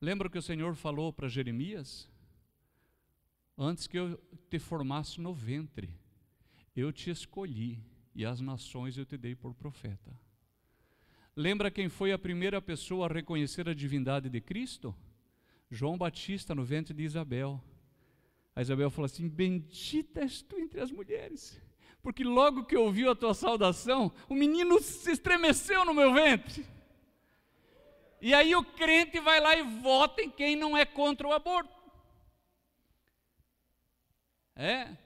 Lembra que o Senhor falou para Jeremias? Antes que eu te formasse no ventre, eu te escolhi e as nações eu te dei por profeta. Lembra quem foi a primeira pessoa a reconhecer a divindade de Cristo? João Batista, no ventre de Isabel. A Isabel falou assim: Bendita és tu entre as mulheres, porque logo que ouviu a tua saudação, o menino se estremeceu no meu ventre. E aí o crente vai lá e vota em quem não é contra o aborto. É?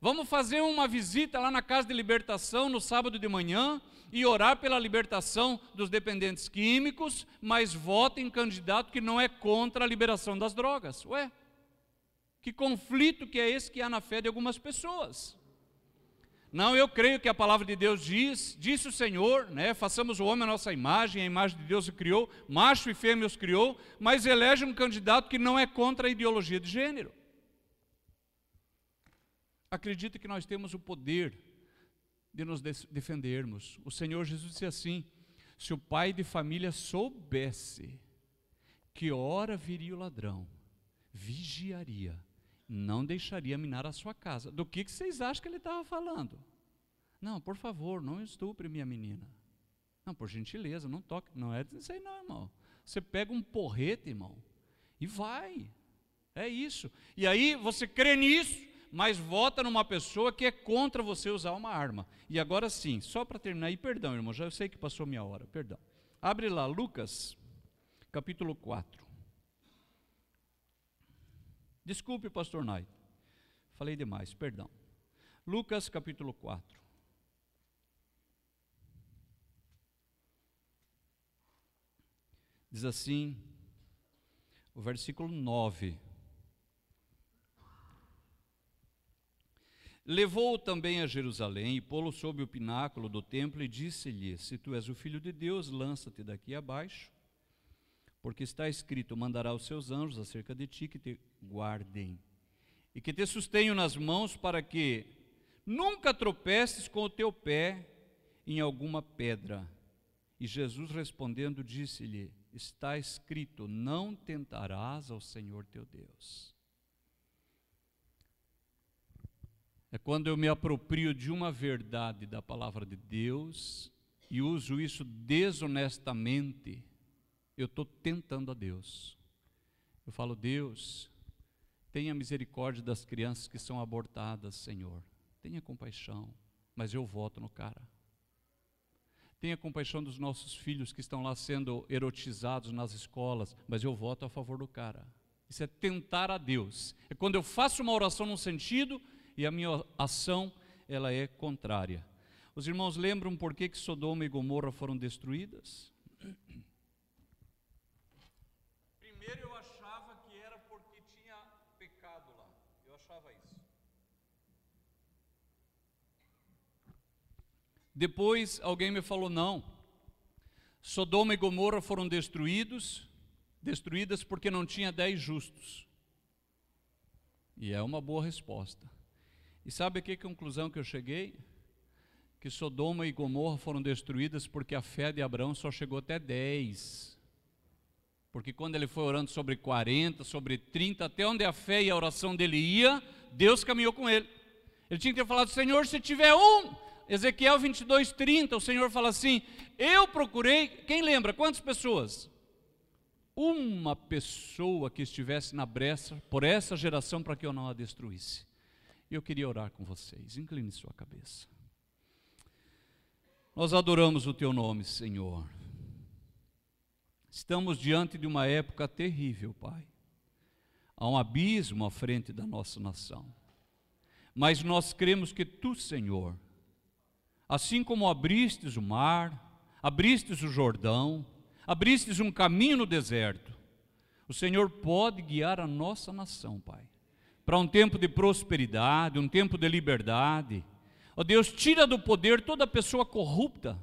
Vamos fazer uma visita lá na Casa de Libertação no sábado de manhã e orar pela libertação dos dependentes químicos, mas vota em candidato que não é contra a liberação das drogas. Ué, que conflito que é esse que há na fé de algumas pessoas? Não, eu creio que a palavra de Deus diz, disse o Senhor, né? Façamos o homem a nossa imagem, a imagem de Deus o criou, macho e fêmea os criou, mas elege um candidato que não é contra a ideologia de gênero. Acredito que nós temos o poder de nos defendermos. O Senhor Jesus disse assim: se o pai de família soubesse que hora viria o ladrão, vigiaria, não deixaria minar a sua casa. Do que, que vocês acham que ele estava falando? Não, por favor, não estupre minha menina. Não, por gentileza, não toque. Não é isso aí, não, irmão. Você pega um porrete, irmão, e vai. É isso. E aí você crê nisso, mas vota numa pessoa que é contra você usar uma arma. E agora sim, só para terminar, e perdão, irmão, já sei que passou minha hora, perdão. Abre lá, Lucas, capítulo 4. Desculpe, pastor Knight, falei demais, perdão. Lucas, capítulo 4. Diz assim, o versículo 9. Levou-o também a Jerusalém e pô-lo sob o pináculo do templo e disse-lhe: Se tu és o filho de Deus, lança-te daqui abaixo, porque está escrito: Mandará os seus anjos acerca de ti que te guardem e que te sustenham nas mãos para que nunca tropeces com o teu pé em alguma pedra. E Jesus respondendo disse-lhe: Está escrito: Não tentarás ao Senhor teu Deus. É quando eu me aproprio de uma verdade da palavra de Deus e uso isso desonestamente, eu estou tentando a Deus. Eu falo, Deus, tenha misericórdia das crianças que são abortadas, Senhor. Tenha compaixão, mas eu voto no cara. Tenha compaixão dos nossos filhos que estão lá sendo erotizados nas escolas, mas eu voto a favor do cara. Isso é tentar a Deus. É quando eu faço uma oração num sentido e a minha ação ela é contrária. Os irmãos lembram por que, que Sodoma e Gomorra foram destruídas? Primeiro eu achava que era porque tinha pecado lá. Eu achava isso. Depois alguém me falou não. Sodoma e Gomorra foram destruídos, destruídas porque não tinha dez justos. E é uma boa resposta. E sabe que conclusão que eu cheguei? Que Sodoma e Gomorra foram destruídas porque a fé de Abraão só chegou até 10. Porque quando ele foi orando sobre 40, sobre 30, até onde a fé e a oração dele ia, Deus caminhou com ele. Ele tinha que ter falado, Senhor, se tiver um, Ezequiel 22, 30, o Senhor fala assim: Eu procurei, quem lembra? Quantas pessoas? Uma pessoa que estivesse na brecha por essa geração para que eu não a destruísse. E eu queria orar com vocês. Incline sua cabeça. Nós adoramos o teu nome, Senhor. Estamos diante de uma época terrível, Pai. Há um abismo à frente da nossa nação. Mas nós cremos que tu, Senhor, assim como abristes o mar, abristes o Jordão, abristes um caminho no deserto, o Senhor pode guiar a nossa nação, Pai para um tempo de prosperidade, um tempo de liberdade. Ó oh, Deus, tira do poder toda pessoa corrupta,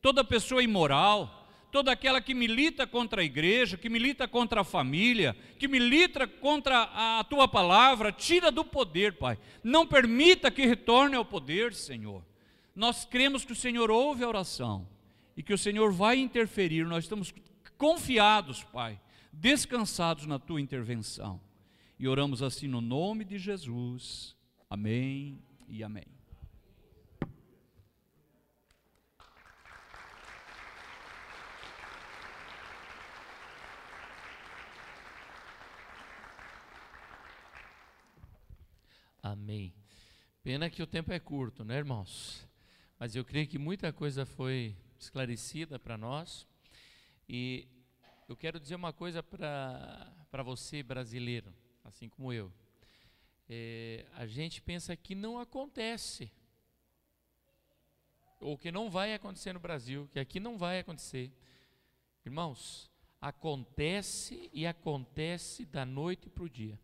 toda pessoa imoral, toda aquela que milita contra a igreja, que milita contra a família, que milita contra a tua palavra, tira do poder, Pai. Não permita que retorne ao poder, Senhor. Nós cremos que o Senhor ouve a oração e que o Senhor vai interferir. Nós estamos confiados, Pai, descansados na tua intervenção. E oramos assim no nome de Jesus. Amém e amém. Amém. Pena que o tempo é curto, né, irmãos? Mas eu creio que muita coisa foi esclarecida para nós. E eu quero dizer uma coisa para você, brasileiro assim como eu, é, a gente pensa que não acontece, ou que não vai acontecer no Brasil, que aqui não vai acontecer. Irmãos, acontece e acontece da noite para o dia.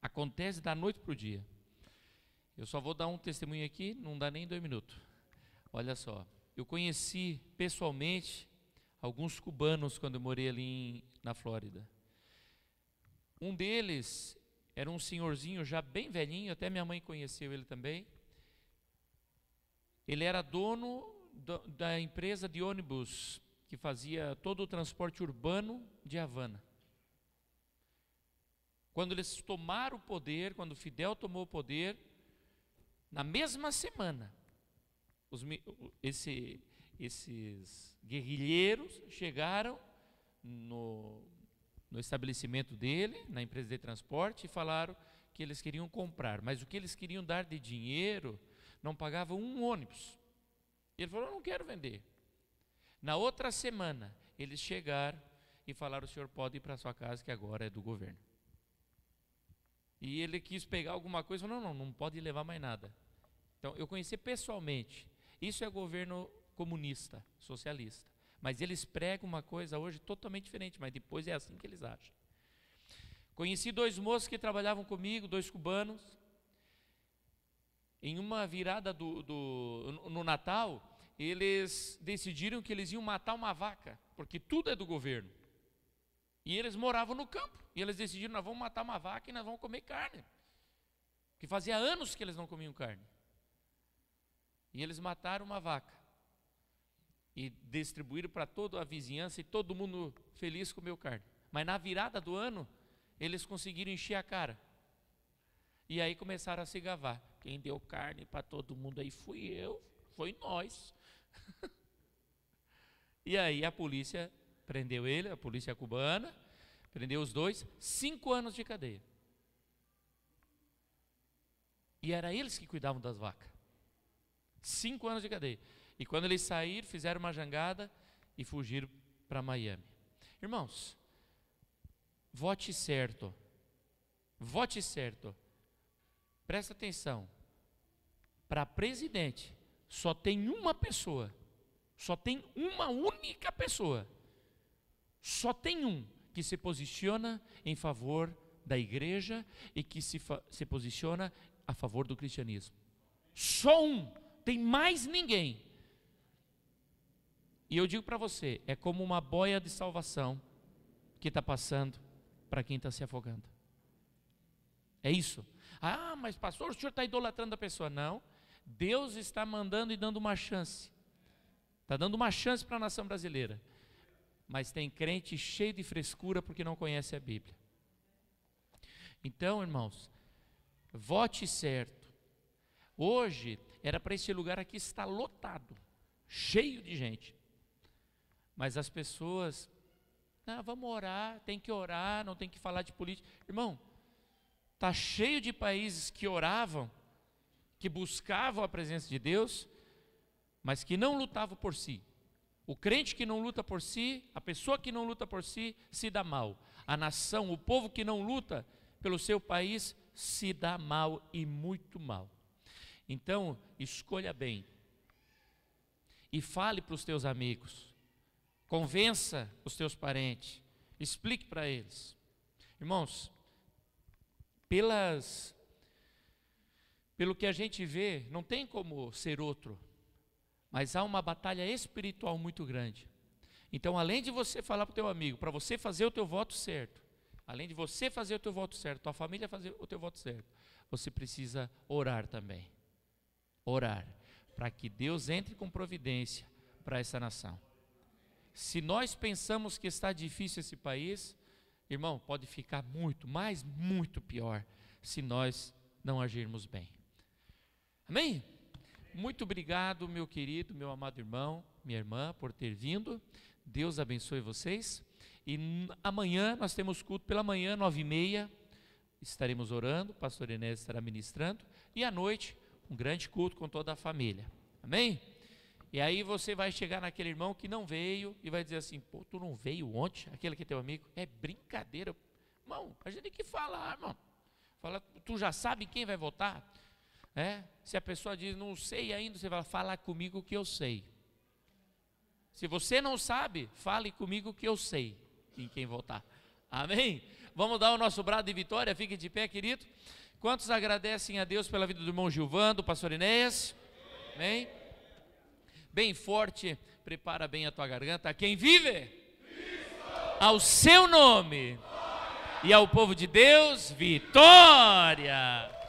Acontece da noite para o dia. Eu só vou dar um testemunho aqui, não dá nem dois minutos. Olha só, eu conheci pessoalmente alguns cubanos quando eu morei ali em, na Flórida. Um deles era um senhorzinho já bem velhinho, até minha mãe conheceu ele também. Ele era dono do, da empresa de ônibus que fazia todo o transporte urbano de Havana. Quando eles tomaram o poder, quando Fidel tomou o poder, na mesma semana, os, esse, esses guerrilheiros chegaram no no estabelecimento dele, na empresa de transporte, e falaram que eles queriam comprar, mas o que eles queriam dar de dinheiro não pagava um ônibus. Ele falou: não quero vender. Na outra semana, eles chegaram e falaram: o senhor pode ir para sua casa, que agora é do governo. E ele quis pegar alguma coisa, falou, não, não, não pode levar mais nada. Então, eu conheci pessoalmente. Isso é governo comunista, socialista. Mas eles pregam uma coisa hoje totalmente diferente, mas depois é assim que eles acham. Conheci dois moços que trabalhavam comigo, dois cubanos. Em uma virada do, do, no Natal, eles decidiram que eles iam matar uma vaca, porque tudo é do governo. E eles moravam no campo. E eles decidiram: nós vamos matar uma vaca e nós vamos comer carne. Porque fazia anos que eles não comiam carne. E eles mataram uma vaca e distribuíram para toda a vizinhança e todo mundo feliz com meu carne. Mas na virada do ano, eles conseguiram encher a cara. E aí começaram a se gavar. Quem deu carne para todo mundo aí fui eu, foi nós. e aí a polícia prendeu ele, a polícia cubana, prendeu os dois, cinco anos de cadeia. E era eles que cuidavam das vacas. Cinco anos de cadeia. E quando eles saíram, fizeram uma jangada e fugiram para Miami. Irmãos, vote certo. Vote certo. Presta atenção. Para presidente, só tem uma pessoa. Só tem uma única pessoa. Só tem um que se posiciona em favor da igreja e que se, se posiciona a favor do cristianismo. Só um. Tem mais ninguém. E eu digo para você, é como uma boia de salvação que está passando para quem está se afogando. É isso. Ah, mas pastor, o senhor está idolatrando a pessoa. Não. Deus está mandando e dando uma chance. Está dando uma chance para a nação brasileira. Mas tem crente cheio de frescura porque não conhece a Bíblia. Então, irmãos, vote certo. Hoje era para esse lugar aqui estar lotado, cheio de gente. Mas as pessoas, ah, vamos orar, tem que orar, não tem que falar de política. Irmão, tá cheio de países que oravam, que buscavam a presença de Deus, mas que não lutavam por si. O crente que não luta por si, a pessoa que não luta por si, se dá mal. A nação, o povo que não luta pelo seu país, se dá mal e muito mal. Então, escolha bem. E fale para os teus amigos. Convença os teus parentes. Explique para eles. Irmãos, pelas pelo que a gente vê, não tem como ser outro. Mas há uma batalha espiritual muito grande. Então, além de você falar para o teu amigo, para você fazer o teu voto certo, além de você fazer o teu voto certo, tua família fazer o teu voto certo, você precisa orar também. Orar para que Deus entre com providência para essa nação. Se nós pensamos que está difícil esse país, irmão, pode ficar muito, mas muito pior, se nós não agirmos bem. Amém? Muito obrigado, meu querido, meu amado irmão, minha irmã, por ter vindo. Deus abençoe vocês. E amanhã nós temos culto pela manhã, nove e meia, estaremos orando, o pastor Inés estará ministrando, e à noite, um grande culto com toda a família. Amém? E aí você vai chegar naquele irmão que não veio e vai dizer assim: pô, tu não veio ontem? Aquele que é teu amigo? É brincadeira. Irmão, a gente tem que falar, irmão. Fala, tu já sabe quem vai votar? É? Se a pessoa diz, não sei ainda, você vai falar comigo que eu sei. Se você não sabe, fale comigo que eu sei em quem votar. Amém? Vamos dar o nosso brado de vitória, fique de pé, querido. Quantos agradecem a Deus pela vida do irmão Gilvando, pastor Inês? Amém? bem forte, prepara bem a tua garganta. Quem vive? Cristo. Ao seu nome. Glória. E ao povo de Deus, vitória.